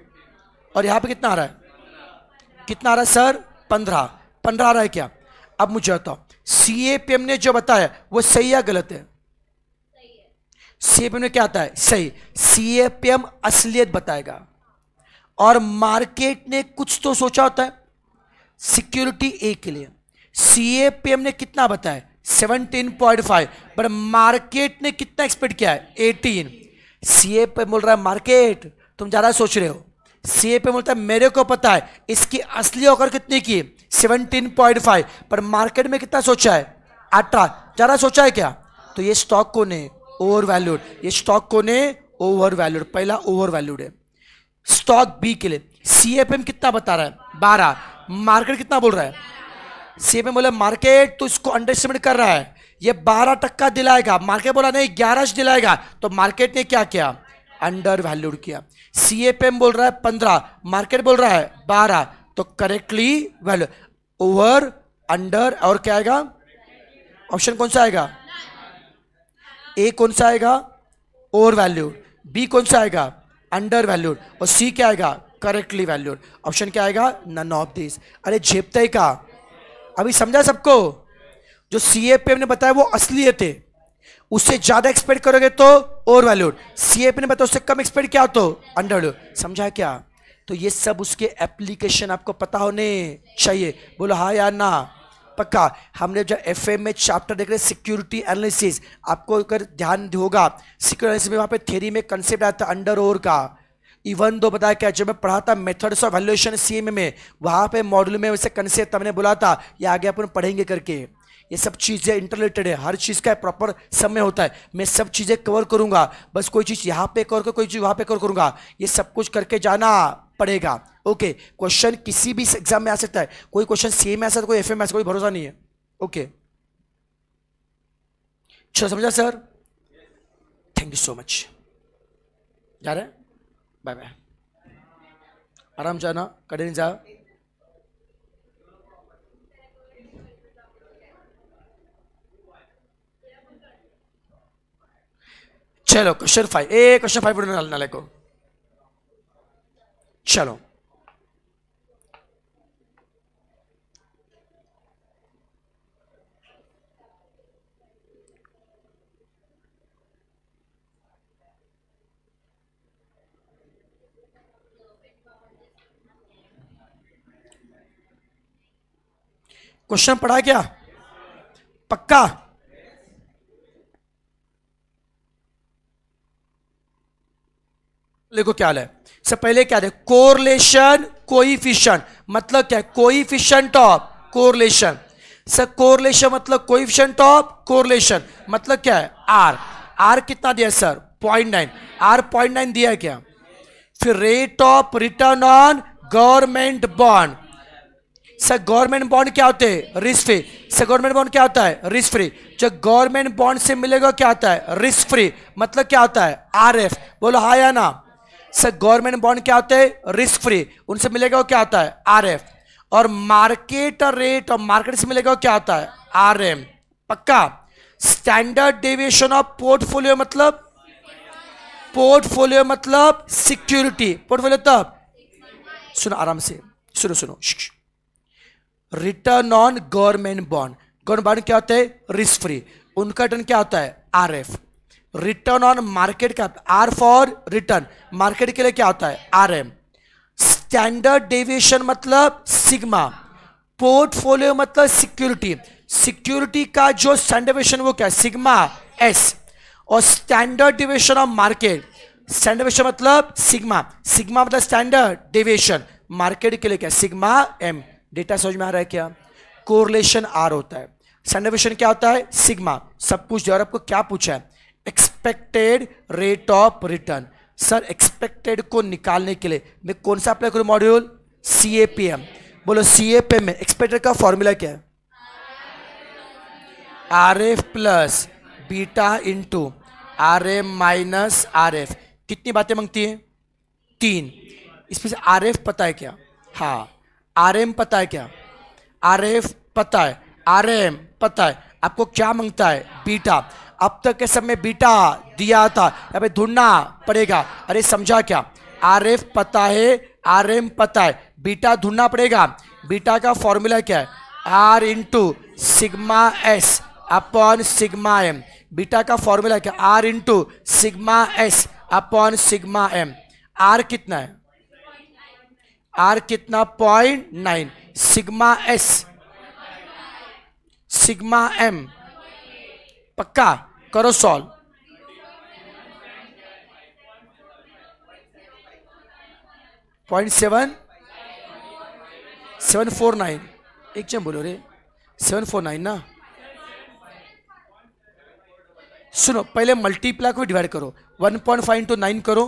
और यहां पे कितना आ रहा है कितना आ रहा है सर पंद्रह पंद्रह आ रहा है क्या अब मुझे बताओ सी ए पी एम ने जो बताया वो सही या गलत है सी ए पी एम ने क्या आता है सही सी ए पी एम असलियत बताएगा और मार्केट ने कुछ तो सोचा होता है सिक्योरिटी ए के लिए सीएपीएम ने कितना बताया seventeen point five but market ने कितना एक्सपेक्ट किया है एटीन सीएपीएम बोल रहा है मार्केट तुम ज़्यादा सोच रहे हो सीएपीएम बोलता है मेरे को पता है इसकी असली ऑकर कितनी की सेवनटीन पॉइंट फाइव पर मार्केट में कितना सोचा है अठारह ज़्यादा सोचा है क्या तो ये स्टॉक को ने ओवर वैल्यूड ये स्टॉक को ने ओवर वैल्यूड पहला ओवर वैल्यूड है स्टॉक बी के लिए सीएफएम कितना बता रहा है बारह मार्केट कितना बोल रहा है सीएफएम बोला मार्केट तो इसको अंडरस्टिमेट कर रहा है ये बारह टक्का दिलाएगा मार्केट बोला नहीं ग्यारह दिलाएगा तो मार्केट ने क्या किया अंडर वैल्यूड किया सीएफएम बोल रहा है पंद्रह मार्केट बोल रहा है बारह तो करेक्टली वैल्यू ओवर अंडर और क्या आएगा ऑप्शन कौन सा आएगा ए कौन सा आएगा ओवर वैल्यू बी कौन सा आएगा अंडर वैल्यूड और सी क्या आएगा करेक्टली वैल्यूड ऑप्शन क्या आएगा नन ऑफ दिस अरे झेपते का अभी समझा सबको जो सी ए पे हमने बताया वो असली थे उससे ज्यादा एक्सपेक्ट करोगे तो ओवर वैल्यूड सी ए पे ने बताया उससे कम एक्सपेक्ट क्या तो अंडर समझा क्या तो ये सब उसके एप्लीकेशन आपको पता होने चाहिए बोलो हाँ यार ना पक्का हमने जो एफ में चैप्टर देख रहे सिक्योरिटी एनालिसिस आपको अगर ध्यान होगा सिक्योरिटी में वहाँ पे थेरी में कंसेप्ट आया था अंडर ओवर का इवन दो बताया क्या जब मैं पढ़ा था मेथड्स ऑफ वैल्यूएशन सीएम में वहाँ पे मॉडल में वैसे कंसेप्ट हमने बोला था ये आगे अपन पढ़ेंगे करके ये सब चीज़ें इंटरलेटेड है हर चीज़ का प्रॉपर समय होता है मैं सब चीज़ें कवर करूँगा बस कोई चीज़ यहाँ पे कवर कर कोई चीज़ वहाँ पे कवर करूँगा ये सब कुछ करके जाना पड़ेगा ओके क्वेश्चन किसी भी एग्जाम में आ सकता है कोई क्वेश्चन सी में आ सकता है कोई एफ में आ कोई भरोसा नहीं है ओके चलो अच्छा, समझा sir thank you so much जा रहे बाय बाय आराम जाना कड़े नहीं जा चलो question five A question five डालना को चलो क्वेश्चन पढ़ा क्या पक्का देखो क्या है इससे पहले क्या है कोरलेशन कोईफिशन मतलब क्या है coefficient top correlation sir correlation मतलब कोईफिशन टॉप कोरलेशन मतलब क्या है आर आर कितना दिया sir point nine R point nine दिया क्या फिर rate of return on government bond sir government bond क्या होते हैं risk free sir government bond क्या होता है रिस्क फ्री जो गवर्नमेंट बॉन्ड से मिलेगा क्या होता है रिस्क फ्री मतलब क्या होता है आर एफ बोलो हाँ या ना सर गवर्नमेंट बॉन्ड क्या होते हैं रिस्क फ्री उनसे मिलेगा वो क्या होता है आरएफ और मार्केट रेट और मार्केट से मिलेगा वो क्या होता है आरएम पक्का स्टैंडर्ड डेविएशन ऑफ पोर्टफोलियो मतलब पोर्टफोलियो मतलब सिक्योरिटी पोर्टफोलियो तब सुनो आराम से सुनो सुनो return on government bond government bond क्या होता है रिस्क फ्री उनका रिटर्न क्या होता है F return on market cap R for return market के लिए क्या होता है आर एम स्टैंडर्ड डेविएशन मतलब सिग्मा पोर्टफोलियो मतलब सिक्योरिटी सिक्योरिटी का जो स्टैंडर्डेशन वो क्या है सिग्मा एस और standard deviation of market standard deviation मतलब सिग्मा सिग्मा मतलब स्टैंडर्ड डेविएशन मार्केट के लिए क्या सिग्मा एम डेटा समझ में आ रहा है क्या कोरलेशन आर होता है स्टैंडर्डेशन क्या होता है सिग्मा सब कुछ और आपको क्या पूछा है expected rate of return sir expected को निकालने के लिए मैं कौन सा अप्लाई करूँ module C A P M बोलो सी ए पी एम में एक्सपेक्टेड का फॉर्मूला क्या है R F plus beta into R M minus R F कितनी बातें मांगती है तीन इसमें से आर एफ पता है क्या हाँ आर एम पता है क्या आर एफ पता है आर एम पता है आपको क्या मांगता है बीटा अब तक के समय बीटा दिया था अबे ढूंढना पड़ेगा अरे समझा क्या आर एफ पता है आर एम पता है बीटा ढूंढना पड़ेगा बीटा का फॉर्मूला क्या है R into sigma S upon sigma M beta का फॉर्मूला क्या R into sigma S upon sigma M R कितना है आर कितना point nine sigma S sigma M पक्का करो solve point seven seven four nine एक चम बोलो रे सेवन फोर नाइन ना सुनो पहले मल्टीप्लाई को डिवाइड करो one point five into nine करो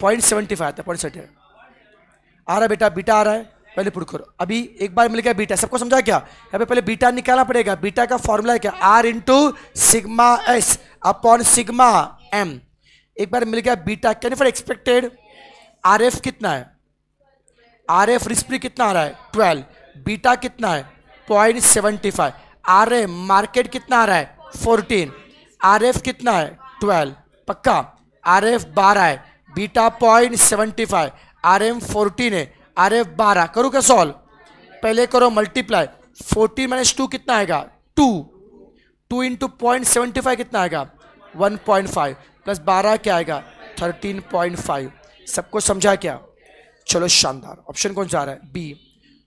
पॉइंट सेवेंटी फाइव आता है पॉइंट सेवेंटी आ रहा है बेटा बीटा आ रहा है पहले पुट करो अभी एक बार मिल गया बीटा सबको समझा क्या यहाँ पे पहले बीटा निकालना पड़ेगा बीटा का फॉर्मूला है क्या R into sigma S upon sigma M एक बार मिल गया beta can for expected R F कितना है आर एफ रिस्प्री कितना आ रहा है ट्वेल्व बीटा कितना है point seventy five R M market कितना आ रहा है फोर्टीन आर एफ कितना है ट्वेल्व पक्का आर एफ बारह है beta point seventy five R M fourteen है अरे बारह करो क्या सॉल्व पहले करो मल्टीप्लाई फोर्टी माइनस टू कितना आएगा two two into point seventy five कितना आएगा वन पॉइंट फाइव प्लस बारह क्या आएगा थर्टीन पॉइंट फाइव सबको समझा क्या चलो शानदार ऑप्शन कौन सा आ रहा है बी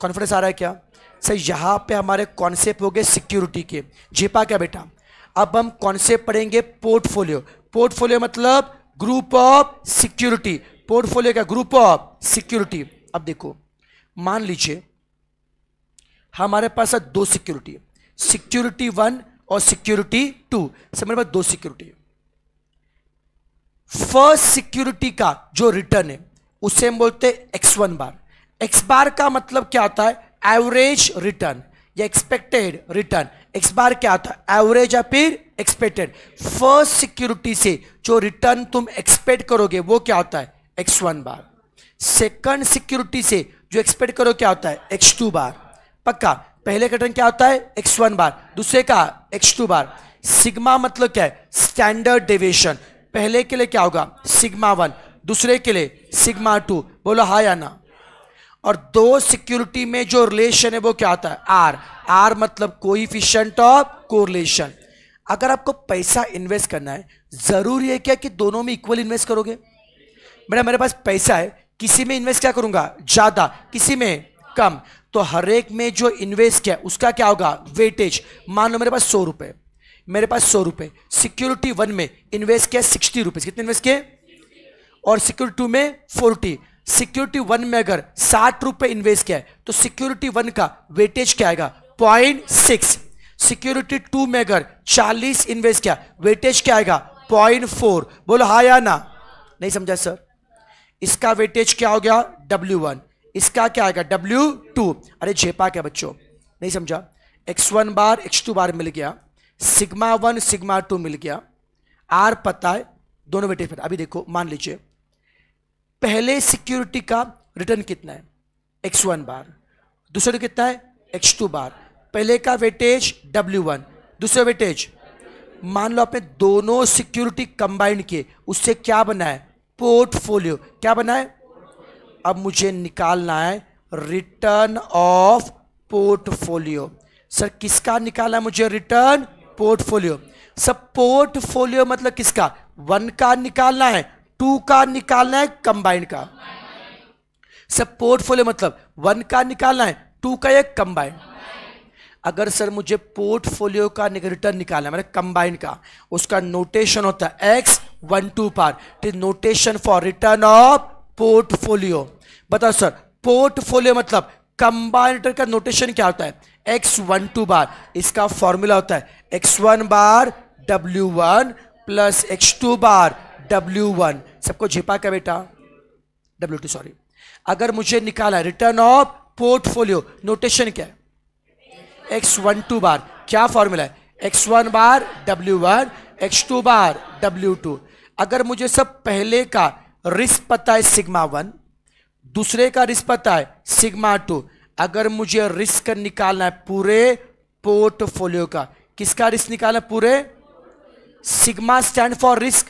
कॉन्फिडेंस आ रहा है क्या सर यहाँ पे हमारे कॉन्सेप्ट हो गए सिक्योरिटी के झेपा क्या बेटा अब हम कॉन्सेप्ट पढ़ेंगे पोर्टफोलियो पोर्टफोलियो मतलब ग्रुप ऑफ सिक्योरिटी पोर्टफोलियो का ग्रुप ऑफ सिक्योरिटी अब देखो मान लीजिए हमारे पास है दो सिक्योरिटी सिक्योरिटी वन और सिक्योरिटी टू समझ पास दो सिक्योरिटी है फर्स्ट सिक्योरिटी का जो रिटर्न है उसे हम बोलते हैं X one bar X bar का मतलब क्या होता है एवरेज रिटर्न या एक्सपेक्टेड रिटर्न एक्स बार क्या होता है एवरेज या फिर एक्सपेक्टेड फर्स्ट सिक्योरिटी से जो रिटर्न तुम एक्सपेक्ट करोगे वो क्या होता है X one bar second security से जो एक्सपेक्ट करो क्या होता है एक्स टू बार पक्का पहले का क्या होता है एक्स वन बार दूसरे का एक्स टू बार सिग्मा मतलब क्या है स्टैंडर्ड डेविएशन पहले के लिए क्या होगा सिग्मा वन दूसरे के लिए सिग्मा टू बोलो हाँ या ना और दो सिक्योरिटी में जो रिलेशन है वो क्या होता है आर आर मतलब कोइफिशियंट ऑफ कोरिलेशन अगर आपको पैसा इन्वेस्ट करना है जरूरी है क्या कि दोनों में इक्वल इन्वेस्ट करोगे मेरा मेरे पास पैसा है किसी में इन्वेस्ट क्या करूंगा ज्यादा किसी में कम तो हर एक में जो इन्वेस्ट किया उसका क्या होगा वेटेज मान लो मेरे पास सौ रुपए मेरे पास सौ रुपए सिक्योरिटी वन में इन्वेस्ट किया सिक्सटी रुपीज कितने इन्वेस्ट किए और सिक्योरिटी टू में फोर्टी सिक्योरिटी वन में अगर साठ रुपए इन्वेस्ट किया तो सिक्योरिटी वन का वेटेज क्या आएगा पॉइंट सिक्स सिक्योरिटी टू में अगर चालीस इन्वेस्ट किया वेटेज क्या आएगा पॉइंट फोर बोलो हा या ना नहीं समझा सर इसका वेटेज क्या हो गया डब्ल्यू वन इसका क्या आएगा डब्ल्यू टू अरे झेपा क्या बच्चों नहीं समझा X one bar X two bar मिल गया सिग्मा वन सिग्मा टू मिल गया आर पता है दोनों वेटेज पता अभी देखो मान लीजिए पहले सिक्योरिटी का रिटर्न कितना है एक्स वन बार दूसरे तो कितना है एक्स टू बार पहले का वेटेज डब्ल्यू वन दूसरे वेटेज मान लो आपने दोनों सिक्योरिटी कंबाइंड किए उससे क्या बना है पोर्टफोलियो क्या बना है अब मुझे निकालना है रिटर्न ऑफ पोर्टफोलियो सर किसका निकालना है मुझे रिटर्न पोर्टफोलियो सर पोर्टफोलियो मतलब किसका वन का निकालना है टू का निकालना है कंबाइंड का सर पोर्टफोलियो मतलब वन का निकालना है टू का एक कंबाइंड अगर सर मुझे पोर्टफोलियो का रिटर्न निकालना है मतलब कंबाइंड का उसका नोटेशन होता है एक्स वन टू पार it is notation for return of portfolio बताओ सर पोर्टफोलियो मतलब कंबाइन रिटर्न का नोटेशन क्या होता है एक्स वन टू बार इसका फॉर्मूला होता है X one bar W one plus X two bar W one सबको झिपा के बेटा डब्ल्यू टू सॉरी अगर मुझे निकाला रिटर्न ऑफ पोर्टफोलियो नोटेशन क्या है एक्स वन टू बार क्या फॉर्मूला है X one bar W one X two bar W two अगर मुझे सब पहले का रिस्क पता है सिग्मा वन दूसरे का रिस्क पता है सिग्मा टू अगर मुझे रिस्क निकालना है पूरे पोर्टफोलियो का किसका रिस्क निकालना पूरे सिग्मा स्टैंड फॉर रिस्क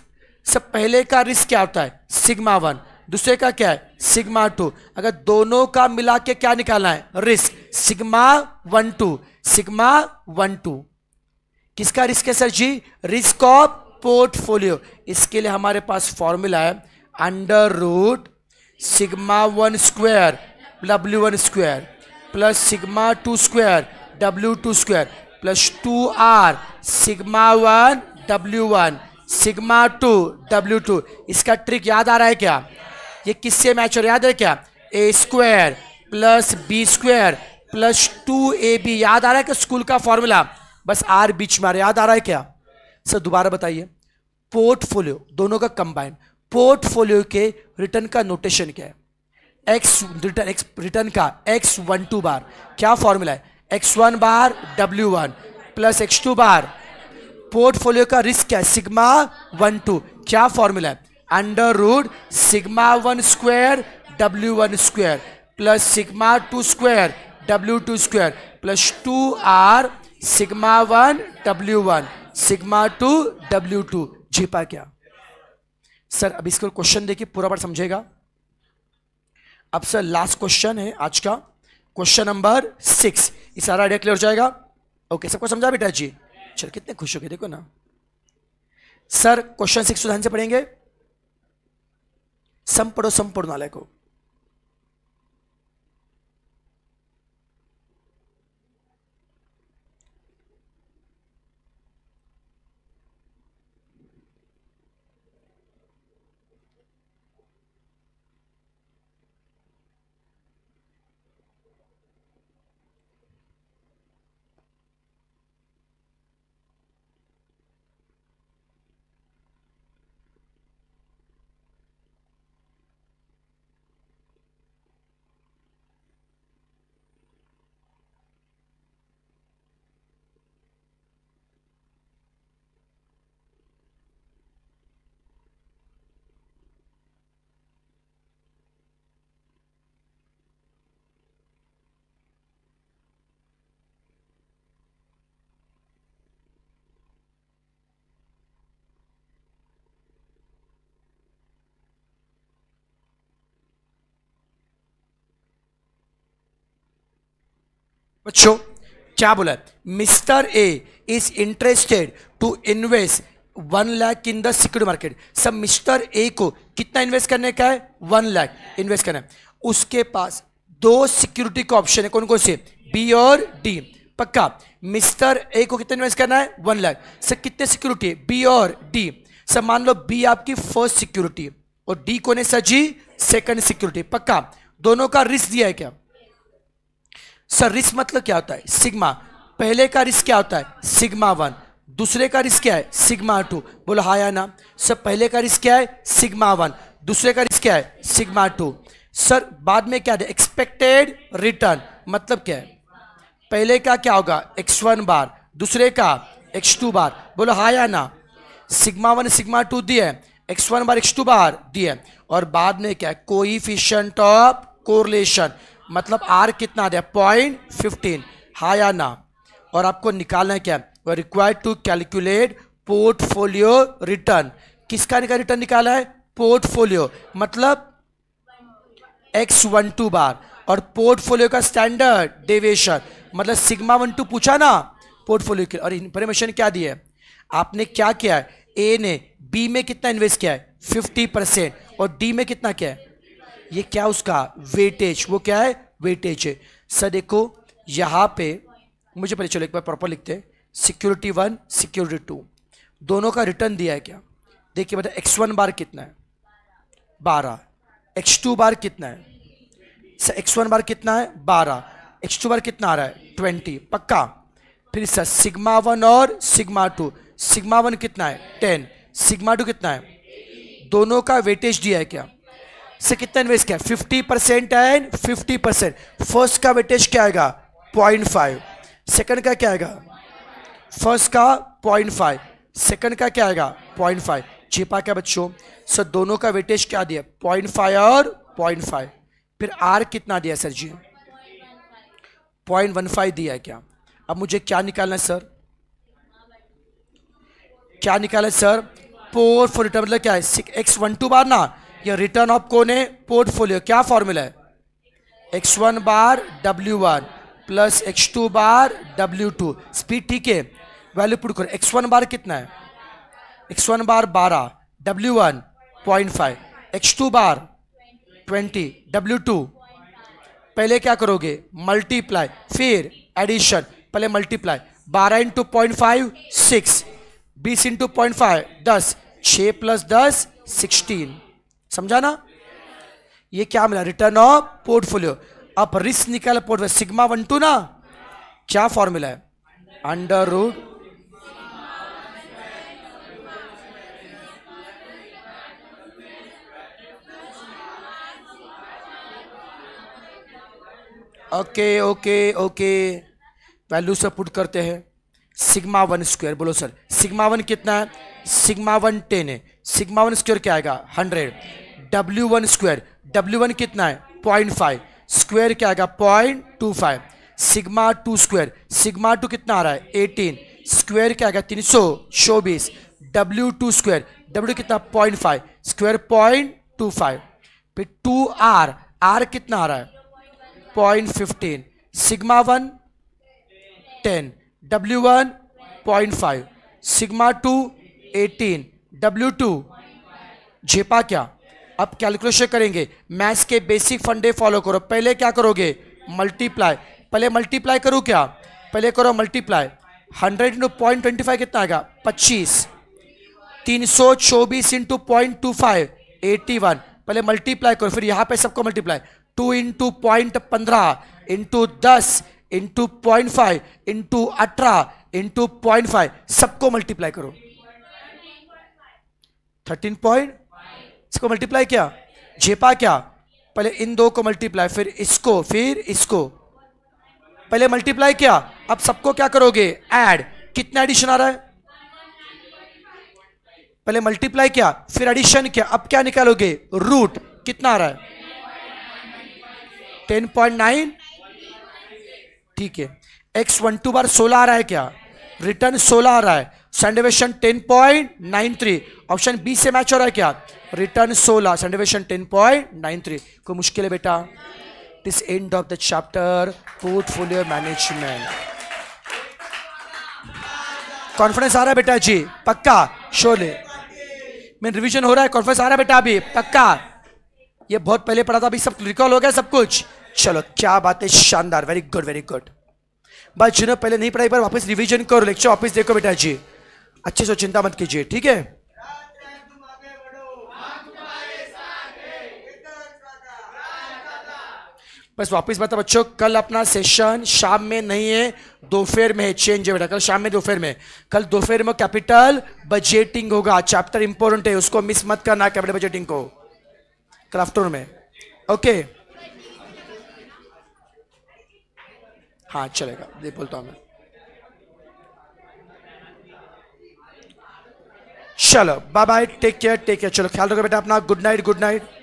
सब पहले का रिस्क क्या होता है सिग्मा वन दूसरे का क्या है सिग्मा टू अगर दोनों का मिला के क्या निकालना है risk sigma one two sigma one two किसका रिस्क है sir ji risk of portfolio इसके लिए हमारे पास फॉर्मूला है under root sigma one square W one square plus sigma two square W two square plus two R sigma one W one sigma two W two इसका ट्रिक याद आ रहा है क्या ये किससे मैच हो रहा याद है क्या A square plus B square plus two A B याद आ रहा है क्या स्कूल का फॉर्मूला बस आर बीच में याद आ रहा है क्या सर दोबारा बताइए पोर्टफोलियो दोनों का कंबाइन पोर्टफोलियो के रिटर्न का नोटेशन क्या है एक्स रिटर्न एक्स रिटर्न का एक्स वन टू बार क्या फॉर्मूला है X one bar W one plus X two bar portfolio का रिस्क क्या है सिग्मा वन टू क्या फॉर्मूला है under root sigma one square W one square plus sigma two square W two square plus two R sigma one W one sigma two W to जी पा क्या सर अब इसको क्वेश्चन देखिए पूरा बार समझेगा अब सर लास्ट क्वेश्चन है आज का क्वेश्चन नंबर सिक्स ये सारा आइडिया क्लियर हो जाएगा ओके सबको समझा बेटा जी चल कितने खुश हो गए देखो ना सर क्वेश्चन सिक्स ध्यान से पढ़ेंगे संपड़ो संपूर्ण नालय को बच्चों क्या बोला mister A is interested to invest one lakh in the secure market सब मिस्टर ए को कितना इन्वेस्ट करने का है वन लाख इन्वेस्ट करना है उसके पास दो सिक्योरिटी का ऑप्शन है कौन कौन से बी और डी पक्का मिस्टर ए को कितना इन्वेस्ट करना है वन लाख सर कितने सिक्योरिटी है बी और डी सर मान लो बी आपकी फर्स्ट सिक्योरिटी और डी कौन है सर जी सेकेंड सिक्योरिटी पक्का दोनों का रिस्क दिया है क्या सर रिस्क मतलब क्या होता है सिग्मा पहले का रिस्क क्या होता है सिग्मा वन दूसरे का रिस्क क्या है सिग्मा टू बोलो हाँ या ना सर पहले का रिस्क क्या है सिग्मा वन दूसरे का रिस्क क्या है सिग्मा टू सर बाद में क्या है एक्सपेक्टेड रिटर्न मतलब क्या है पहले का क्या होगा एक्स वन बार दूसरे का एक्स टू बार बोलो हाया या ना सिग्मा वन सिग्मा टू दिए X one bar X two bar दिए और बाद में क्या है कोई ऑफ कोरलेशन मतलब आर कितना आ रहा है पॉइंट फिफ्टीन हा या ना और आपको निकालना है क्या we required to calculate portfolio return किसका निकाल रिटर्न निकाला है पोर्टफोलियो मतलब एक्स वन टू बार और पोर्टफोलियो का स्टैंडर्ड डेविएशन मतलब सिग्मा वन टू पूछा ना पोर्टफोलियो के और इन्फॉर्मेशन क्या दी है आपने क्या किया है ए ने बी में कितना इन्वेस्ट किया है फिफ्टी परसेंट और डी में कितना किया है ये क्या उसका वेटेज वो क्या है वेटेज है सर देखो यहाँ पे मुझे पहले चलो एक बार प्रॉपर लिखते हैं सिक्योरिटी वन सिक्योरिटी टू दोनों का रिटर्न दिया है क्या देखिए बता एक्स वन बार कितना है बारह एक्स टू बार कितना है सर एक्स वन बार कितना है बारह एक्स टू बार कितना आ रहा है ट्वेंटी पक्का फिर सर सिग्मा वन और सिग्मा टू सिग्मा वन कितना है टेन सिग्मा टू कितना है दोनों का वेटेज दिया है क्या से कितना इन्वेस्ट किया fifty percent and fifty percent first का वेटेज क्या आएगा पॉइंट फाइव सेकेंड का क्या आएगा फर्स्ट का पॉइंट फाइव सेकेंड का क्या आएगा पॉइंट फाइव छिपा क्या बच्चों सर दोनों का वेटेज क्या दिया पॉइंट फाइव और पॉइंट फाइव फिर आर कितना दिया sir ji point one five दिया क्या अब मुझे क्या निकालना है सर क्या निकाला सर फोर फोर मतलब क्या है एक्स वन टू बार ना ये रिटर्न ऑफ कौन है पोर्टफोलियो क्या फॉर्मूला है X one bar W one plus X two bar W two speed ठीक है वैल्यू पुट करो एक्स वन बार कितना है एक्स वन बार बारह W one point five X two bar twenty W two पहले क्या करोगे मल्टीप्लाई फिर एडिशन पहले मल्टीप्लाई बारह इंटू पॉइंट फाइव सिक्स बीस इंटू पॉइंट फाइव दस छः प्लस दस सिक्सटीन समझा ना ये क्या मिला रिटर्न ऑफ पोर्टफोलियो अब रिस्क निकाल पोर्टफोलियो सिग्मा वन टू ना क्या फॉर्मूला है under root okay okay okay value से पुट करते हैं सिग्मा वन स्क्वायर बोलो सर सिग्मा वन कितना है सिग्मा वन टेन है सिग्मा वन स्क्वायर क्या आएगा hundred W one square W one कितना है पॉइंट फाइव स्क्वायर क्या आएगा point two five sigma two square sigma two कितना आ रहा है एटीन स्क्वायर क्या आएगा तीन सौ चौबीस डब्ल्यू टू स्क्वायर डब्ल्यू कितना point five square point two five फिर टू आर आर कितना आ रहा है point fifteen sigma one ten W one point five sigma two eighteen W two झेपा क्या अब कैलकुलेशन करेंगे मैथ्स के बेसिक फंडे फॉलो करो पहले क्या करोगे मल्टीप्लाई पहले मल्टीप्लाई करूँ क्या पहले करो multiply hundred into point twenty five कितना आएगा पच्चीस तीन सौ चौबीस into point two five eighty one पहले मल्टीप्लाई करो फिर यहाँ पे सबको मल्टीप्लाई टू इंटू पॉइंट पंद्रह इंटू दस इंटू पॉइंट फाइव इंटू अठारह इंटू पॉइंट फाइव सबको मल्टीप्लाई करो थर्टीन पॉइंट इसको मल्टीप्लाई किया झेपा क्या पहले इन दो को मल्टीप्लाई फिर इसको फिर इसको पहले मल्टीप्लाई किया अब सबको क्या करोगे ऐड कितना एडिशन आ रहा है पहले मल्टीप्लाई किया फिर एडिशन किया अब क्या निकालोगे रूट कितना आ रहा है टेन पॉइंट नाइन ठीक है एक्स वन टू बार सोलह आ रहा है क्या रिटर्न सोलह आ रहा है standard deviation ten point nine three option B से मैच हो रहा है क्या रिटर्न सोलह standard deviation ten point nine three कोई मुश्किल है बेटा this end of the chapter portfolio management confidence आ रहा है बेटा जी पक्का शोले मैं रिवीजन हो रहा है कॉन्फिडेंस आ रहा है बेटा अभी पक्का ये बहुत पहले पढ़ा था अभी सब रिकॉल हो गया सब कुछ चलो क्या बात है शानदार वेरी गुड वेरी गुड बस जिन्होंने पहले नहीं पढ़ाई पर वापस रिवीजन करो लेक्चर वापस देखो बेटा जी अच्छे से चिंता मत कीजिए ठीक है बस वापस बता बच्चों कल अपना सेशन शाम में नहीं है दोपहर में है चेंज है बेटा कल शाम में दोपहर में कल दोपहर में कैपिटल बजेटिंग होगा चैप्टर इंपॉर्टेंट है उसको मिस मत करना कैपिटल बजेटिंग को कल आफ्टरनून में ओके हाँ चलेगा ये बोलता हूँ मैं चलो bye bye take care take care चलो ख्याल रखो बेटा अपना गुड नाइट गुड नाइट